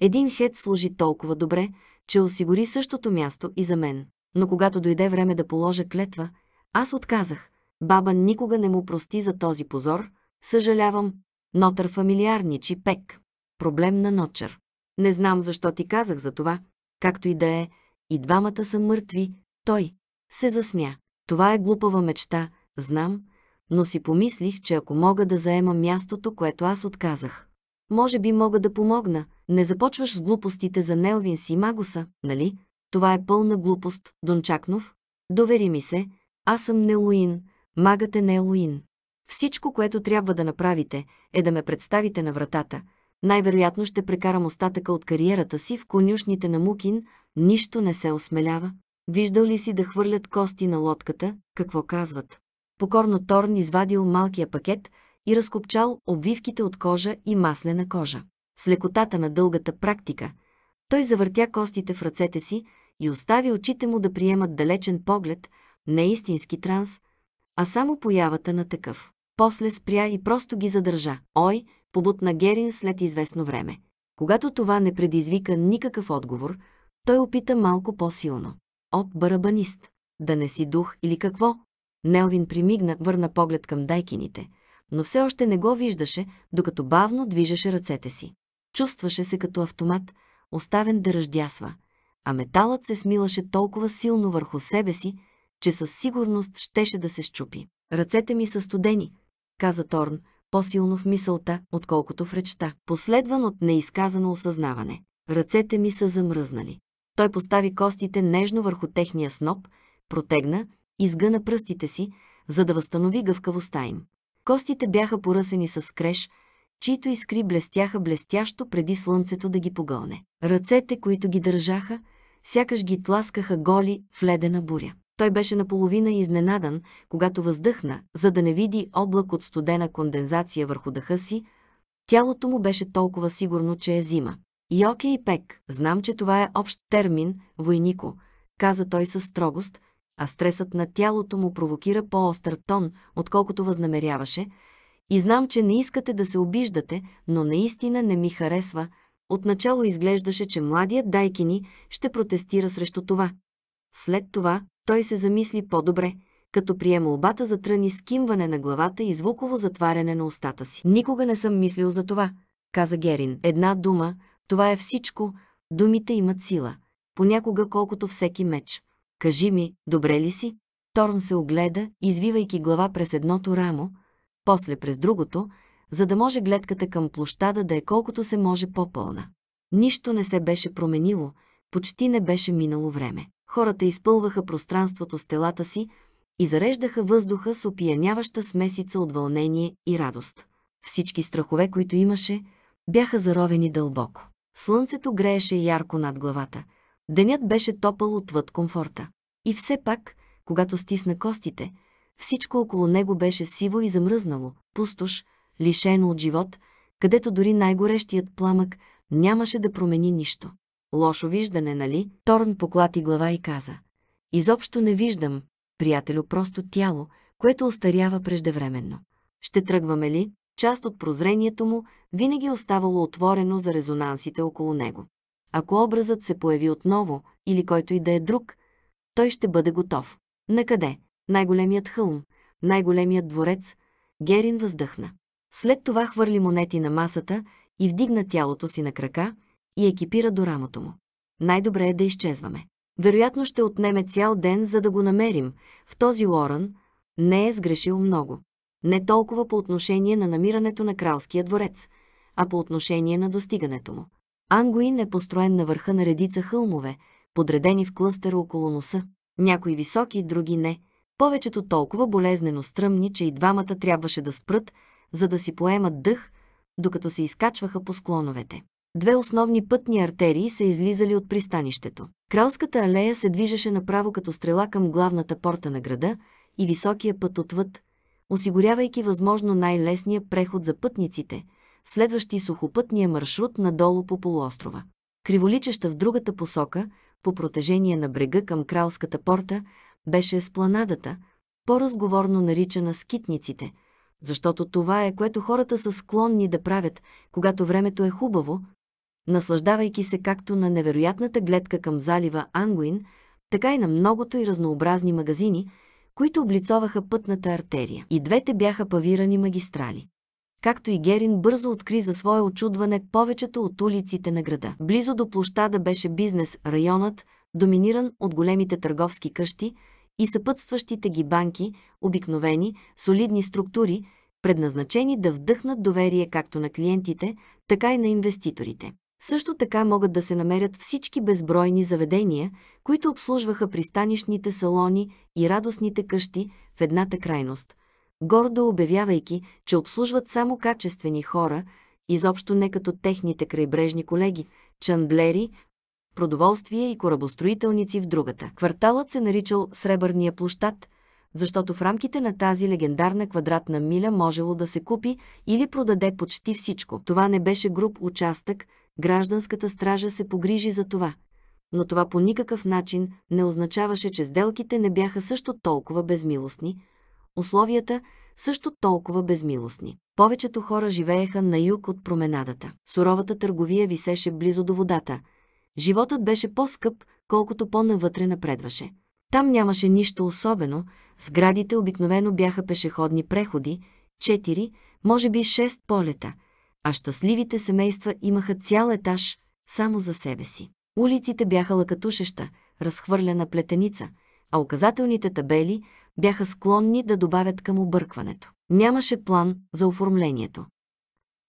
Един хет служи толкова добре, че осигури същото място и за мен но когато дойде време да положа клетва, аз отказах. Баба никога не му прости за този позор. Съжалявам, нотър фамилиарничи пек. Проблем на ночър. Не знам защо ти казах за това. Както и да е, и двамата са мъртви. Той се засмя. Това е глупава мечта, знам, но си помислих, че ако мога да заема мястото, което аз отказах. Може би мога да помогна. Не започваш с глупостите за Нелвин си Магуса, нали? Това е пълна глупост, Дончакнов. Довери ми се, аз съм Нелуин, магът е Нелуин. Всичко, което трябва да направите, е да ме представите на вратата. Най-вероятно ще прекарам остатъка от кариерата си в конюшните на Мукин, нищо не се осмелява. Виждал ли си да хвърлят кости на лодката, какво казват? Покорно Торн извадил малкия пакет и разкопчал обвивките от кожа и маслена кожа. С лекотата на дългата практика, той завъртя костите в ръцете си, и остави очите му да приемат далечен поглед, не истински транс, а само появата на такъв. После спря и просто ги задържа. Ой, побутна Герин след известно време. Когато това не предизвика никакъв отговор, той опита малко по-силно. Оп, барабанист! Да не си дух или какво? Неовин примигна, върна поглед към дайкините, но все още не го виждаше, докато бавно движеше ръцете си. Чувстваше се като автомат, оставен да ръждясва а металът се смилаше толкова силно върху себе си, че със сигурност щеше да се щупи. Ръцете ми са студени, каза Торн, по-силно в мисълта, отколкото в речта, последван от неизказано осъзнаване. Ръцете ми са замръзнали. Той постави костите нежно върху техния сноп, протегна, изгъна пръстите си, за да възстанови гъвкавостта им. Костите бяха поръсени с креш, чието искри блестяха блестящо преди слънцето да ги погълне. Ръцете, които ги държаха, сякаш ги тласкаха голи в ледена буря. Той беше наполовина изненадан, когато въздъхна, за да не види облак от студена кондензация върху дъха си. Тялото му беше толкова сигурно, че е зима. Йоке и Пек, знам, че това е общ термин, войнико, каза той със строгост, а стресът на тялото му провокира по-остър тон, отколкото възнамеряваше. И знам, че не искате да се обиждате, но наистина не ми харесва – Отначало изглеждаше, че младият Дайкини ще протестира срещу това. След това той се замисли по-добре, като приема обата за тръни скимване на главата и звуково затваряне на устата си. Никога не съм мислил за това, каза Герин. Една дума, това е всичко, думите имат сила. Понякога колкото всеки меч. Кажи ми, добре ли си? Торн се огледа, извивайки глава през едното рамо, после през другото, за да може гледката към площада да е колкото се може по-пълна. Нищо не се беше променило, почти не беше минало време. Хората изпълваха пространството с телата си и зареждаха въздуха с опияняваща смесица от вълнение и радост. Всички страхове, които имаше, бяха заровени дълбоко. Слънцето грееше ярко над главата. Денят беше топъл отвъд комфорта. И все пак, когато стисна костите, всичко около него беше сиво и замръзнало, пустош, лишено от живот, където дори най-горещият пламък нямаше да промени нищо. Лошо виждане, нали? Торн поклати глава и каза. Изобщо не виждам, приятелю, просто тяло, което остарява преждевременно. Ще тръгваме ли? Част от прозрението му винаги е оставало отворено за резонансите около него. Ако образът се появи отново, или който и да е друг, той ще бъде готов. Накъде? Най-големият хълм, най-големият дворец, Герин въздъхна. След това хвърли монети на масата и вдигна тялото си на крака и екипира до рамото му. Най-добре е да изчезваме. Вероятно ще отнеме цял ден, за да го намерим. В този лоран. не е сгрешил много. Не толкова по отношение на намирането на кралския дворец, а по отношение на достигането му. Ангуин е построен на върха на редица хълмове, подредени в клъстера около носа. Някои високи, други не. Повечето толкова болезнено стръмни, че и двамата трябваше да спрат, за да си поемат дъх, докато се изкачваха по склоновете. Две основни пътни артерии са излизали от пристанището. Кралската алея се движеше направо като стрела към главната порта на града и високия път отвъд, осигурявайки възможно най-лесния преход за пътниците, следващи сухопътния маршрут надолу по полуострова. Криволичеща в другата посока, по протежение на брега към кралската порта, беше спланадата, по-разговорно наричана скитниците – защото това е, което хората са склонни да правят, когато времето е хубаво, наслаждавайки се както на невероятната гледка към залива Ангуин, така и на многото и разнообразни магазини, които облицоваха пътната артерия. И двете бяха павирани магистрали. Както и Герин бързо откри за свое очудване повечето от улиците на града. Близо до площада беше бизнес районът, доминиран от големите търговски къщи – и съпътстващите ги банки, обикновени, солидни структури, предназначени да вдъхнат доверие както на клиентите, така и на инвеститорите. Също така могат да се намерят всички безбройни заведения, които обслужваха пристанищните салони и радостните къщи в едната крайност, гордо обявявайки, че обслужват само качествени хора, изобщо не като техните крайбрежни колеги, чандлери, продоволствие и корабостроителници в другата. Кварталът се наричал Сребърния площад, защото в рамките на тази легендарна квадратна миля можело да се купи или продаде почти всичко. Това не беше груп участък, гражданската стража се погрижи за това. Но това по никакъв начин не означаваше, че сделките не бяха също толкова безмилостни, условията също толкова безмилостни. Повечето хора живееха на юг от променадата. Суровата търговия висеше близо до водата – Животът беше по-скъп, колкото по-навътре напредваше. Там нямаше нищо особено, сградите обикновено бяха пешеходни преходи, четири, може би шест полета, а щастливите семейства имаха цял етаж само за себе си. Улиците бяха лъкатушеща, разхвърлена плетеница, а указателните табели бяха склонни да добавят към объркването. Нямаше план за оформлението.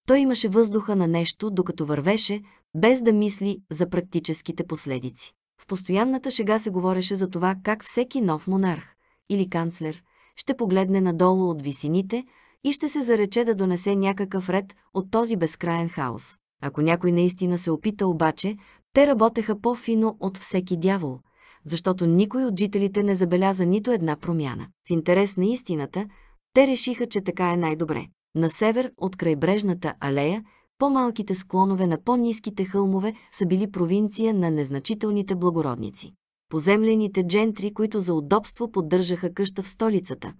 Той имаше въздуха на нещо, докато вървеше, без да мисли за практическите последици. В постоянната шега се говореше за това как всеки нов монарх или канцлер ще погледне надолу от висините и ще се зарече да донесе някакъв ред от този безкраен хаос. Ако някой наистина се опита обаче, те работеха по-фино от всеки дявол, защото никой от жителите не забеляза нито една промяна. В интерес на истината, те решиха, че така е най-добре. На север от крайбрежната алея по-малките склонове на по-низките хълмове са били провинция на незначителните благородници. Поземлените джентри, които за удобство поддържаха къща в столицата.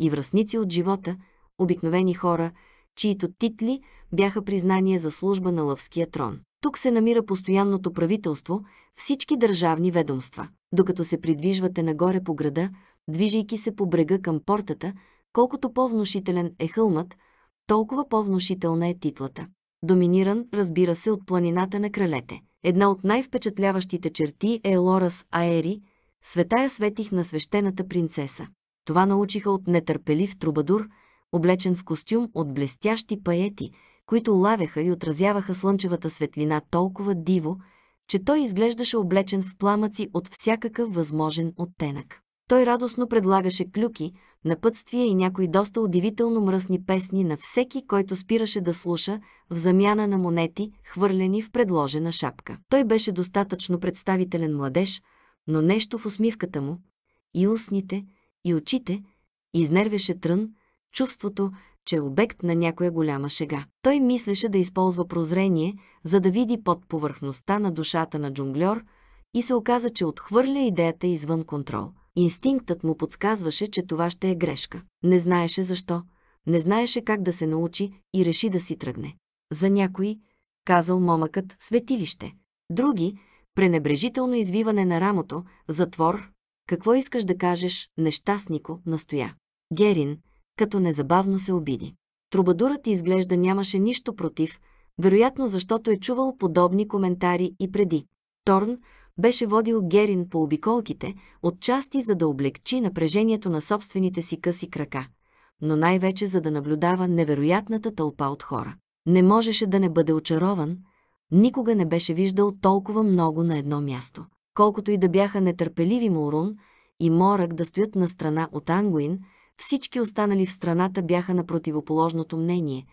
И връзници от живота, обикновени хора, чието титли бяха признания за служба на лъвския трон. Тук се намира постоянното правителство, всички държавни ведомства. Докато се придвижвате нагоре по града, движейки се по брега към портата, колкото по-внушителен е хълмът, толкова по-внушителна е титлата доминиран, разбира се, от планината на кралете. Една от най-впечатляващите черти е Лорас Аери, светая светих на свещената принцеса. Това научиха от нетърпелив трубадур, облечен в костюм от блестящи паети, които лавяха и отразяваха слънчевата светлина толкова диво, че той изглеждаше облечен в пламъци от всякакъв възможен оттенък. Той радостно предлагаше клюки, напътствия и някои доста удивително мръсни песни на всеки, който спираше да слуша, в замяна на монети, хвърлени в предложена шапка. Той беше достатъчно представителен младеж, но нещо в усмивката му, и устните, и очите, изнервяше трън, чувството, че е обект на някоя голяма шега. Той мислеше да използва прозрение, за да види под повърхността на душата на джунглер и се оказа, че отхвърля идеята извън контрол. Инстинктът му подсказваше, че това ще е грешка. Не знаеше защо, не знаеше как да се научи и реши да си тръгне. За някои, казал момъкът, светилище. Други, пренебрежително извиване на рамото, затвор. Какво искаш да кажеш, нещастнико, настоя. Герин, като незабавно се обиди. Трубадурът изглежда нямаше нищо против, вероятно защото е чувал подобни коментари и преди. Торн, беше водил Герин по обиколките, отчасти за да облегчи напрежението на собствените си къси крака, но най-вече за да наблюдава невероятната тълпа от хора. Не можеше да не бъде очарован, никога не беше виждал толкова много на едно място. Колкото и да бяха нетърпеливи Мурун и Морък да стоят на страна от Ангуин, всички останали в страната бяха на противоположното мнение.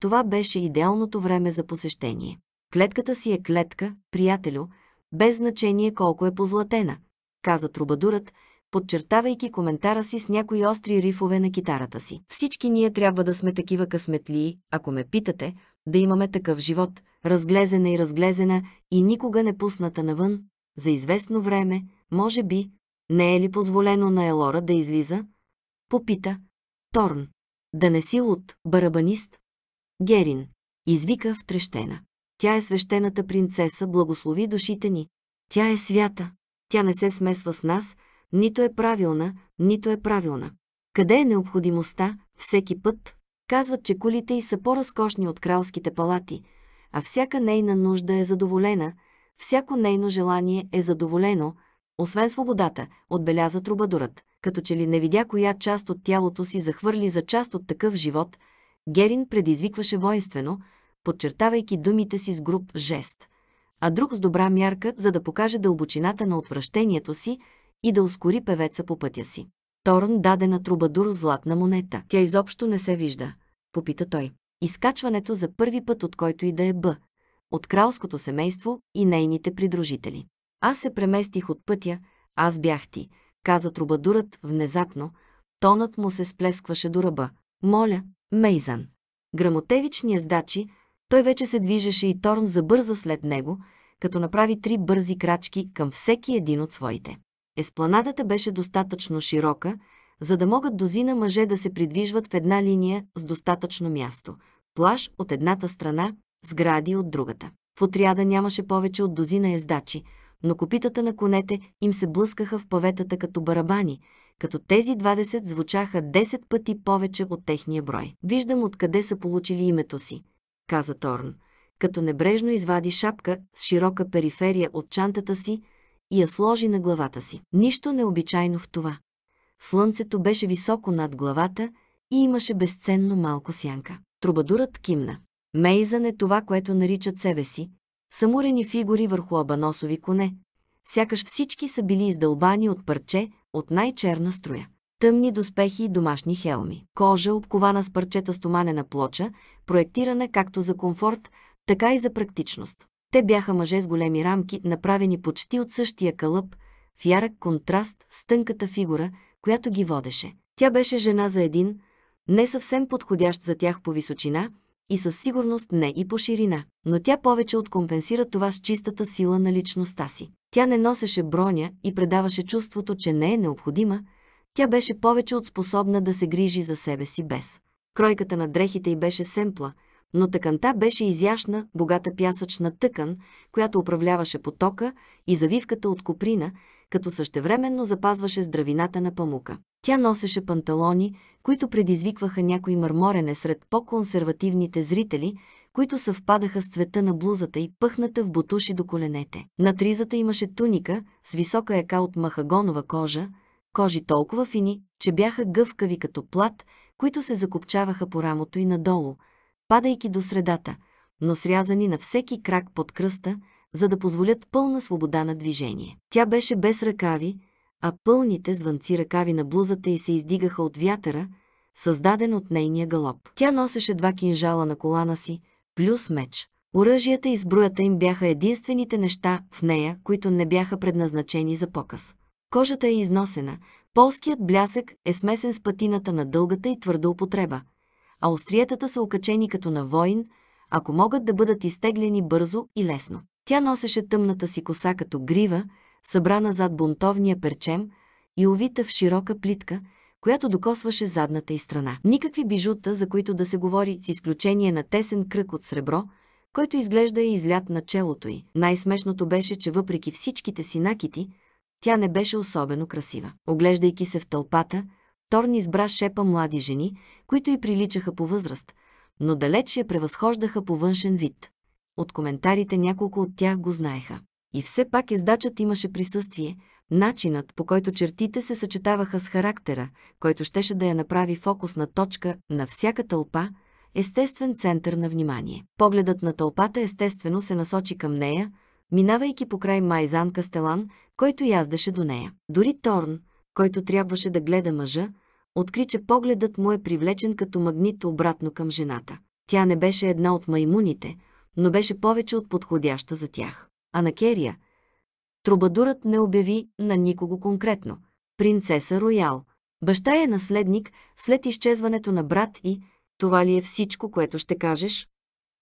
Това беше идеалното време за посещение. Клетката си е клетка, приятелю, без значение колко е позлатена, каза трубадурът, подчертавайки коментара си с някои остри рифове на китарата си. Всички ние трябва да сме такива късметлии, ако ме питате, да имаме такъв живот, разглезена и разглезена и никога не пусната навън. За известно време, може би, не е ли позволено на Елора да излиза? Попита. Торн. Да не си луд, барабанист. Герин. Извика втрещена. Тя е свещената принцеса, благослови душите ни. Тя е свята. Тя не се смесва с нас, нито е правилна, нито е правилна. Къде е необходимостта, всеки път? Казват, че кулите й са по-разкошни от кралските палати, а всяка нейна нужда е задоволена, всяко нейно желание е задоволено, освен свободата, отбеляза трубадурът, като че ли не видя коя част от тялото си захвърли за част от такъв живот, Герин предизвикваше воинствено, подчертавайки думите си с груб жест, а друг с добра мярка, за да покаже дълбочината на отвращението си и да ускори певеца по пътя си. Торн даде на Трубадур златна монета. Тя изобщо не се вижда, попита той. Изкачването за първи път от който и да е Б, от кралското семейство и нейните придружители. Аз се преместих от пътя, аз бях ти, каза Трубадурът внезапно, тонът му се сплескваше до ръба. Моля, Мейзан. Грамотевичният здачи, той вече се движеше и Торн забърза след него, като направи три бързи крачки към всеки един от своите. Еспланадата беше достатъчно широка, за да могат дозина мъже да се придвижват в една линия с достатъчно място. Плаш от едната страна, сгради от другата. В отряда нямаше повече от дозина ездачи, но копитата на конете им се блъскаха в паветата като барабани, като тези 20 звучаха 10 пъти повече от техния брой. Виждам откъде са получили името си каза Торн, като небрежно извади шапка с широка периферия от чантата си и я сложи на главата си. Нищо необичайно в това. Слънцето беше високо над главата и имаше безценно малко сянка. Трубадурът кимна. Мейзън е това, което наричат себе си. Самурени фигури върху абаносови коне. Сякаш всички са били издълбани от парче от най-черна струя тъмни доспехи и домашни хелми. Кожа, обкована с парчета стоманена плоча, проектирана както за комфорт, така и за практичност. Те бяха мъже с големи рамки, направени почти от същия кълъп, в ярък контраст с тънката фигура, която ги водеше. Тя беше жена за един, не съвсем подходящ за тях по височина и със сигурност не и по ширина, но тя повече откомпенсира това с чистата сила на личността си. Тя не носеше броня и предаваше чувството, че не е необходима, тя беше повече от способна да се грижи за себе си без. Кройката на дрехите й беше семпла, но тъканта беше изящна, богата пясъчна тъкан, която управляваше потока и завивката от коприна, като същевременно запазваше здравината на памука. Тя носеше панталони, които предизвикваха някои мърморене сред по-консервативните зрители, които съвпадаха с цвета на блузата и пъхната в бутуши до коленете. На тризата имаше туника с висока ека от махагонова кожа, кожи толкова фини, че бяха гъвкави като плат, които се закопчаваха по рамото и надолу, падайки до средата, но срязани на всеки крак под кръста, за да позволят пълна свобода на движение. Тя беше без ръкави, а пълните звънци ръкави на блузата й се издигаха от вятъра, създаден от нейния галоп. Тя носеше два кинжала на колана си, плюс меч. Оръжията и сбруята им бяха единствените неща в нея, които не бяха предназначени за показ. Кожата е износена, полският блясък е смесен с патината на дългата и твърда употреба, а остриетата са окачени като на воин, ако могат да бъдат изтеглени бързо и лесно. Тя носеше тъмната си коса като грива, събрана зад бунтовния перчем и увита в широка плитка, която докосваше задната й страна. Никакви бижута, за които да се говори, с изключение на тесен кръг от сребро, който изглежда е излят на челото й. Най-смешното беше, че въпреки всичките си накити, тя не беше особено красива. Оглеждайки се в тълпата, Торн избра шепа млади жени, които и приличаха по възраст, но далеч я превъзхождаха по външен вид. От коментарите няколко от тях го знаеха. И все пак ездачът имаше присъствие, начинът по който чертите се съчетаваха с характера, който щеше да я направи фокусна точка на всяка тълпа, естествен център на внимание. Погледът на тълпата естествено се насочи към нея, минавайки покрай Майзан Кастелан, който яздаше до нея. Дори Торн, който трябваше да гледа мъжа, откри, че погледът му е привлечен като магнит обратно към жената. Тя не беше една от маймуните, но беше повече от подходяща за тях. Анакерия. Трубадурът не обяви на никого конкретно. Принцеса Роял. Баща е наследник след изчезването на брат и това ли е всичко, което ще кажеш?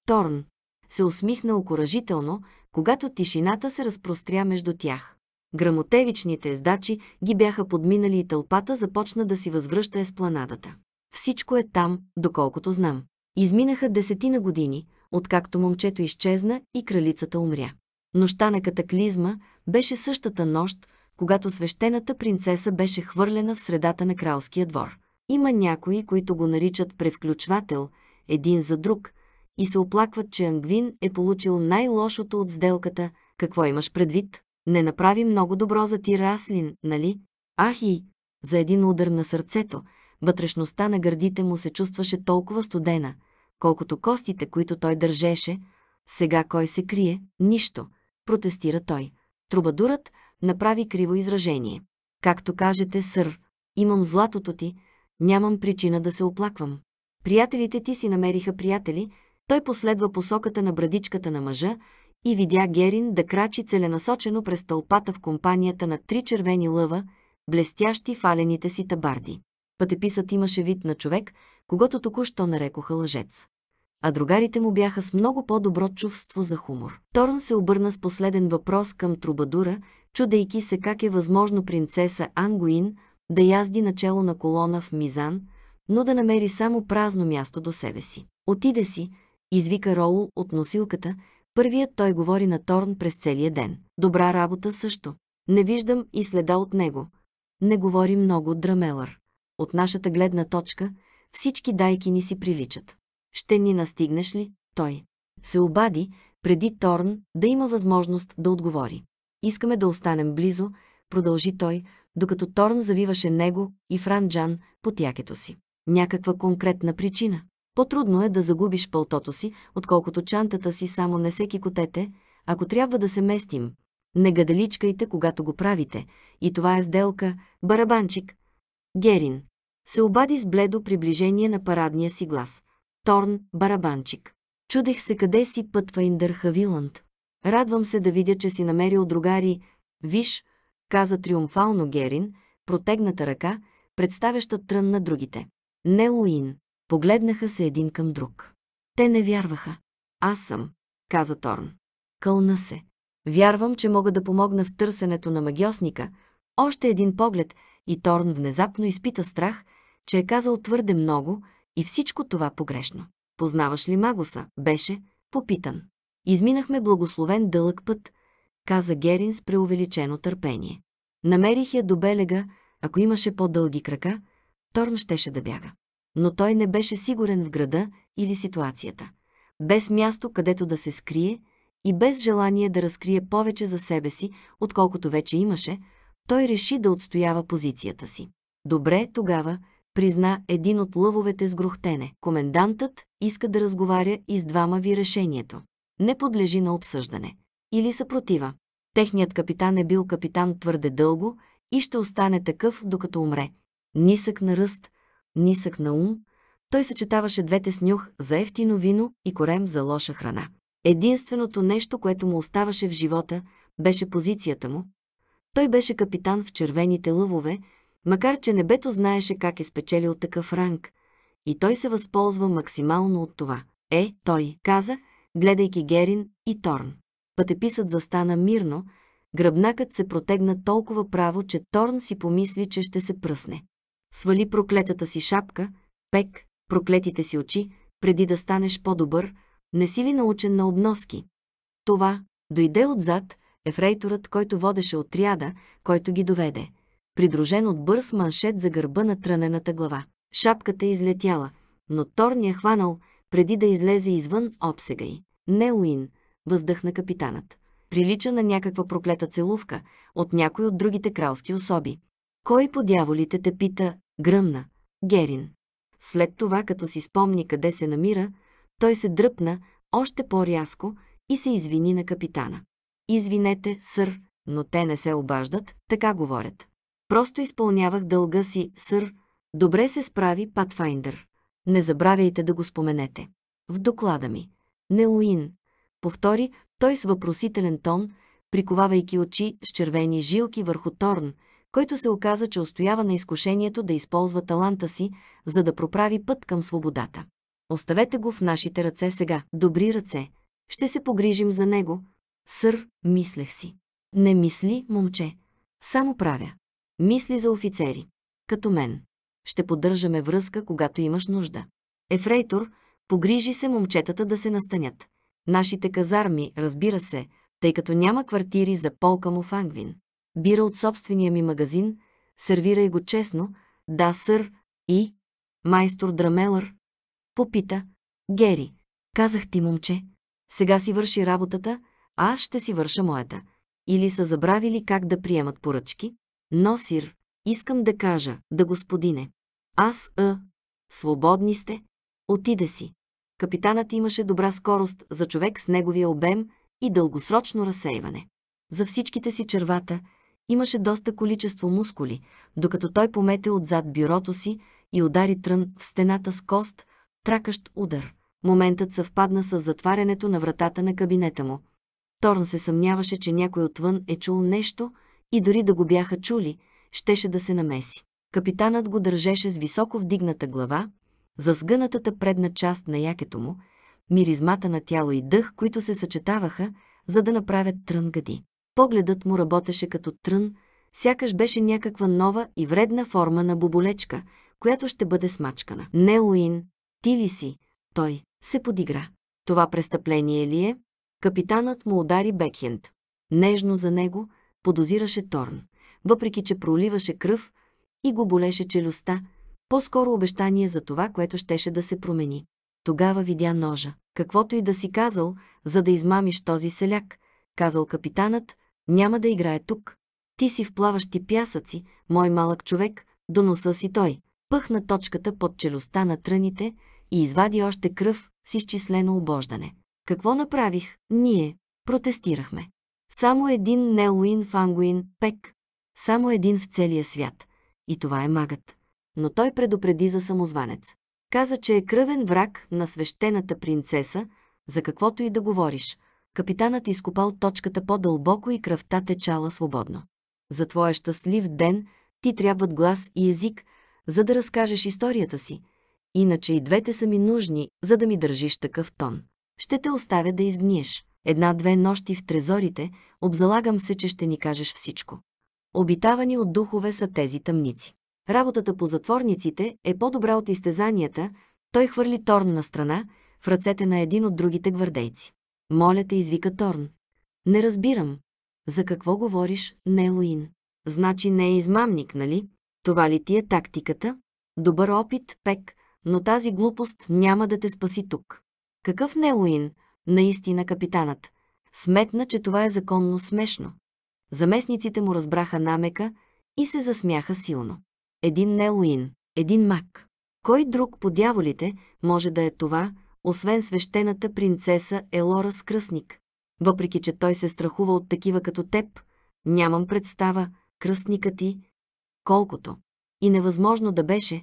Торн се усмихна окоръжително, когато тишината се разпростря между тях. Грамотевичните ездачи ги бяха подминали и тълпата започна да си възвръща еспланадата. Всичко е там, доколкото знам. Изминаха десетина години, откакто момчето изчезна и кралицата умря. Нощта на катаклизма беше същата нощ, когато свещената принцеса беше хвърлена в средата на кралския двор. Има някои, които го наричат превключвател, един за друг, и се оплакват, че Ангвин е получил най-лошото от сделката. Какво имаш предвид? Не направи много добро за ти Раслин, нали? Ах и! За един удар на сърцето, вътрешността на гърдите му се чувстваше толкова студена, колкото костите, които той държеше. Сега кой се крие? Нищо, протестира той. Трубадурът направи криво изражение. Както кажете, сър, имам златото ти, нямам причина да се оплаквам. Приятелите ти си намериха приятели, той последва посоката на брадичката на мъжа и видя Герин да крачи целенасочено през тълпата в компанията на три червени лъва, блестящи в алените си табарди. Пътеписът имаше вид на човек, когато току-що нарекоха лъжец. А другарите му бяха с много по-добро чувство за хумор. Торн се обърна с последен въпрос към Трубадура, чудейки се как е възможно принцеса Ангуин да язди начало на колона в Мизан, но да намери само празно място до себе си. Отиде си, извика Роул от носилката, първият той говори на Торн през целия ден. Добра работа също. Не виждам и следа от него. Не говори много от Драмелър. От нашата гледна точка, всички дайки ни си приличат. Ще ни настигнеш ли? Той. Се обади, преди Торн да има възможност да отговори. Искаме да останем близо, продължи той, докато Торн завиваше него и Франджан по тякето си. Някаква конкретна причина. По-трудно е да загубиш пълтото си, отколкото чантата си само не се кикотете, ако трябва да се местим. Не гаделичкайте, когато го правите. И това е сделка, барабанчик. Герин. Се обади с бледо приближение на парадния си глас. Торн, барабанчик. Чудех се къде си пътва Хавиланд. Радвам се да видя, че си намерил другари. Виж, каза триумфално Герин, протегната ръка, представяща трън на другите. Не Луин. Погледнаха се един към друг. Те не вярваха. Аз съм, каза Торн. Кълна се. Вярвам, че мога да помогна в търсенето на магиосника. Още един поглед и Торн внезапно изпита страх, че е казал твърде много и всичко това погрешно. Познаваш ли магоса, Беше попитан. Изминахме благословен дълъг път, каза Герин с преувеличено търпение. Намерих я до белега, ако имаше по-дълги крака, Торн щеше да бяга но той не беше сигурен в града или ситуацията. Без място, където да се скрие и без желание да разкрие повече за себе си, отколкото вече имаше, той реши да отстоява позицията си. Добре, тогава, призна един от лъвовете с грухтене. Комендантът иска да разговаря и с двама ви решението. Не подлежи на обсъждане. Или съпротива. Техният капитан е бил капитан твърде дълго и ще остане такъв, докато умре. Нисък на ръст, нисък на ум, той съчетаваше двете снюх за ефтино вино и корем за лоша храна. Единственото нещо, което му оставаше в живота, беше позицията му. Той беше капитан в червените лъвове, макар че небето знаеше как е спечелил такъв ранг. И той се възползва максимално от това. Е, той, каза, гледайки Герин и Торн. Пътеписът застана мирно, гръбнакът се протегна толкова право, че Торн си помисли, че ще се пръсне. Свали проклетата си шапка, пек, проклетите си очи, преди да станеш по-добър, не си ли научен на обноски? Това дойде отзад ефрейторът, който водеше отряда, който ги доведе, придружен от бърз маншет за гърба на трънената глава. Шапката излетяла, но Тор ни е хванал, преди да излезе извън обсега й. Не Уин, въздъхна капитанът. Прилича на някаква проклета целувка от някой от другите кралски особи. Кой по дяволите те пита? Гръмна. Герин. След това, като си спомни къде се намира, той се дръпна още по-рязко и се извини на капитана. Извинете, сър, но те не се обаждат, така говорят. Просто изпълнявах дълга си, сър. Добре се справи Патфайндър. Не забравяйте да го споменете. В доклада ми. Нелуин. Повтори той с въпросителен тон, приковавайки очи с червени жилки върху Торн – който се оказа, че устоява на изкушението да използва таланта си, за да проправи път към свободата. Оставете го в нашите ръце сега, добри ръце. Ще се погрижим за него. Сър, мислех си. Не мисли, момче. Само правя. Мисли за офицери. Като мен. Ще поддържаме връзка, когато имаш нужда. Ефрейтор, погрижи се момчетата да се настанят. Нашите казарми, разбира се, тъй като няма квартири за полка му в Ангвин бира от собствения ми магазин, сервирай го честно, да, сър, и... Майстор Драмелър. Попита. Гери, казах ти, момче, сега си върши работата, а аз ще си върша моята. Или са забравили как да приемат поръчки? Но, сир, искам да кажа, да господине. Аз, а, свободни сте, отида си. Капитанът имаше добра скорост за човек с неговия обем и дългосрочно разсейване. За всичките си червата – Имаше доста количество мускули, докато той помете отзад бюрото си и удари трън в стената с кост, тракащ удар. Моментът съвпадна с затварянето на вратата на кабинета му. Торн се съмняваше, че някой отвън е чул нещо и дори да го бяха чули, щеше да се намеси. Капитанът го държеше с високо вдигната глава, за сгънатата предна част на якето му, миризмата на тяло и дъх, които се съчетаваха, за да направят трън гади. Погледът му работеше като трън, сякаш беше някаква нова и вредна форма на боболечка, която ще бъде смачкана. Не, Луин, ти ли си? Той се подигра. Това престъпление ли е? Капитанът му удари Бекхенд. Нежно за него подозираше Торн, въпреки че проливаше кръв и го болеше челюстта, по-скоро обещание за това, което щеше да се промени. Тогава видя ножа. Каквото и да си казал, за да измамиш този селяк, казал капитанът, няма да играе тук. Ти си в плаващи пясъци, мой малък човек, до носа си той. Пъхна точката под челюстта на тръните и извади още кръв с изчислено обождане. Какво направих? Ние протестирахме. Само един Нелуин Фангуин Пек. Само един в целия свят. И това е магът. Но той предупреди за самозванец. Каза, че е кръвен враг на свещената принцеса, за каквото и да говориш – Капитанът изкопал точката по-дълбоко и кръвта течала свободно. За твоя щастлив ден ти трябват глас и език, за да разкажеш историята си. Иначе и двете са ми нужни, за да ми държиш такъв тон. Ще те оставя да изгниеш. Една-две нощи в трезорите, обзалагам се, че ще ни кажеш всичко. Обитавани от духове са тези тъмници. Работата по затворниците е по-добра от изтезанията, той хвърли торн на страна, в ръцете на един от другите гвардейци. Моля те, извика Торн. Не разбирам. За какво говориш, Нелоин? Значи не е измамник, нали? Това ли ти е тактиката? Добър опит, Пек, но тази глупост няма да те спаси тук. Какъв Нелуин, Наистина капитанът. Сметна, че това е законно смешно. Заместниците му разбраха намека и се засмяха силно. Един Нелуин, един мак. Кой друг по дяволите може да е това, освен свещената принцеса Елора с кръстник. Въпреки, че той се страхува от такива като теб, нямам представа, кръстника ти, колкото. И невъзможно да беше,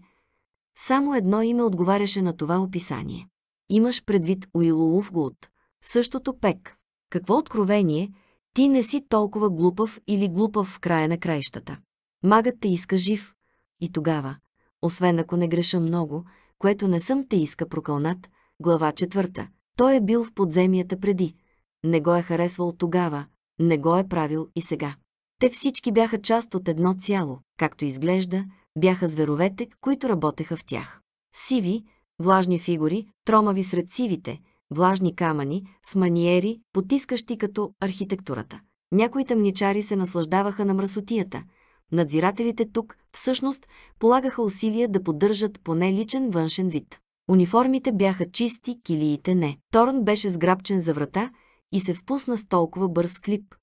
само едно име отговаряше на това описание. Имаш предвид Уилулов Гулт, същото пек. Какво откровение, ти не си толкова глупав или глупав в края на краищата. Магът те иска жив. И тогава, освен ако не греша много, което не съм те иска прокълнат, Глава 4. Той е бил в подземията преди. Не го е харесвал тогава, не го е правил и сега. Те всички бяха част от едно цяло, както изглежда, бяха зверовете, които работеха в тях. Сиви, влажни фигури, тромави сред сивите, влажни камъни, с маниери, потискащи като архитектурата. Някои тъмничари се наслаждаваха на мръсотията. Надзирателите тук, всъщност, полагаха усилия да поддържат поне личен външен вид. Униформите бяха чисти, килиите не. Торн беше сграбчен за врата и се впусна с толкова бърз клип.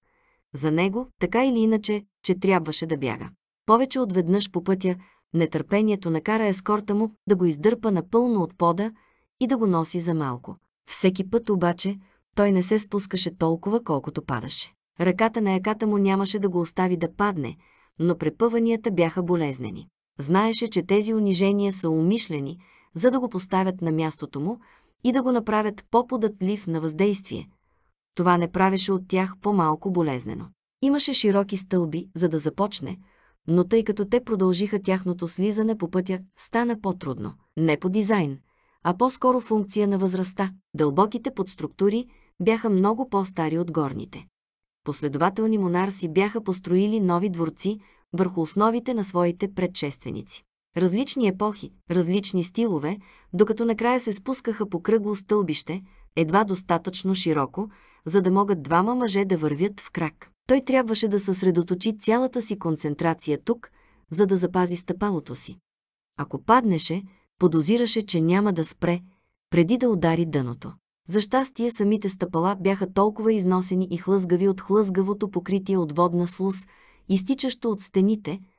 За него, така или иначе, че трябваше да бяга. Повече от веднъж по пътя, нетърпението накара ескорта му да го издърпа напълно от пода и да го носи за малко. Всеки път обаче той не се спускаше толкова, колкото падаше. Ръката на яката му нямаше да го остави да падне, но препъванията бяха болезнени. Знаеше, че тези унижения са умишлени – за да го поставят на мястото му и да го направят по-податлив на въздействие. Това не правеше от тях по-малко болезнено. Имаше широки стълби, за да започне, но тъй като те продължиха тяхното слизане по пътя, стана по-трудно. Не по дизайн, а по-скоро функция на възрастта. Дълбоките подструктури бяха много по-стари от горните. Последователни монарси бяха построили нови дворци върху основите на своите предшественици различни епохи, различни стилове, докато накрая се спускаха по кръгло стълбище, едва достатъчно широко, за да могат двама мъже да вървят в крак. Той трябваше да съсредоточи цялата си концентрация тук, за да запази стъпалото си. Ако паднеше, подозираше, че няма да спре, преди да удари дъното. За щастие самите стъпала бяха толкова износени и хлъзгави от хлъзгавото покритие от водна слуз, изтичащо от стените –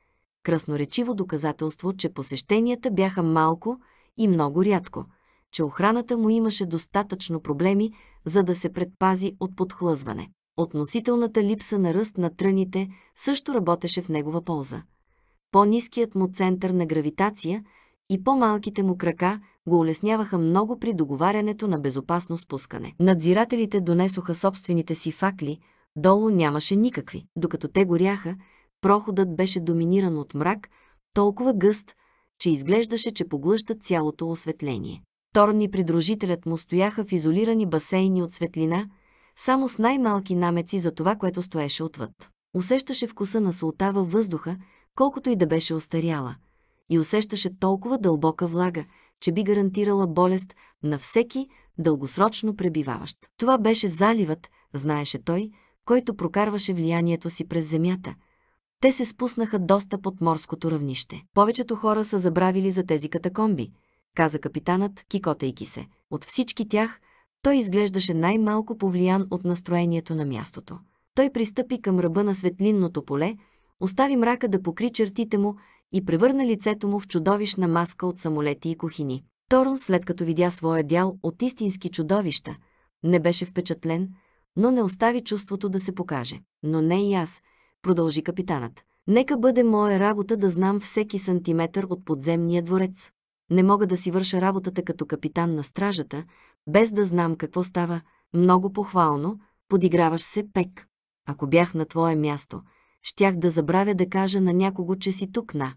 красноречиво доказателство, че посещенията бяха малко и много рядко, че охраната му имаше достатъчно проблеми, за да се предпази от подхлъзване. Относителната липса на ръст на тръните също работеше в негова полза. По-низкият му център на гравитация и по-малките му крака го улесняваха много при договарянето на безопасно спускане. Надзирателите донесоха собствените си факли, долу нямаше никакви. Докато те горяха, Проходът беше доминиран от мрак, толкова гъст, че изглеждаше, че поглъща цялото осветление. Торн и придружителят му стояха в изолирани басейни от светлина, само с най-малки намеци за това, което стоеше отвъд. Усещаше вкуса на солта във въздуха, колкото и да беше остаряла, и усещаше толкова дълбока влага, че би гарантирала болест на всеки дългосрочно пребиваващ. Това беше заливът, знаеше той, който прокарваше влиянието си през земята, те се спуснаха доста под морското равнище. Повечето хора са забравили за тези катакомби, каза капитанът, кикотейки се. От всички тях, той изглеждаше най-малко повлиян от настроението на мястото. Той пристъпи към ръба на светлинното поле, остави мрака да покри чертите му и превърна лицето му в чудовищна маска от самолети и кухини. Торн, след като видя своя дял от истински чудовища, не беше впечатлен, но не остави чувството да се покаже. Но не и аз – продължи капитанът. Нека бъде моя работа да знам всеки сантиметър от подземния дворец. Не мога да си върша работата като капитан на стражата, без да знам какво става. Много похвално, подиграваш се, пек. Ако бях на твое място, щях да забравя да кажа на някого, че си тук на.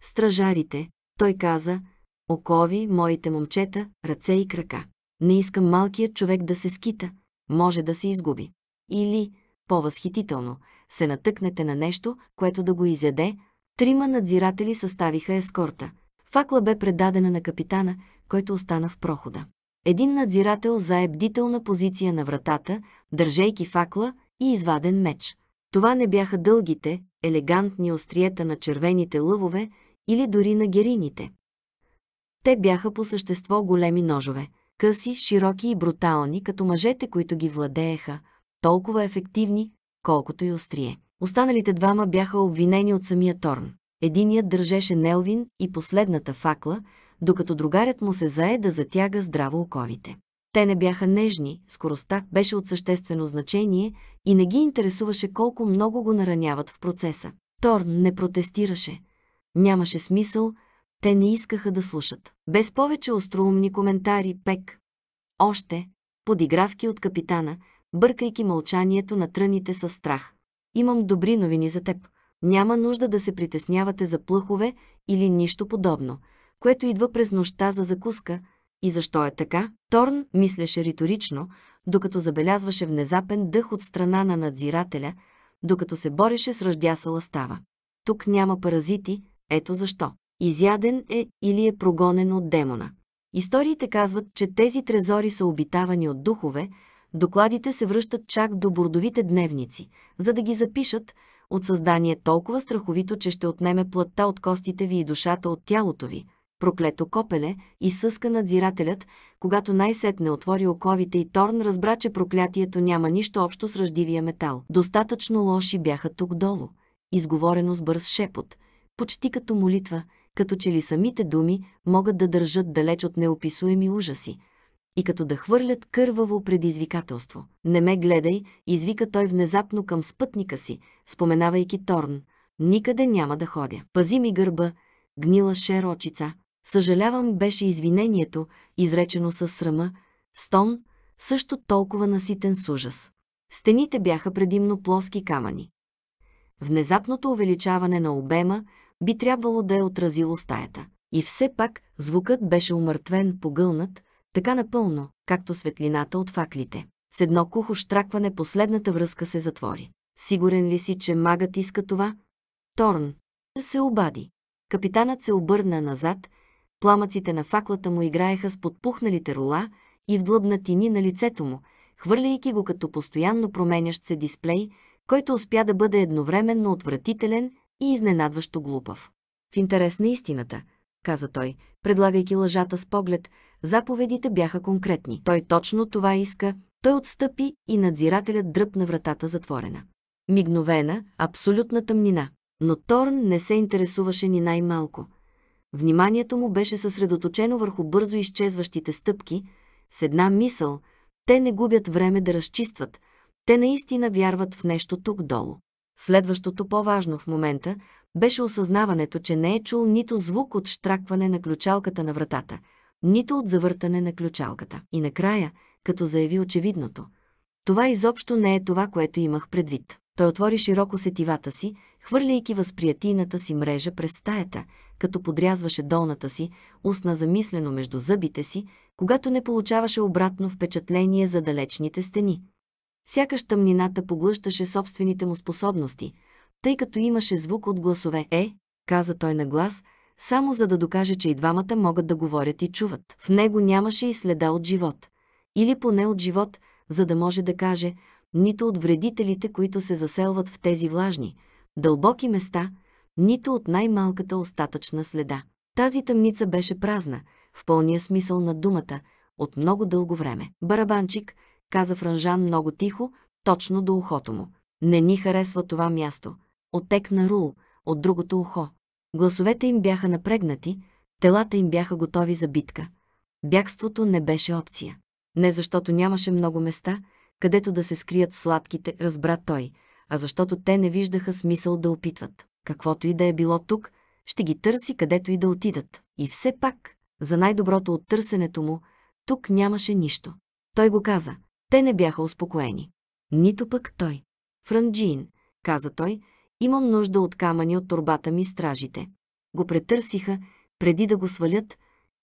Стражарите, той каза, окови моите момчета, ръце и крака. Не искам малкият човек да се скита, може да се изгуби. Или, по-възхитително, се натъкнете на нещо, което да го изяде, трима надзиратели съставиха ескорта. Факла бе предадена на капитана, който остана в прохода. Един надзирател зае бдителна позиция на вратата, държейки факла и изваден меч. Това не бяха дългите, елегантни остриета на червените лъвове или дори на герините. Те бяха по същество големи ножове, къси, широки и брутални, като мъжете, които ги владееха, толкова ефективни, колкото и острие. Останалите двама бяха обвинени от самия Торн. Единият държеше Нелвин и последната факла, докато другарят му се зае да затяга здраво оковите. Те не бяха нежни, скоростта беше от съществено значение и не ги интересуваше колко много го нараняват в процеса. Торн не протестираше. Нямаше смисъл, те не искаха да слушат. Без повече остроумни коментари, пек. Още подигравки от капитана, бъркайки мълчанието на тръните със страх. Имам добри новини за теб. Няма нужда да се притеснявате за плъхове или нищо подобно, което идва през нощта за закуска. И защо е така? Торн мислеше риторично, докато забелязваше внезапен дъх от страна на надзирателя, докато се бореше с ръждясала става. Тук няма паразити, ето защо. Изяден е или е прогонен от демона. Историите казват, че тези трезори са обитавани от духове, докладите се връщат чак до бордовите дневници, за да ги запишат от създание толкова страховито, че ще отнеме плътта от костите ви и душата от тялото ви. Проклето копеле и съска надзирателят, когато най-сетне отвори оковите и Торн разбра, че проклятието няма нищо общо с ръждивия метал. Достатъчно лоши бяха тук долу, изговорено с бърз шепот, почти като молитва – като че ли самите думи могат да държат далеч от неописуеми ужаси, и като да хвърлят кърваво предизвикателство. Не ме гледай, извика той внезапно към спътника си, споменавайки Торн. Никъде няма да ходя. Пази ми гърба, гнила шерочица. Съжалявам беше извинението, изречено със срама, стон, също толкова наситен с ужас. Стените бяха предимно плоски камъни. Внезапното увеличаване на обема би трябвало да е отразило стаята. И все пак звукът беше умъртвен, погълнат, така напълно, както светлината от факлите. С едно кухо штракване последната връзка се затвори. Сигурен ли си, че магът иска това? Торн се обади. Капитанът се обърна назад, пламъците на факлата му играеха с подпухналите рула и в длъбнатини на лицето му, хвърляйки го като постоянно променящ се дисплей, който успя да бъде едновременно отвратителен и изненадващо глупав. В интерес на истината, каза той, предлагайки лъжата с поглед, Заповедите бяха конкретни. Той точно това иска. Той отстъпи и надзирателят дръпна вратата затворена. Мигновена, абсолютна тъмнина. Но Торн не се интересуваше ни най-малко. Вниманието му беше съсредоточено върху бързо изчезващите стъпки, с една мисъл – те не губят време да разчистват. Те наистина вярват в нещо тук долу. Следващото по-важно в момента беше осъзнаването, че не е чул нито звук от штракване на ключалката на вратата – нито от завъртане на ключалката. И накрая, като заяви очевидното, това изобщо не е това, което имах предвид. Той отвори широко сетивата си, хвърляйки възприятийната си мрежа през стаята, като подрязваше долната си, устна замислено между зъбите си, когато не получаваше обратно впечатление за далечните стени. Сякаш тъмнината поглъщаше собствените му способности, тъй като имаше звук от гласове «Е», каза той на глас – само за да докаже, че и двамата могат да говорят и чуват. В него нямаше и следа от живот. Или поне от живот, за да може да каже, нито от вредителите, които се заселват в тези влажни, дълбоки места, нито от най-малката остатъчна следа. Тази тъмница беше празна, в пълния смисъл на думата, от много дълго време. Барабанчик, каза Франжан много тихо, точно до ухото му. Не ни харесва това място. Отекна Рул, от другото ухо. Гласовете им бяха напрегнати, телата им бяха готови за битка. Бягството не беше опция. Не защото нямаше много места, където да се скрият сладките, разбра той, а защото те не виждаха смисъл да опитват. Каквото и да е било тук, ще ги търси където и да отидат. И все пак, за най-доброто от търсенето му, тук нямаше нищо. Той го каза. Те не бяха успокоени. Нито пък той. Франджин, каза той, Имам нужда от камъни от турбата ми стражите. Го претърсиха, преди да го свалят,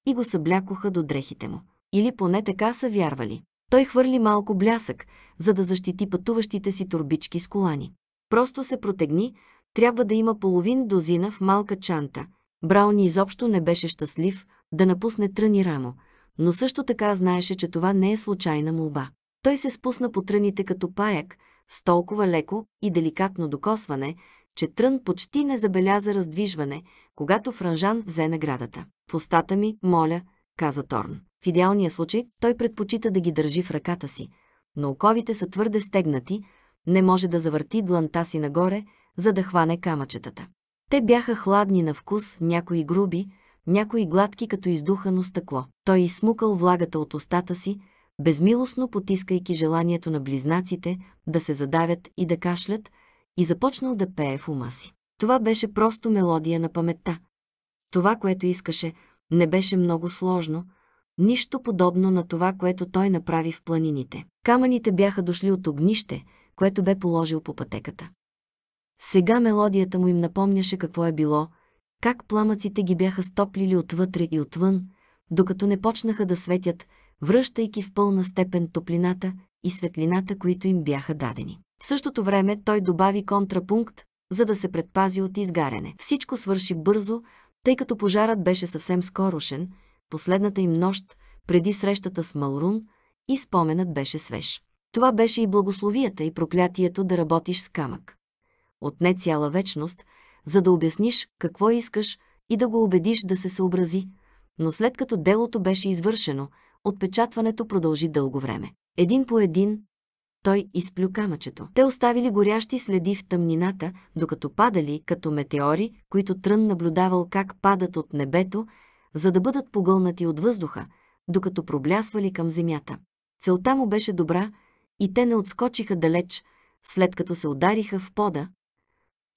и го съблякоха до дрехите му. Или поне така са вярвали. Той хвърли малко блясък, за да защити пътуващите си турбички с колани. Просто се протегни, трябва да има половин дозина в малка чанта. Брауни изобщо не беше щастлив да напусне тръни рамо, но също така знаеше, че това не е случайна молба. Той се спусна по тръните като паяк, с толкова леко и деликатно докосване, че Трън почти не забеляза раздвижване, когато Франжан взе наградата. В устата ми, моля, каза Торн. В идеалния случай той предпочита да ги държи в ръката си, но оковите са твърде стегнати, не може да завърти дланта си нагоре, за да хване камъчетата. Те бяха хладни на вкус, някои груби, някои гладки като издухано стъкло. Той изсмукал влагата от устата си, безмилостно потискайки желанието на близнаците да се задавят и да кашлят, и започнал да пее в ума си. Това беше просто мелодия на паметта. Това, което искаше, не беше много сложно, нищо подобно на това, което той направи в планините. Камъните бяха дошли от огнище, което бе положил по пътеката. Сега мелодията му им напомняше какво е било, как пламъците ги бяха стоплили отвътре и отвън, докато не почнаха да светят връщайки в пълна степен топлината и светлината, които им бяха дадени. В същото време той добави контрапункт, за да се предпази от изгаряне. Всичко свърши бързо, тъй като пожарът беше съвсем скорошен, последната им нощ, преди срещата с Малрун, и споменът беше свеж. Това беше и благословията и проклятието да работиш с камък. Отне цяла вечност, за да обясниш какво искаш и да го убедиш да се съобрази, но след като делото беше извършено – Отпечатването продължи дълго време. Един по един той изплю камъчето. Те оставили горящи следи в тъмнината, докато падали като метеори, които Трън наблюдавал как падат от небето, за да бъдат погълнати от въздуха, докато проблясвали към земята. Целта му беше добра и те не отскочиха далеч, след като се удариха в пода.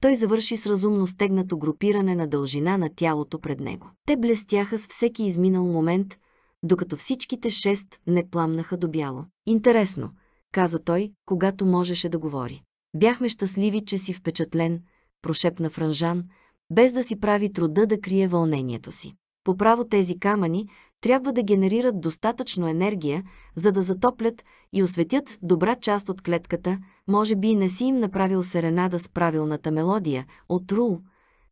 Той завърши с разумно стегнато групиране на дължина на тялото пред него. Те блестяха с всеки изминал момент – докато всичките шест не пламнаха до бяло. Интересно, каза той, когато можеше да говори. Бяхме щастливи, че си впечатлен, прошепна Франжан, без да си прави труда да крие вълнението си. По право тези камъни трябва да генерират достатъчно енергия, за да затоплят и осветят добра част от клетката, може би не си им направил серенада с правилната мелодия, от рул,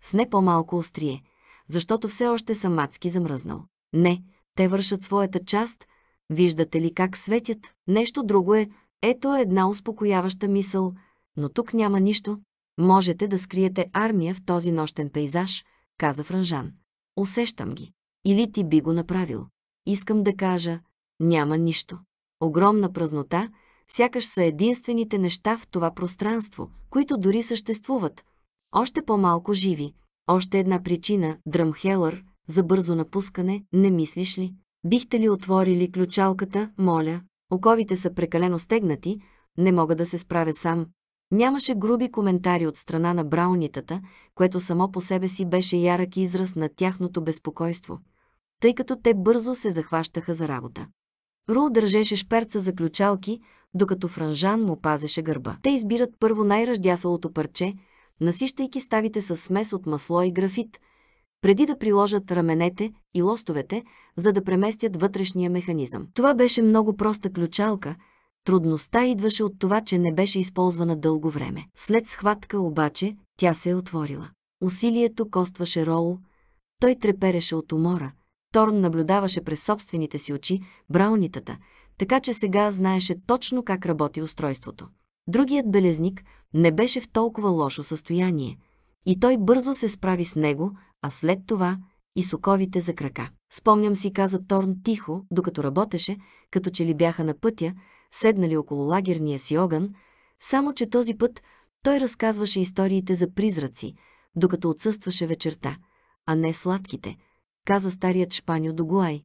с не по-малко острие, защото все още съм мацки замръзнал. Не, те вършат своята част. Виждате ли как светят? Нещо друго е. Ето е една успокояваща мисъл. Но тук няма нищо. Можете да скриете армия в този нощен пейзаж, каза Франжан. Усещам ги. Или ти би го направил. Искам да кажа, няма нищо. Огромна празнота, сякаш са единствените неща в това пространство, които дори съществуват. Още по-малко живи. Още една причина, Дръмхелър, за бързо напускане, не мислиш ли? Бихте ли отворили ключалката, моля? Оковите са прекалено стегнати, не мога да се справя сам. Нямаше груби коментари от страна на браунитата, което само по себе си беше ярък израз на тяхното безпокойство, тъй като те бързо се захващаха за работа. Рул държеше шперца за ключалки, докато Франжан му пазеше гърба. Те избират първо най-ръждясалото парче, насищайки ставите с смес от масло и графит, преди да приложат раменете и лостовете, за да преместят вътрешния механизъм. Това беше много проста ключалка. Трудността идваше от това, че не беше използвана дълго време. След схватка обаче тя се е отворила. Усилието костваше Роул. Той трепереше от умора. Торн наблюдаваше през собствените си очи браунитата, така че сега знаеше точно как работи устройството. Другият белезник не беше в толкова лошо състояние и той бързо се справи с него, а след това и соковите за крака. Спомням си, каза Торн тихо, докато работеше, като че ли бяха на пътя, седнали около лагерния си огън, само че този път той разказваше историите за призраци, докато отсъстваше вечерта, а не сладките, каза старият шпаньо Догуай.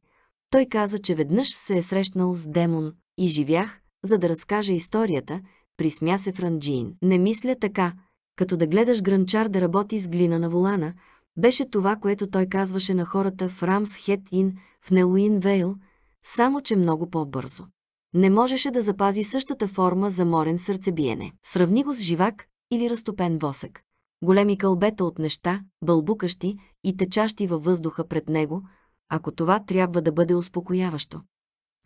Той каза, че веднъж се е срещнал с демон и живях, за да разкаже историята, присмя се Франджин. Не мисля така, като да гледаш гранчар да работи с глина на волана, беше това, което той казваше на хората в Рамс Хет Ин в Нелуин Вейл, само че много по-бързо. Не можеше да запази същата форма за морен сърцебиене. Сравни го с живак или разтопен восък. Големи кълбета от неща, бълбукащи и течащи във въздуха пред него, ако това трябва да бъде успокояващо.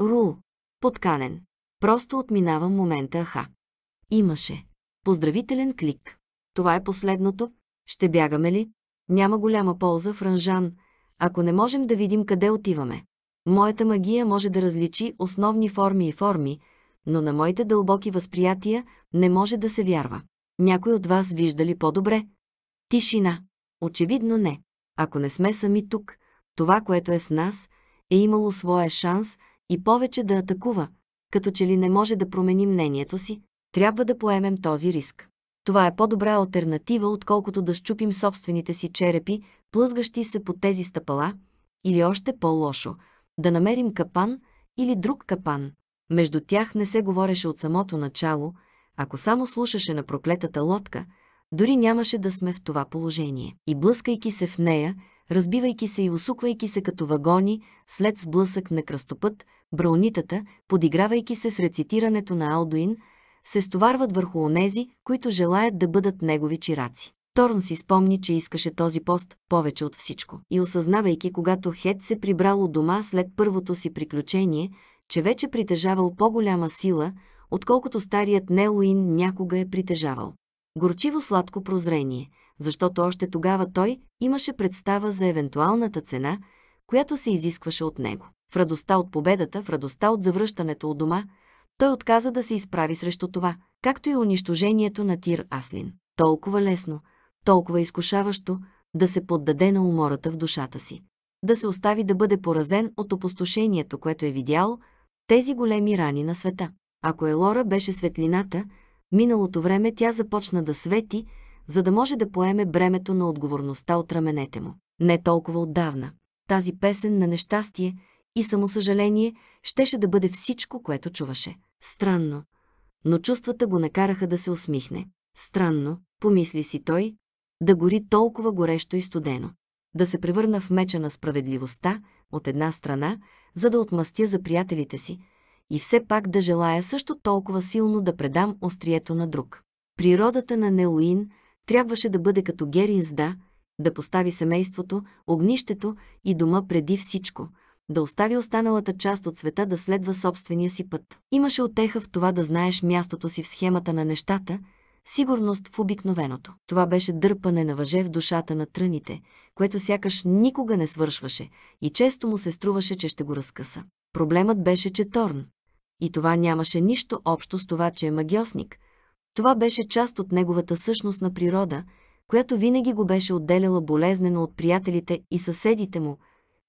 Рул. Подканен. Просто отминавам момента аха. Имаше. Поздравителен клик. Това е последното. Ще бягаме ли? Няма голяма полза, в Ранжан, ако не можем да видим къде отиваме. Моята магия може да различи основни форми и форми, но на моите дълбоки възприятия не може да се вярва. Някой от вас вижда ли по-добре? Тишина. Очевидно не. Ако не сме сами тук, това, което е с нас, е имало своя шанс и повече да атакува, като че ли не може да промени мнението си, трябва да поемем този риск. Това е по-добра альтернатива, отколкото да щупим собствените си черепи, плъзгащи се по тези стъпала, или още по-лошо, да намерим капан или друг капан. Между тях не се говореше от самото начало, ако само слушаше на проклетата лодка, дори нямаше да сме в това положение. И блъскайки се в нея, разбивайки се и усуквайки се като вагони, след сблъсък на кръстопът, браунитата, подигравайки се с рецитирането на Алдуин, се стоварват върху онези, които желаят да бъдат негови чираци. Торн си спомни, че искаше този пост повече от всичко. И осъзнавайки, когато Хет се прибрал от дома след първото си приключение, че вече притежавал по-голяма сила, отколкото старият Нелуин някога е притежавал. Горчиво сладко прозрение, защото още тогава той имаше представа за евентуалната цена, която се изискваше от него. В радостта от победата, в радостта от завръщането от дома, той отказа да се изправи срещу това, както и унищожението на Тир Аслин. Толкова лесно, толкова изкушаващо да се поддаде на умората в душата си. Да се остави да бъде поразен от опустошението, което е видял, тези големи рани на света. Ако Елора беше светлината, миналото време тя започна да свети, за да може да поеме бремето на отговорността от раменете му. Не толкова отдавна. Тази песен на нещастие – и самосъжаление щеше да бъде всичко, което чуваше. Странно. Но чувствата го накараха да се усмихне. Странно, помисли си той, да гори толкова горещо и студено. Да се превърна в меча на справедливостта от една страна, за да отмъстя за приятелите си, и все пак да желая също толкова силно да предам острието на друг. Природата на Нелуин трябваше да бъде като Геринсда, да постави семейството, огнището и дома преди всичко – да остави останалата част от света да следва собствения си път. Имаше отеха в това да знаеш мястото си в схемата на нещата, сигурност в обикновеното. Това беше дърпане на въже в душата на тръните, което сякаш никога не свършваше и често му се струваше, че ще го разкъса. Проблемът беше, че Торн. И това нямаше нищо общо с това, че е магиосник. Това беше част от неговата същност на природа, която винаги го беше отделяла болезнено от приятелите и съседите му,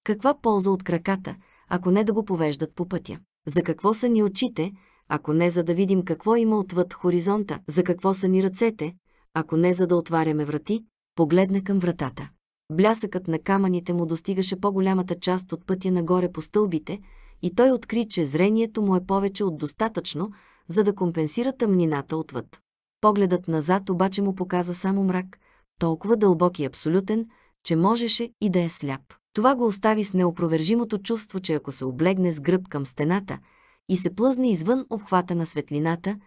каква полза от краката, ако не да го повеждат по пътя? За какво са ни очите, ако не за да видим какво има отвъд хоризонта? За какво са ни ръцете, ако не за да отваряме врати? Погледна към вратата. Блясъкът на камъните му достигаше по-голямата част от пътя нагоре по стълбите и той откри, че зрението му е повече от достатъчно, за да компенсира тъмнината отвъд. Погледът назад обаче му показа само мрак, толкова дълбок и абсолютен, че можеше и да е сляп. Това го остави с неопровержимото чувство, че ако се облегне с гръб към стената и се плъзне извън обхвата на светлината,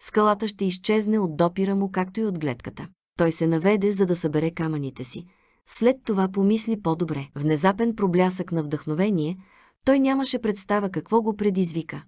скалата ще изчезне от допира му, както и от гледката. Той се наведе, за да събере камъните си. След това помисли по-добре. Внезапен проблясък на вдъхновение, той нямаше представа какво го предизвика.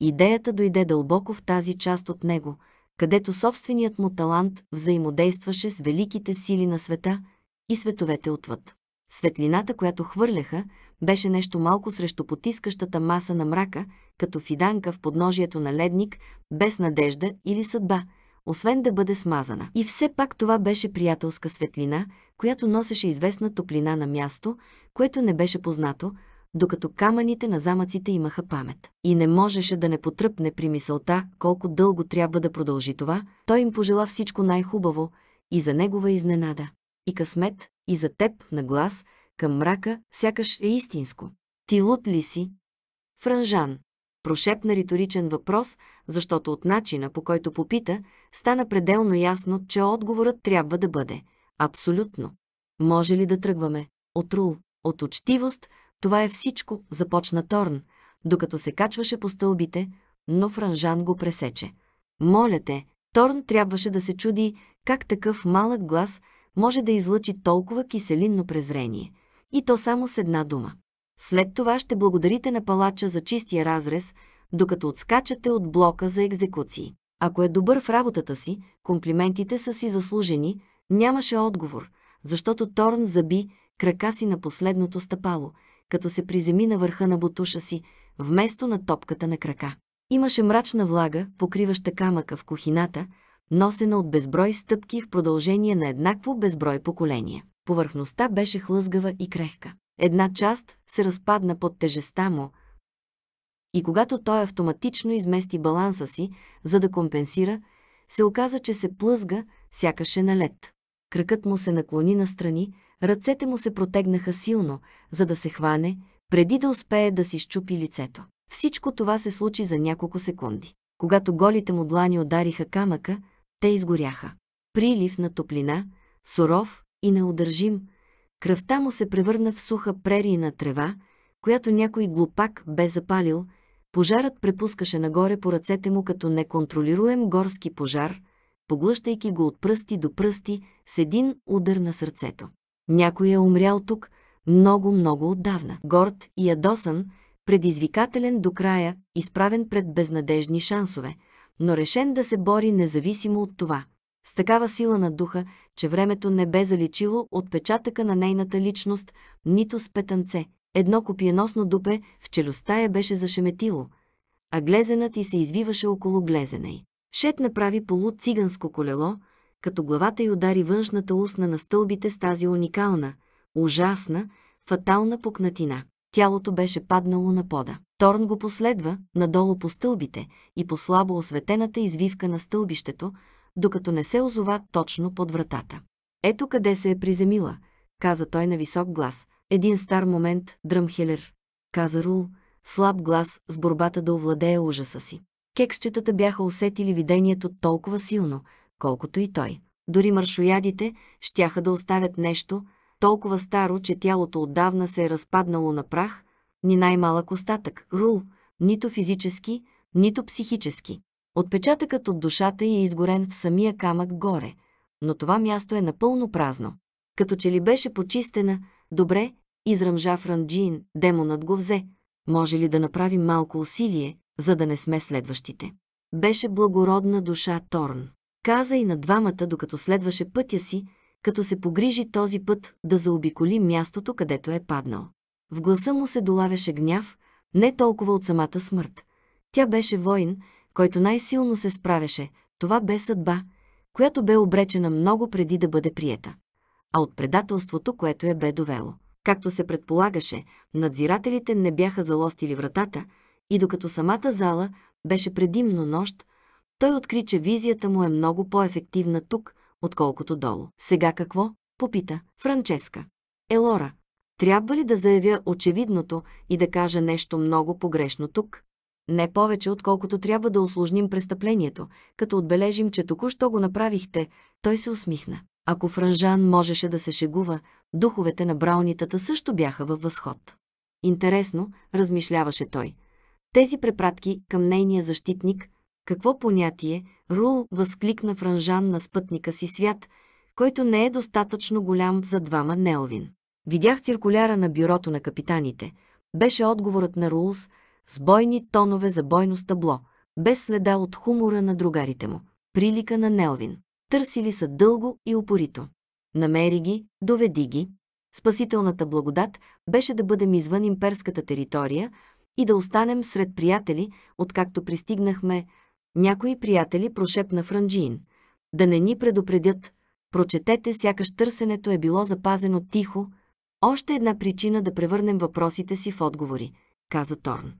Идеята дойде дълбоко в тази част от него, където собственият му талант взаимодействаше с великите сили на света и световете отвъд. Светлината, която хвърляха, беше нещо малко срещу потискащата маса на мрака, като фиданка в подножието на ледник, без надежда или съдба, освен да бъде смазана. И все пак това беше приятелска светлина, която носеше известна топлина на място, което не беше познато, докато камъните на замъците имаха памет. И не можеше да не потръпне при мисълта колко дълго трябва да продължи това, той им пожела всичко най-хубаво и за негова изненада. И късмет, и за теб на глас към мрака сякаш е истинско. Ти луд ли си? Франжан прошепна риторичен въпрос, защото от начина, по който попита, стана пределно ясно, че отговорът трябва да бъде. Абсолютно. Може ли да тръгваме? От рул, от учтивост, това е всичко, започна Торн, докато се качваше по стълбите, но Франжан го пресече. Моля те, Торн трябваше да се чуди как такъв малък глас – може да излъчи толкова киселинно презрение. И то само с една дума. След това ще благодарите на палача за чистия разрез, докато отскачате от блока за екзекуции. Ако е добър в работата си, комплиментите са си заслужени, нямаше отговор, защото Торн заби крака си на последното стъпало, като се приземи на върха на бутуша си, вместо на топката на крака. Имаше мрачна влага, покриваща камъка в кухината, носена от безброй стъпки в продължение на еднакво безброй поколение. Повърхността беше хлъзгава и крехка. Една част се разпадна под тежеста му, и когато той автоматично измести баланса си, за да компенсира, се оказа, че се плъзга, сякаше на лед. Кръкът му се наклони настрани, ръцете му се протегнаха силно, за да се хване, преди да успее да си щупи лицето. Всичко това се случи за няколко секунди. Когато голите му длани удариха камъка, те изгоряха. Прилив на топлина, суров и неудържим, кръвта му се превърна в суха на трева, която някой глупак бе запалил, пожарът препускаше нагоре по ръцете му като неконтролируем горски пожар, поглъщайки го от пръсти до пръсти с един удар на сърцето. Някой е умрял тук много-много отдавна. Горд и ядосан, предизвикателен до края, изправен пред безнадежни шансове – но решен да се бори независимо от това. С такава сила на духа, че времето не бе заличило отпечатъка на нейната личност, нито с петънце. Едно копиеносно дупе в челюстта я беше зашеметило, а глезенът и се извиваше около глезена й. Шет направи полу циганско колело, като главата й удари външната устна на стълбите с тази уникална, ужасна, фатална пукнатина. Тялото беше паднало на пода. Торн го последва, надолу по стълбите и по слабо осветената извивка на стълбището, докато не се озова точно под вратата. Ето къде се е приземила, каза той на висок глас. Един стар момент, Дръмхелер, каза Рул, слаб глас с борбата да овладее ужаса си. Кексчетата бяха усетили видението толкова силно, колкото и той. Дори маршоядите щяха да оставят нещо, толкова старо, че тялото отдавна се е разпаднало на прах – ни най-малък остатък, рул, нито физически, нито психически. Отпечатъкът от душата й е изгорен в самия камък горе, но това място е напълно празно. Като че ли беше почистена, добре, изръмжа Франджин, демонът го взе. Може ли да направи малко усилие, за да не сме следващите? Беше благородна душа Торн. Каза и на двамата, докато следваше пътя си, като се погрижи този път да заобиколи мястото, където е паднал. В гласа му се долавяше гняв, не толкова от самата смърт. Тя беше воин, който най-силно се справяше. Това бе съдба, която бе обречена много преди да бъде приета. А от предателството, което я бе довело. Както се предполагаше, надзирателите не бяха залостили вратата и докато самата зала беше предимно нощ, той откри, че визията му е много по-ефективна тук, отколкото долу. Сега какво? Попита Франческа. Елора, трябва ли да заявя очевидното и да кажа нещо много погрешно тук? Не повече, отколкото трябва да осложним престъплението, като отбележим, че току-що го направихте, той се усмихна. Ако Франжан можеше да се шегува, духовете на браунитата също бяха във възход. Интересно, размишляваше той. Тези препратки към нейния защитник, какво понятие, Рул възкликна Франжан на спътника си свят, който не е достатъчно голям за двама Нелвин. Видях циркуляра на бюрото на капитаните. Беше отговорът на Рулс с бойни тонове за бойно стъбло, без следа от хумора на другарите му. Прилика на Нелвин. Търсили са дълго и упорито. Намери ги, доведи ги. Спасителната благодат беше да бъдем извън имперската територия и да останем сред приятели, откакто пристигнахме. Някои приятели прошепна Франджиин. Да не ни предупредят. Прочетете, сякаш търсенето е било запазено тихо, още една причина да превърнем въпросите си в отговори, каза Торн.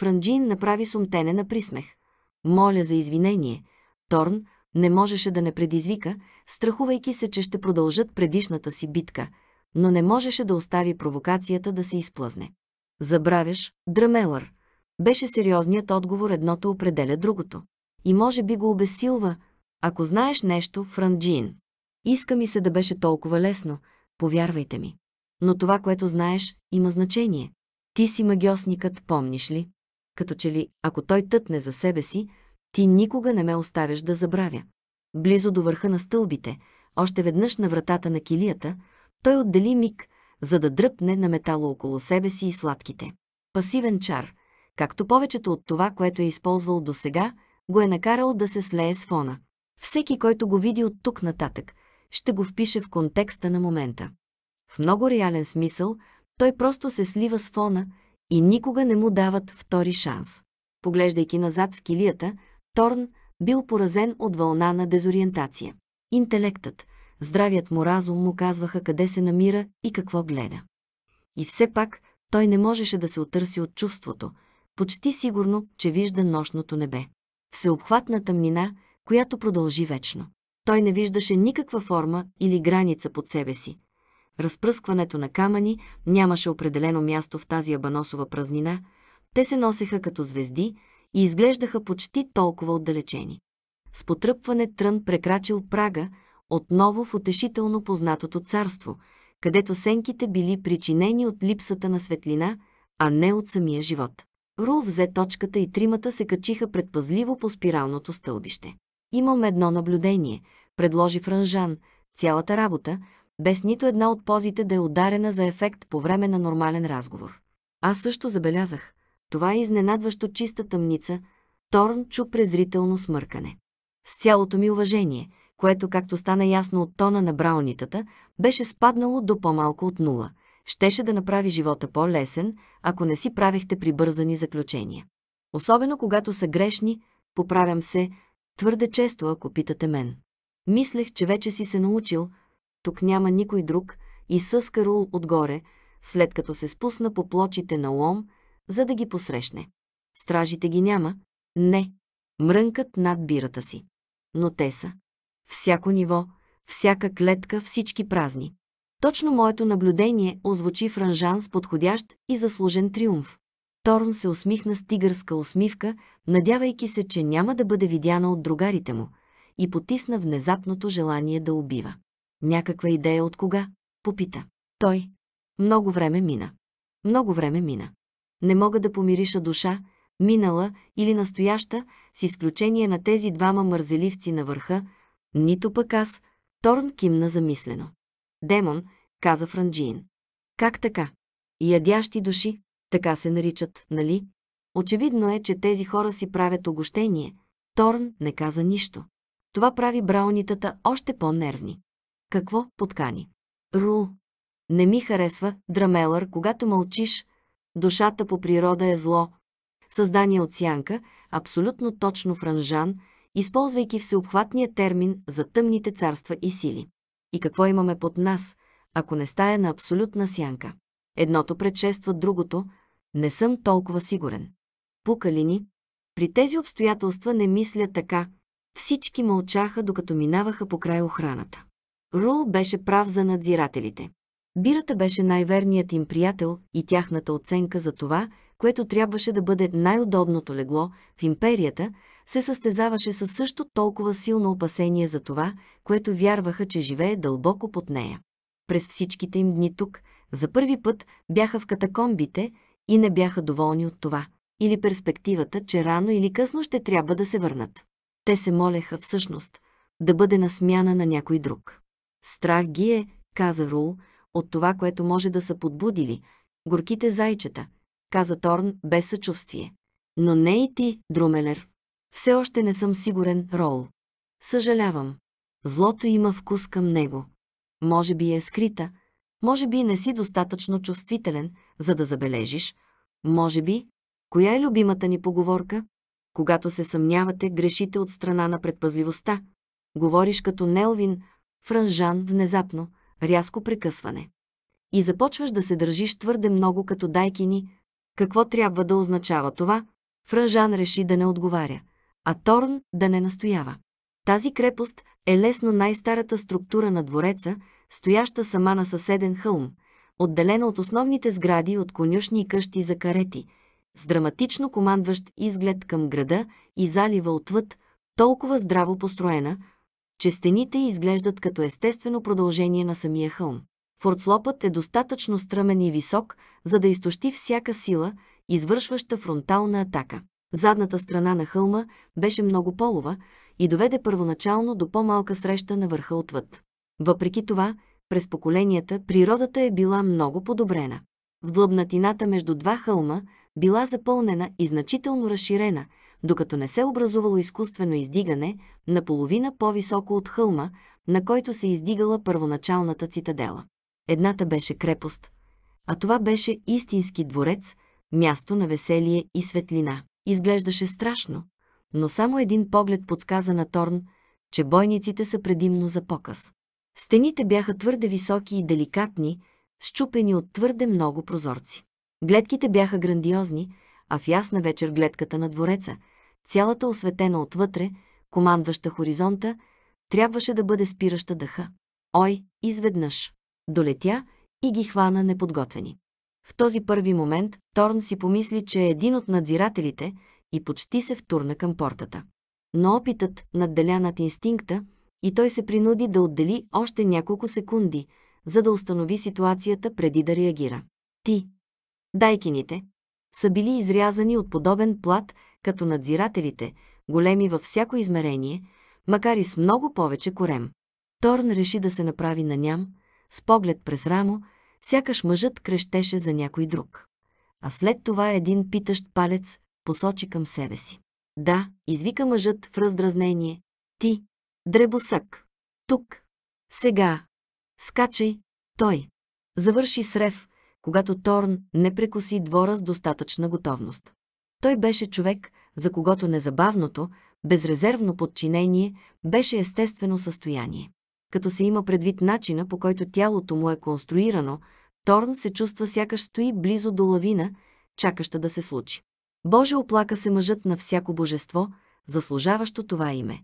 Франджин направи сумтене на присмех. Моля за извинение. Торн не можеше да не предизвика, страхувайки се, че ще продължат предишната си битка, но не можеше да остави провокацията да се изплъзне. Забравяш, драмелър. Беше сериозният отговор едното определя другото. И може би го обесилва, ако знаеш нещо, Франджин. Иска ми се да беше толкова лесно, повярвайте ми. Но това, което знаеш, има значение. Ти си магиосникът, помниш ли? Като че ли, ако той тътне за себе си, ти никога не ме оставяш да забравя. Близо до върха на стълбите, още веднъж на вратата на килията, той отдели миг, за да дръпне на метало около себе си и сладките. Пасивен чар, както повечето от това, което е използвал до сега, го е накарал да се слее с фона. Всеки, който го види от тук нататък, ще го впише в контекста на момента. В много реален смисъл, той просто се слива с фона и никога не му дават втори шанс. Поглеждайки назад в килията, Торн бил поразен от вълна на дезориентация. Интелектът, здравият му разум му казваха къде се намира и какво гледа. И все пак той не можеше да се отърси от чувството, почти сигурно, че вижда нощното небе. Всеобхватна тъмнина, която продължи вечно. Той не виждаше никаква форма или граница под себе си. Разпръскването на камъни нямаше определено място в тази абаносова празнина, те се носеха като звезди и изглеждаха почти толкова отдалечени. С потръпване Трън прекрачил прага, отново в утешително познатото царство, където сенките били причинени от липсата на светлина, а не от самия живот. Рул взе точката и тримата се качиха предпазливо по спиралното стълбище. Имам едно наблюдение, предложи Франжан. Цялата работа, без нито една от позите да е ударена за ефект по време на нормален разговор. Аз също забелязах. Това е изненадващо чиста тъмница. Торн чу презрително смъркане. С цялото ми уважение, което, както стана ясно от тона на браунитата, беше спаднало до по-малко от нула. Щеше да направи живота по-лесен, ако не си правихте прибързани заключения. Особено когато са грешни, поправям се, твърде често, ако питате мен. Мислех, че вече си се научил – тук няма никой друг, и съска Рул отгоре, след като се спусна по плочите на лом, за да ги посрещне. Стражите ги няма? Не. Мрънкат над бирата си. Но те са. Всяко ниво, всяка клетка, всички празни. Точно моето наблюдение озвучи Франжан с подходящ и заслужен триумф. Торн се усмихна с тигърска усмивка, надявайки се, че няма да бъде видяна от другарите му, и потисна внезапното желание да убива. Някаква идея от кога? Попита. Той. Много време мина. Много време мина. Не мога да помириша душа, минала или настояща, с изключение на тези двама мързеливци на върха, нито пък аз, Торн кимна замислено. Демон, каза Франджиин. Как така? Ядящи души, така се наричат, нали? Очевидно е, че тези хора си правят огощение. Торн не каза нищо. Това прави браунитата още по-нервни. Какво подкани? Ру, Не ми харесва, драмелър, когато мълчиш. Душата по природа е зло. Създание от сянка, абсолютно точно франжан, използвайки всеобхватния термин за тъмните царства и сили. И какво имаме под нас, ако не стая на абсолютна сянка? Едното предшества другото, не съм толкова сигурен. Пука ли ни? При тези обстоятелства не мисля така. Всички мълчаха, докато минаваха по край охраната. Рул беше прав за надзирателите. Бирата беше най-верният им приятел и тяхната оценка за това, което трябваше да бъде най-удобното легло в империята, се състезаваше със също толкова силно опасение за това, което вярваха, че живее дълбоко под нея. През всичките им дни тук, за първи път, бяха в катакомбите и не бяха доволни от това, или перспективата, че рано или късно ще трябва да се върнат. Те се молеха всъщност да бъде на смяна на някой друг. Страх ги е, каза Рул, от това, което може да са подбудили. Горките зайчета, каза Торн без съчувствие. Но не и ти, Друмелер. Все още не съм сигурен, Рол. Съжалявам. Злото има вкус към него. Може би е скрита, може би не си достатъчно чувствителен, за да забележиш. Може би... Коя е любимата ни поговорка? Когато се съмнявате, грешите от страна на предпазливостта. Говориш като Нелвин, франжан, внезапно, рязко прекъсване. И започваш да се държиш твърде много като дайкини. Какво трябва да означава това? Франжан реши да не отговаря, а Торн да не настоява. Тази крепост е лесно най-старата структура на двореца, стояща сама на съседен хълм, отделена от основните сгради от конюшни и къщи за карети, с драматично командващ изглед към града и залива отвъд, толкова здраво построена – че стените изглеждат като естествено продължение на самия хълм. Форцлопът е достатъчно стръмен и висок, за да изтощи всяка сила, извършваща фронтална атака. Задната страна на хълма беше много полова и доведе първоначално до по-малка среща на върха отвъд. Въпреки това, през поколенията природата е била много подобрена. В длъбнатината между два хълма била запълнена и значително разширена – докато не се образувало изкуствено издигане наполовина по-високо от хълма, на който се издигала първоначалната цитадела. Едната беше крепост, а това беше истински дворец, място на веселие и светлина. Изглеждаше страшно, но само един поглед подсказа на Торн, че бойниците са предимно за показ. Стените бяха твърде високи и деликатни, щупени от твърде много прозорци. Гледките бяха грандиозни, а в ясна вечер гледката на двореца, цялата осветена отвътре, командваща хоризонта, трябваше да бъде спираща дъха. Ой, изведнъж! Долетя и ги хвана неподготвени. В този първи момент Торн си помисли, че е един от надзирателите и почти се втурна към портата. Но опитът надделя над инстинкта и той се принуди да отдели още няколко секунди, за да установи ситуацията преди да реагира. Ти, дайкините, са били изрязани от подобен плат като надзирателите, големи във всяко измерение, макар и с много повече корем. Торн реши да се направи на ням, с поглед през рамо, сякаш мъжът крещеше за някой друг. А след това един питащ палец посочи към себе си. Да, извика мъжът в раздразнение. Ти, дребосък, тук, сега, скачай, той. Завърши с рев, когато Торн не прекоси двора с достатъчна готовност. Той беше човек, за когото незабавното, безрезервно подчинение беше естествено състояние. Като се има предвид начина, по който тялото му е конструирано, Торн се чувства сякаш стои близо до лавина, чакаща да се случи. Боже, оплака се мъжът на всяко божество, заслужаващо това име.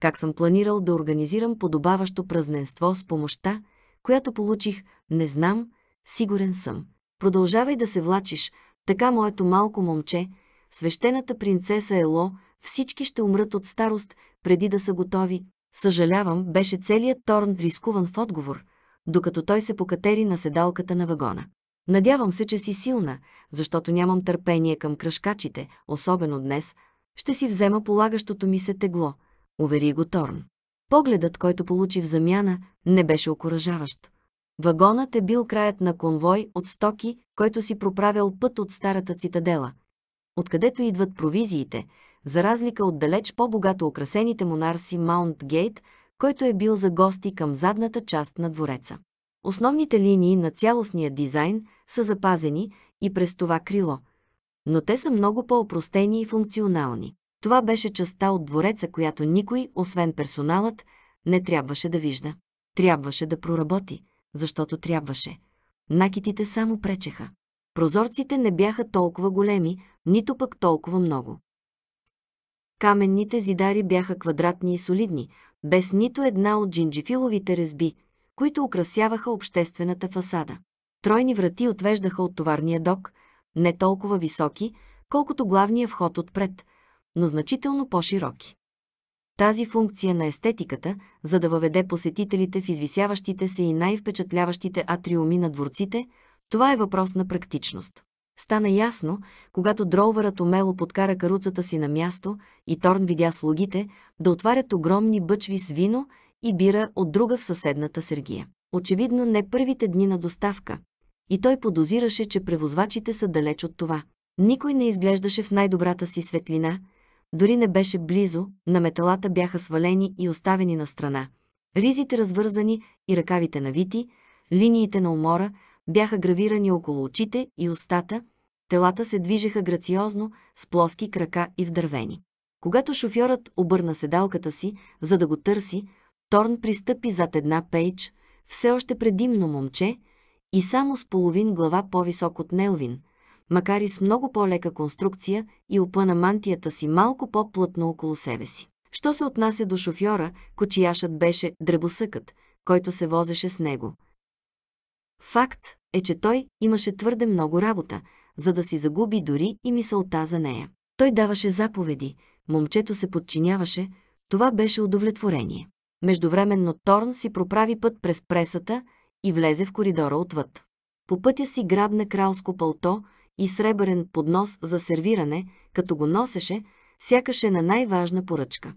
Как съм планирал да организирам подобаващо празненство с помощта, която получих, не знам, сигурен съм. Продължавай да се влачиш, така моето малко момче – свещената принцеса Ело, всички ще умрат от старост, преди да са готови. Съжалявам, беше целият Торн рискуван в отговор, докато той се покатери на седалката на вагона. Надявам се, че си силна, защото нямам търпение към кръшкачите, особено днес. Ще си взема полагащото ми се тегло, увери го Торн. Погледът, който получи в замяна, не беше окоръжаващ. Вагонът е бил краят на конвой от стоки, който си проправил път от старата цитадела – откъдето идват провизиите, за разлика от далеч по-богато украсените монарси Маунт Гейт, който е бил за гости към задната част на двореца. Основните линии на цялостния дизайн са запазени и през това крило, но те са много по-опростени и функционални. Това беше частта от двореца, която никой, освен персоналът, не трябваше да вижда. Трябваше да проработи, защото трябваше. Накитите само пречеха. Прозорците не бяха толкова големи, нито пък толкова много. Каменните зидари бяха квадратни и солидни, без нито една от джинджифиловите резби, които украсяваха обществената фасада. Тройни врати отвеждаха от товарния док, не толкова високи, колкото главния вход отпред, но значително по-широки. Тази функция на естетиката, за да въведе посетителите в извисяващите се и най-впечатляващите атриуми на дворците, това е въпрос на практичност. Стана ясно, когато дровърът умело подкара каруцата си на място и Торн видя слугите да отварят огромни бъчви с вино и бира от друга в съседната Сергия. Очевидно не първите дни на доставка. И той подозираше, че превозвачите са далеч от това. Никой не изглеждаше в най-добрата си светлина, дори не беше близо, на металата бяха свалени и оставени на страна. Ризите развързани и ръкавите навити, линиите на умора, бяха гравирани около очите и устата, телата се движеха грациозно, с плоски крака и вдървени. Когато шофьорът обърна седалката си, за да го търси, Торн пристъпи зад една пейдж, все още предимно момче, и само с половин глава по-висок от Нелвин, макар и с много по-лека конструкция и опъна мантията си малко по-плътно около себе си. Що се отнася до шофьора, кочияшът беше дребосъкът, който се возеше с него – Факт е, че той имаше твърде много работа, за да си загуби дори и мисълта за нея. Той даваше заповеди, момчето се подчиняваше, това беше удовлетворение. Междувременно Торн си проправи път през пресата и влезе в коридора отвъд. По пътя си грабна кралско пълто и сребърен поднос за сервиране, като го носеше, сякаше на най-важна поръчка.